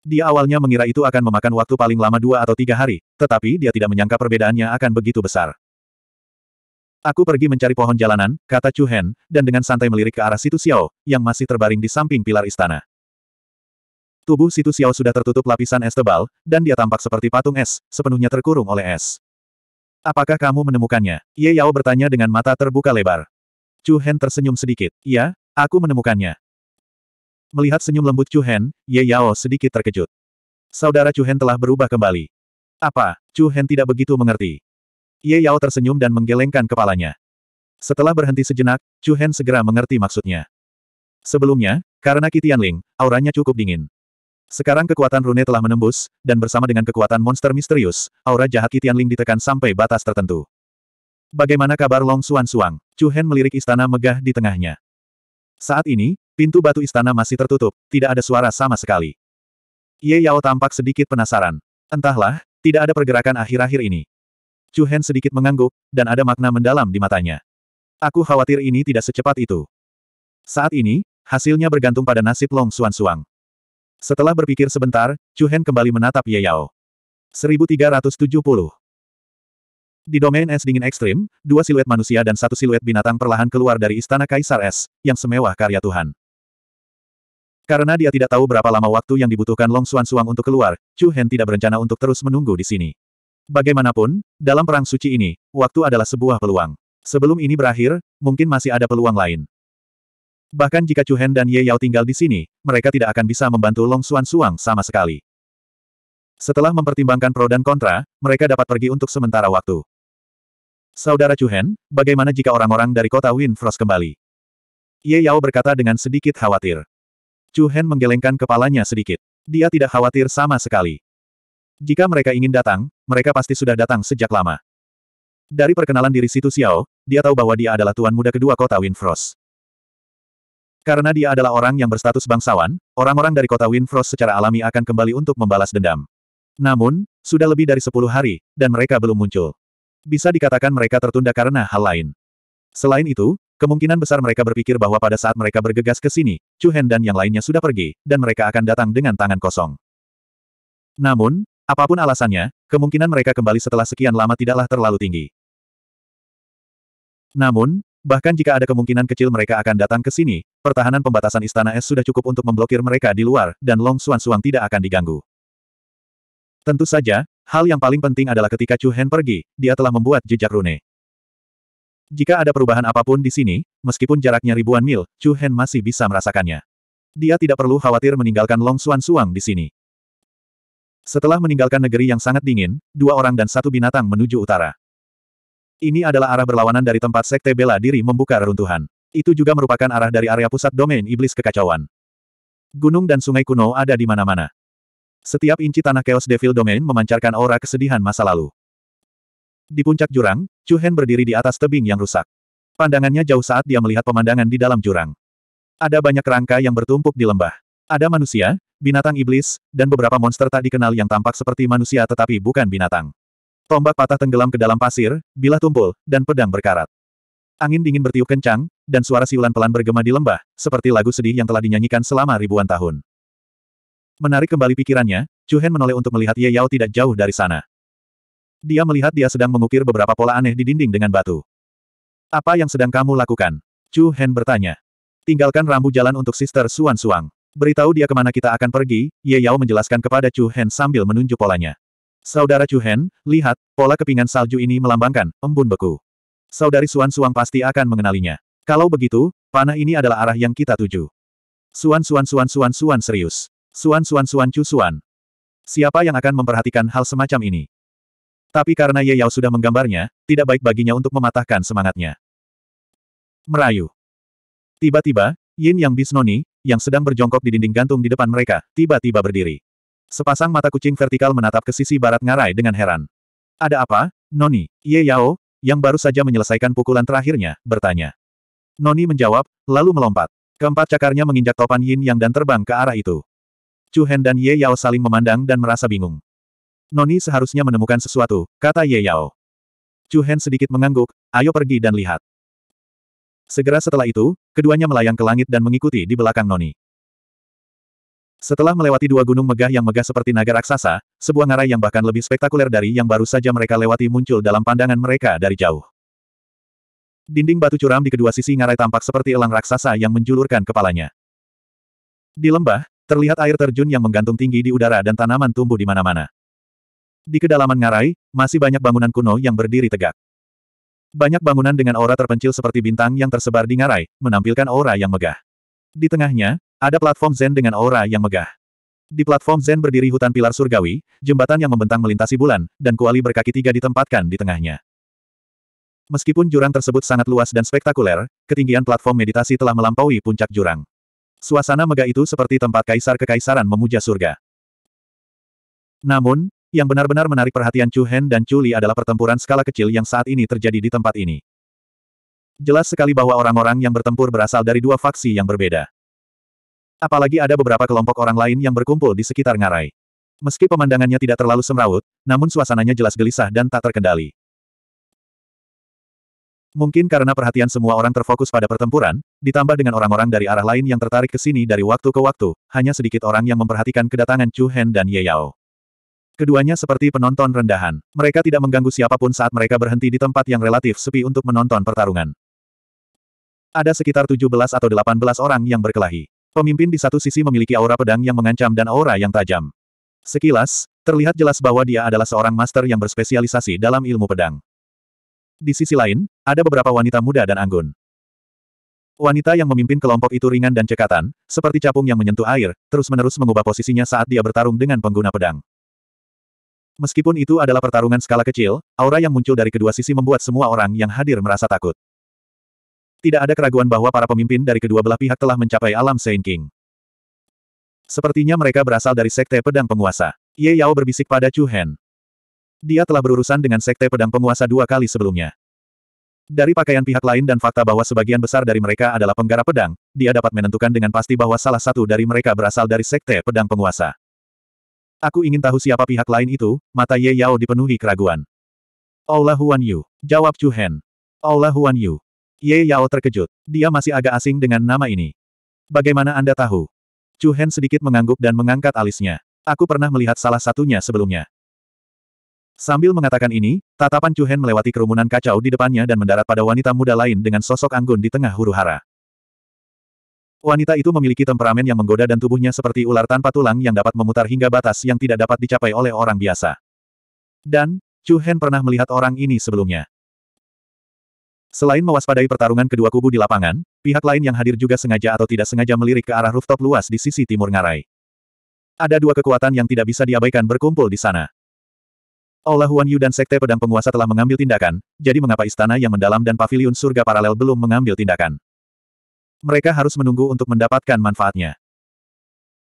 Dia awalnya mengira itu akan memakan waktu paling lama dua atau tiga hari, tetapi dia tidak menyangka perbedaannya akan begitu besar. Aku pergi mencari pohon jalanan, kata Chu Hen, dan dengan santai melirik ke arah Situ Xiao, yang masih terbaring di samping pilar istana. Tubuh Situ Xiao sudah tertutup lapisan es tebal, dan dia tampak seperti patung es, sepenuhnya terkurung oleh es. Apakah kamu menemukannya? Ye Yao bertanya dengan mata terbuka lebar. Chu Hen tersenyum sedikit. Ya, aku menemukannya. Melihat senyum lembut Chu Hen, Ye Yao sedikit terkejut. Saudara Chu Hen telah berubah kembali. Apa? Chu Hen tidak begitu mengerti. Ye Yao tersenyum dan menggelengkan kepalanya. Setelah berhenti sejenak, Chu Hen segera mengerti maksudnya. Sebelumnya, karena Kitian Ling, auranya cukup dingin. Sekarang kekuatan rune telah menembus, dan bersama dengan kekuatan monster misterius, aura jahat Kitian Ling ditekan sampai batas tertentu. Bagaimana kabar Long Suan Suang? Chu Hen melirik istana megah di tengahnya. Saat ini, pintu batu istana masih tertutup, tidak ada suara sama sekali. Ye Yao tampak sedikit penasaran. Entahlah, tidak ada pergerakan akhir-akhir ini. Chu Hen sedikit mengangguk, dan ada makna mendalam di matanya. Aku khawatir ini tidak secepat itu. Saat ini, hasilnya bergantung pada nasib Long Suan Suang. Setelah berpikir sebentar, Chu Hen kembali menatap Ye Yao. 1370 Di domain es dingin ekstrim, dua siluet manusia dan satu siluet binatang perlahan keluar dari istana Kaisar Es, yang semewah karya Tuhan. Karena dia tidak tahu berapa lama waktu yang dibutuhkan Long Suan Suang untuk keluar, Chu Hen tidak berencana untuk terus menunggu di sini. Bagaimanapun, dalam perang suci ini, waktu adalah sebuah peluang. Sebelum ini berakhir, mungkin masih ada peluang lain. Bahkan jika Chu Hen dan Ye Yao tinggal di sini, mereka tidak akan bisa membantu Long Xuan Suang sama sekali. Setelah mempertimbangkan pro dan kontra, mereka dapat pergi untuk sementara waktu. Saudara Chu Hen, bagaimana jika orang-orang dari kota Frost kembali? Ye Yao berkata dengan sedikit khawatir. Chu Hen menggelengkan kepalanya sedikit. Dia tidak khawatir sama sekali. Jika mereka ingin datang, mereka pasti sudah datang sejak lama. Dari perkenalan diri Situ Xiao, dia tahu bahwa dia adalah tuan muda kedua kota Windfrost. Karena dia adalah orang yang berstatus bangsawan, orang-orang dari kota Windfrost secara alami akan kembali untuk membalas dendam. Namun, sudah lebih dari sepuluh hari, dan mereka belum muncul. Bisa dikatakan mereka tertunda karena hal lain. Selain itu, kemungkinan besar mereka berpikir bahwa pada saat mereka bergegas ke sini, Chu Hen dan yang lainnya sudah pergi, dan mereka akan datang dengan tangan kosong. Namun, Apapun alasannya, kemungkinan mereka kembali setelah sekian lama tidaklah terlalu tinggi. Namun, bahkan jika ada kemungkinan kecil mereka akan datang ke sini, pertahanan pembatasan Istana Es sudah cukup untuk memblokir mereka di luar, dan Long Xuan Suang tidak akan diganggu. Tentu saja, hal yang paling penting adalah ketika Chu Hen pergi, dia telah membuat jejak rune. Jika ada perubahan apapun di sini, meskipun jaraknya ribuan mil, Chu Hen masih bisa merasakannya. Dia tidak perlu khawatir meninggalkan Long Xuan Suang di sini. Setelah meninggalkan negeri yang sangat dingin, dua orang dan satu binatang menuju utara. Ini adalah arah berlawanan dari tempat sekte bela diri membuka reruntuhan. Itu juga merupakan arah dari area pusat domain iblis kekacauan. Gunung dan sungai kuno ada di mana-mana. Setiap inci tanah Chaos Devil Domain memancarkan aura kesedihan masa lalu. Di puncak jurang, Chu Hen berdiri di atas tebing yang rusak. Pandangannya jauh saat dia melihat pemandangan di dalam jurang. Ada banyak rangka yang bertumpuk di lembah. Ada manusia, binatang iblis, dan beberapa monster tak dikenal yang tampak seperti manusia tetapi bukan binatang. Tombak patah tenggelam ke dalam pasir, bilah tumpul, dan pedang berkarat. Angin dingin bertiup kencang, dan suara siulan pelan bergema di lembah, seperti lagu sedih yang telah dinyanyikan selama ribuan tahun. Menarik kembali pikirannya, Chu Hen menoleh untuk melihat Ye Yao tidak jauh dari sana. Dia melihat dia sedang mengukir beberapa pola aneh di dinding dengan batu. Apa yang sedang kamu lakukan? Chu Hen bertanya. Tinggalkan rambu jalan untuk Sister Suan Suang. Beritahu dia kemana kita akan pergi, Ye Yao menjelaskan kepada Chu Hen sambil menunjuk polanya. Saudara Chu Hen, lihat, pola kepingan salju ini melambangkan embun beku. Saudari Suan Suang pasti akan mengenalinya. Kalau begitu, panah ini adalah arah yang kita tuju. Suan Suan Suan Suan Suan serius. Suan Suan Suan Chu Suan. Siapa yang akan memperhatikan hal semacam ini? Tapi karena Ye Yao sudah menggambarnya, tidak baik baginya untuk mematahkan semangatnya. Merayu. Tiba-tiba, Yin Yang Bisnoni, yang sedang berjongkok di dinding gantung di depan mereka, tiba-tiba berdiri. Sepasang mata kucing vertikal menatap ke sisi barat ngarai dengan heran. Ada apa, Noni? Ye Yao, yang baru saja menyelesaikan pukulan terakhirnya, bertanya. Noni menjawab, lalu melompat. Keempat cakarnya menginjak topan Yin Yang dan terbang ke arah itu. Chu Hen dan Ye Yao saling memandang dan merasa bingung. Noni seharusnya menemukan sesuatu, kata Ye Yao. Chu Hen sedikit mengangguk, ayo pergi dan lihat. Segera setelah itu, Keduanya melayang ke langit dan mengikuti di belakang Noni. Setelah melewati dua gunung megah yang megah seperti naga raksasa, sebuah ngarai yang bahkan lebih spektakuler dari yang baru saja mereka lewati muncul dalam pandangan mereka dari jauh. Dinding batu curam di kedua sisi ngarai tampak seperti elang raksasa yang menjulurkan kepalanya. Di lembah, terlihat air terjun yang menggantung tinggi di udara dan tanaman tumbuh di mana-mana. Di kedalaman ngarai, masih banyak bangunan kuno yang berdiri tegak. Banyak bangunan dengan aura terpencil seperti bintang yang tersebar di ngarai, menampilkan aura yang megah. Di tengahnya, ada platform Zen dengan aura yang megah. Di platform Zen berdiri hutan pilar surgawi, jembatan yang membentang melintasi bulan, dan kuali berkaki tiga ditempatkan di tengahnya. Meskipun jurang tersebut sangat luas dan spektakuler, ketinggian platform meditasi telah melampaui puncak jurang. Suasana megah itu seperti tempat kaisar kekaisaran memuja surga. Namun, yang benar-benar menarik perhatian Chu Hen dan Chu Li adalah pertempuran skala kecil yang saat ini terjadi di tempat ini. Jelas sekali bahwa orang-orang yang bertempur berasal dari dua faksi yang berbeda. Apalagi ada beberapa kelompok orang lain yang berkumpul di sekitar ngarai. Meski pemandangannya tidak terlalu semrawut, namun suasananya jelas gelisah dan tak terkendali. Mungkin karena perhatian semua orang terfokus pada pertempuran, ditambah dengan orang-orang dari arah lain yang tertarik ke sini dari waktu ke waktu, hanya sedikit orang yang memperhatikan kedatangan Chu Hen dan Ye Yao. Keduanya seperti penonton rendahan. Mereka tidak mengganggu siapapun saat mereka berhenti di tempat yang relatif sepi untuk menonton pertarungan. Ada sekitar 17 atau 18 orang yang berkelahi. Pemimpin di satu sisi memiliki aura pedang yang mengancam dan aura yang tajam. Sekilas, terlihat jelas bahwa dia adalah seorang master yang berspesialisasi dalam ilmu pedang. Di sisi lain, ada beberapa wanita muda dan anggun. Wanita yang memimpin kelompok itu ringan dan cekatan, seperti capung yang menyentuh air, terus-menerus mengubah posisinya saat dia bertarung dengan pengguna pedang. Meskipun itu adalah pertarungan skala kecil, aura yang muncul dari kedua sisi membuat semua orang yang hadir merasa takut. Tidak ada keraguan bahwa para pemimpin dari kedua belah pihak telah mencapai alam Saint King. Sepertinya mereka berasal dari Sekte Pedang Penguasa. Ye Yao berbisik pada Chu Hen. Dia telah berurusan dengan Sekte Pedang Penguasa dua kali sebelumnya. Dari pakaian pihak lain dan fakta bahwa sebagian besar dari mereka adalah penggarap pedang, dia dapat menentukan dengan pasti bahwa salah satu dari mereka berasal dari Sekte Pedang Penguasa. Aku ingin tahu siapa pihak lain itu, mata Ye Yao dipenuhi keraguan. Aula Huan Yu. Jawab Chu Hen. Aula Huan Yu. Ye Yao terkejut. Dia masih agak asing dengan nama ini. Bagaimana Anda tahu? Chu Hen sedikit mengangguk dan mengangkat alisnya. Aku pernah melihat salah satunya sebelumnya. Sambil mengatakan ini, tatapan Chu Hen melewati kerumunan kacau di depannya dan mendarat pada wanita muda lain dengan sosok anggun di tengah huru-hara. Wanita itu memiliki temperamen yang menggoda dan tubuhnya seperti ular tanpa tulang yang dapat memutar hingga batas yang tidak dapat dicapai oleh orang biasa. Dan, Chu Hen pernah melihat orang ini sebelumnya. Selain mewaspadai pertarungan kedua kubu di lapangan, pihak lain yang hadir juga sengaja atau tidak sengaja melirik ke arah rooftop luas di sisi timur ngarai. Ada dua kekuatan yang tidak bisa diabaikan berkumpul di sana. Olah Huan Yu dan Sekte Pedang Penguasa telah mengambil tindakan, jadi mengapa istana yang mendalam dan pavilion surga paralel belum mengambil tindakan? mereka harus menunggu untuk mendapatkan manfaatnya.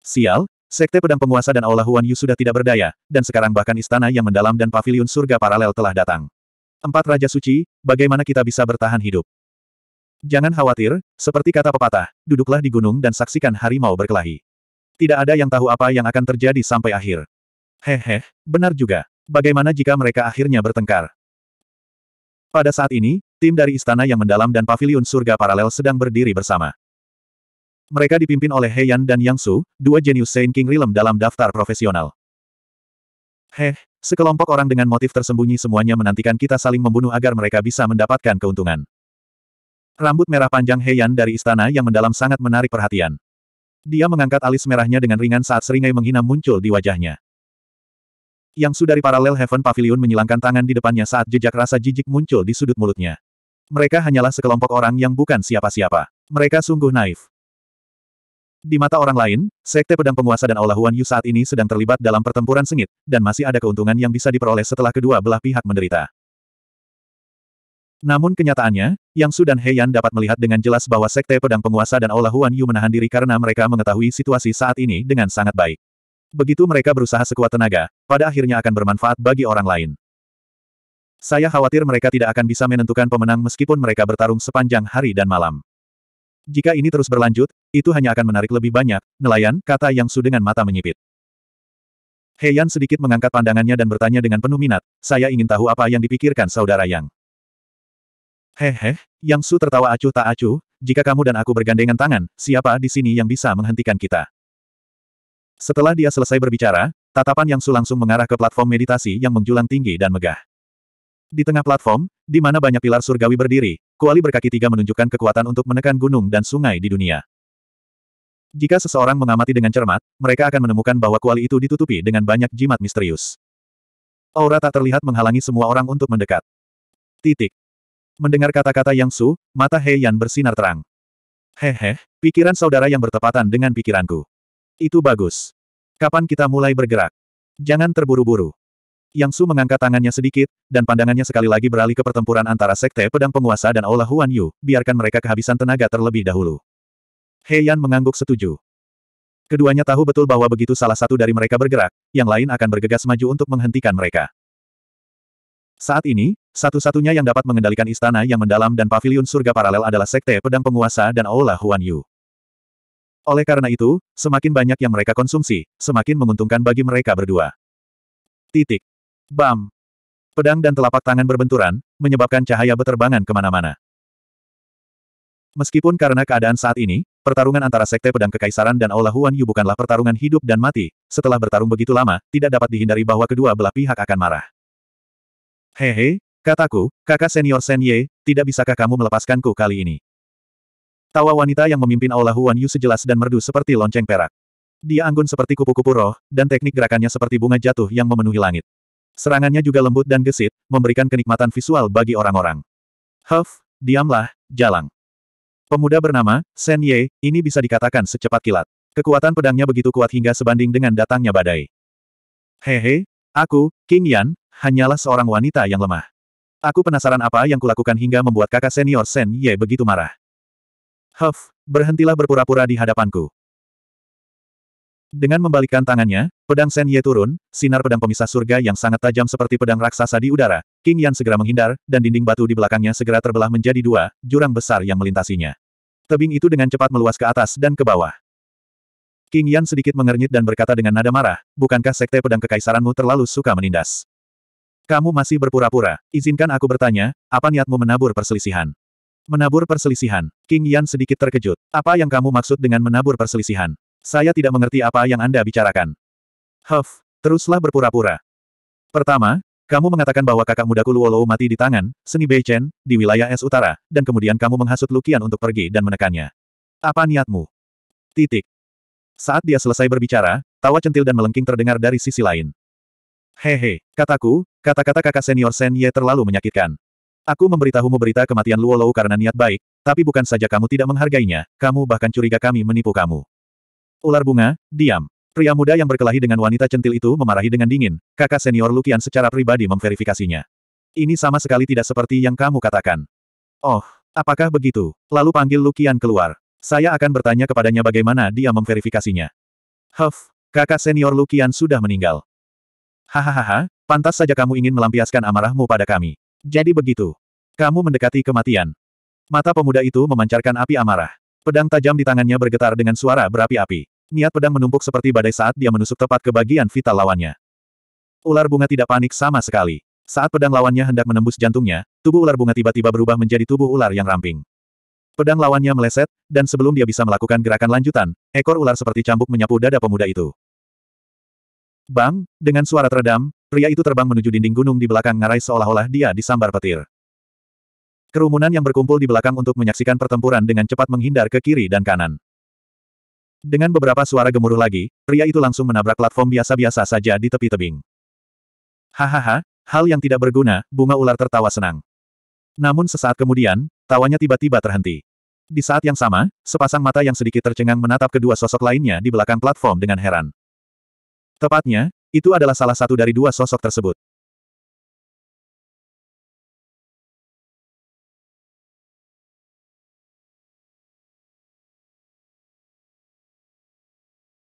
Sial, Sekte Pedang Penguasa dan Aula Huan Yu sudah tidak berdaya, dan sekarang bahkan istana yang mendalam dan paviliun surga paralel telah datang. Empat Raja Suci, bagaimana kita bisa bertahan hidup? Jangan khawatir, seperti kata pepatah, duduklah di gunung dan saksikan harimau berkelahi. Tidak ada yang tahu apa yang akan terjadi sampai akhir. Hehe, benar juga. Bagaimana jika mereka akhirnya bertengkar? Pada saat ini, Tim dari istana yang mendalam dan paviliun surga paralel sedang berdiri bersama. Mereka dipimpin oleh He dan Yang Su, dua jenius Saint King Realm dalam daftar profesional. Heh, sekelompok orang dengan motif tersembunyi semuanya menantikan kita saling membunuh agar mereka bisa mendapatkan keuntungan. Rambut merah panjang He dari istana yang mendalam sangat menarik perhatian. Dia mengangkat alis merahnya dengan ringan saat seringai menghina muncul di wajahnya. Yang Su dari Parallel Heaven Pavilion menyilangkan tangan di depannya saat jejak rasa jijik muncul di sudut mulutnya. Mereka hanyalah sekelompok orang yang bukan siapa-siapa. Mereka sungguh naif. Di mata orang lain, Sekte Pedang Penguasa dan Aula Huan Yu saat ini sedang terlibat dalam pertempuran sengit, dan masih ada keuntungan yang bisa diperoleh setelah kedua belah pihak menderita. Namun kenyataannya, Yang Su dan Heian dapat melihat dengan jelas bahwa Sekte Pedang Penguasa dan Aula Huan Yu menahan diri karena mereka mengetahui situasi saat ini dengan sangat baik. Begitu mereka berusaha sekuat tenaga, pada akhirnya akan bermanfaat bagi orang lain. Saya khawatir mereka tidak akan bisa menentukan pemenang meskipun mereka bertarung sepanjang hari dan malam. Jika ini terus berlanjut, itu hanya akan menarik lebih banyak, nelayan, kata Yang Su dengan mata menyipit. Heian sedikit mengangkat pandangannya dan bertanya dengan penuh minat, saya ingin tahu apa yang dipikirkan saudara Yang. Hehe, Yang Su tertawa acuh tak acuh, jika kamu dan aku bergandengan tangan, siapa di sini yang bisa menghentikan kita? Setelah dia selesai berbicara, tatapan Yang Su langsung mengarah ke platform meditasi yang menjulang tinggi dan megah. Di tengah platform, di mana banyak pilar surgawi berdiri, kuali berkaki tiga menunjukkan kekuatan untuk menekan gunung dan sungai di dunia. Jika seseorang mengamati dengan cermat, mereka akan menemukan bahwa kuali itu ditutupi dengan banyak jimat misterius. Aura tak terlihat menghalangi semua orang untuk mendekat. Titik. Mendengar kata-kata Yang Su, mata He Yan bersinar terang. Hehe, pikiran saudara yang bertepatan dengan pikiranku. Itu bagus. Kapan kita mulai bergerak? Jangan terburu-buru. Yang Su mengangkat tangannya sedikit, dan pandangannya sekali lagi beralih ke pertempuran antara Sekte Pedang Penguasa dan Aula Huan Yu, biarkan mereka kehabisan tenaga terlebih dahulu. He Yan mengangguk setuju. Keduanya tahu betul bahwa begitu salah satu dari mereka bergerak, yang lain akan bergegas maju untuk menghentikan mereka. Saat ini, satu-satunya yang dapat mengendalikan istana yang mendalam dan paviliun surga paralel adalah Sekte Pedang Penguasa dan Aula Huan Yu. Oleh karena itu, semakin banyak yang mereka konsumsi, semakin menguntungkan bagi mereka berdua. Titik. Bam. Pedang dan telapak tangan berbenturan, menyebabkan cahaya beterbangan kemana-mana. Meskipun karena keadaan saat ini, pertarungan antara Sekte Pedang Kekaisaran dan Aula Huan Yu bukanlah pertarungan hidup dan mati, setelah bertarung begitu lama, tidak dapat dihindari bahwa kedua belah pihak akan marah. Hehe, kataku, kakak senior Sen Ye, tidak bisakah kamu melepaskanku kali ini? Tawa wanita yang memimpin aula Huan Yu sejelas dan merdu seperti lonceng perak. Dia anggun seperti kupu-kupu roh, dan teknik gerakannya seperti bunga jatuh yang memenuhi langit. Serangannya juga lembut dan gesit, memberikan kenikmatan visual bagi orang-orang. Huff, diamlah, jalang. Pemuda bernama, Sen Ye, ini bisa dikatakan secepat kilat. Kekuatan pedangnya begitu kuat hingga sebanding dengan datangnya badai. Hehe, aku, King Yan, hanyalah seorang wanita yang lemah. Aku penasaran apa yang kulakukan hingga membuat kakak senior Sen Ye begitu marah. Huff, berhentilah berpura-pura di hadapanku. Dengan membalikkan tangannya, pedang Shen Ye turun, sinar pedang pemisah surga yang sangat tajam seperti pedang raksasa di udara, King Yan segera menghindar, dan dinding batu di belakangnya segera terbelah menjadi dua, jurang besar yang melintasinya. Tebing itu dengan cepat meluas ke atas dan ke bawah. King Yan sedikit mengernyit dan berkata dengan nada marah, bukankah sekte pedang kekaisaranmu terlalu suka menindas? Kamu masih berpura-pura, izinkan aku bertanya, apa niatmu menabur perselisihan? Menabur perselisihan. King Yan sedikit terkejut. Apa yang kamu maksud dengan menabur perselisihan? Saya tidak mengerti apa yang Anda bicarakan. Huff, teruslah berpura-pura. Pertama, kamu mengatakan bahwa kakak mudaku Luolou mati di tangan, seni Beichen, di wilayah es utara, dan kemudian kamu menghasut Lukian untuk pergi dan menekannya. Apa niatmu? Titik. Saat dia selesai berbicara, tawa centil dan melengking terdengar dari sisi lain. Hehe, kataku, kata-kata kakak senior Sen Ye terlalu menyakitkan. Aku memberitahumu berita kematian Luo Luolou karena niat baik, tapi bukan saja kamu tidak menghargainya, kamu bahkan curiga kami menipu kamu. Ular bunga, diam. Pria muda yang berkelahi dengan wanita centil itu memarahi dengan dingin, kakak senior Lukian secara pribadi memverifikasinya. Ini sama sekali tidak seperti yang kamu katakan. Oh, apakah begitu? Lalu panggil Lukian keluar. Saya akan bertanya kepadanya bagaimana dia memverifikasinya. Huff, kakak senior Lukian sudah meninggal. Hahaha, pantas saja kamu ingin melampiaskan amarahmu pada kami. Jadi begitu. Kamu mendekati kematian. Mata pemuda itu memancarkan api amarah. Pedang tajam di tangannya bergetar dengan suara berapi-api. Niat pedang menumpuk seperti badai saat dia menusuk tepat ke bagian vital lawannya. Ular bunga tidak panik sama sekali. Saat pedang lawannya hendak menembus jantungnya, tubuh ular bunga tiba-tiba berubah menjadi tubuh ular yang ramping. Pedang lawannya meleset, dan sebelum dia bisa melakukan gerakan lanjutan, ekor ular seperti cambuk menyapu dada pemuda itu. Bang, dengan suara teredam, Pria itu terbang menuju dinding gunung di belakang ngarai seolah-olah dia disambar petir. Kerumunan yang berkumpul di belakang untuk menyaksikan pertempuran dengan cepat menghindar ke kiri dan kanan. Dengan beberapa suara gemuruh lagi, pria itu langsung menabrak platform biasa-biasa saja di tepi tebing. Hahaha, hal yang tidak berguna, bunga ular tertawa senang. Namun sesaat kemudian, tawanya tiba-tiba terhenti. Di saat yang sama, sepasang mata yang sedikit tercengang menatap kedua sosok lainnya di belakang platform dengan heran. Tepatnya, itu adalah salah satu dari dua sosok tersebut.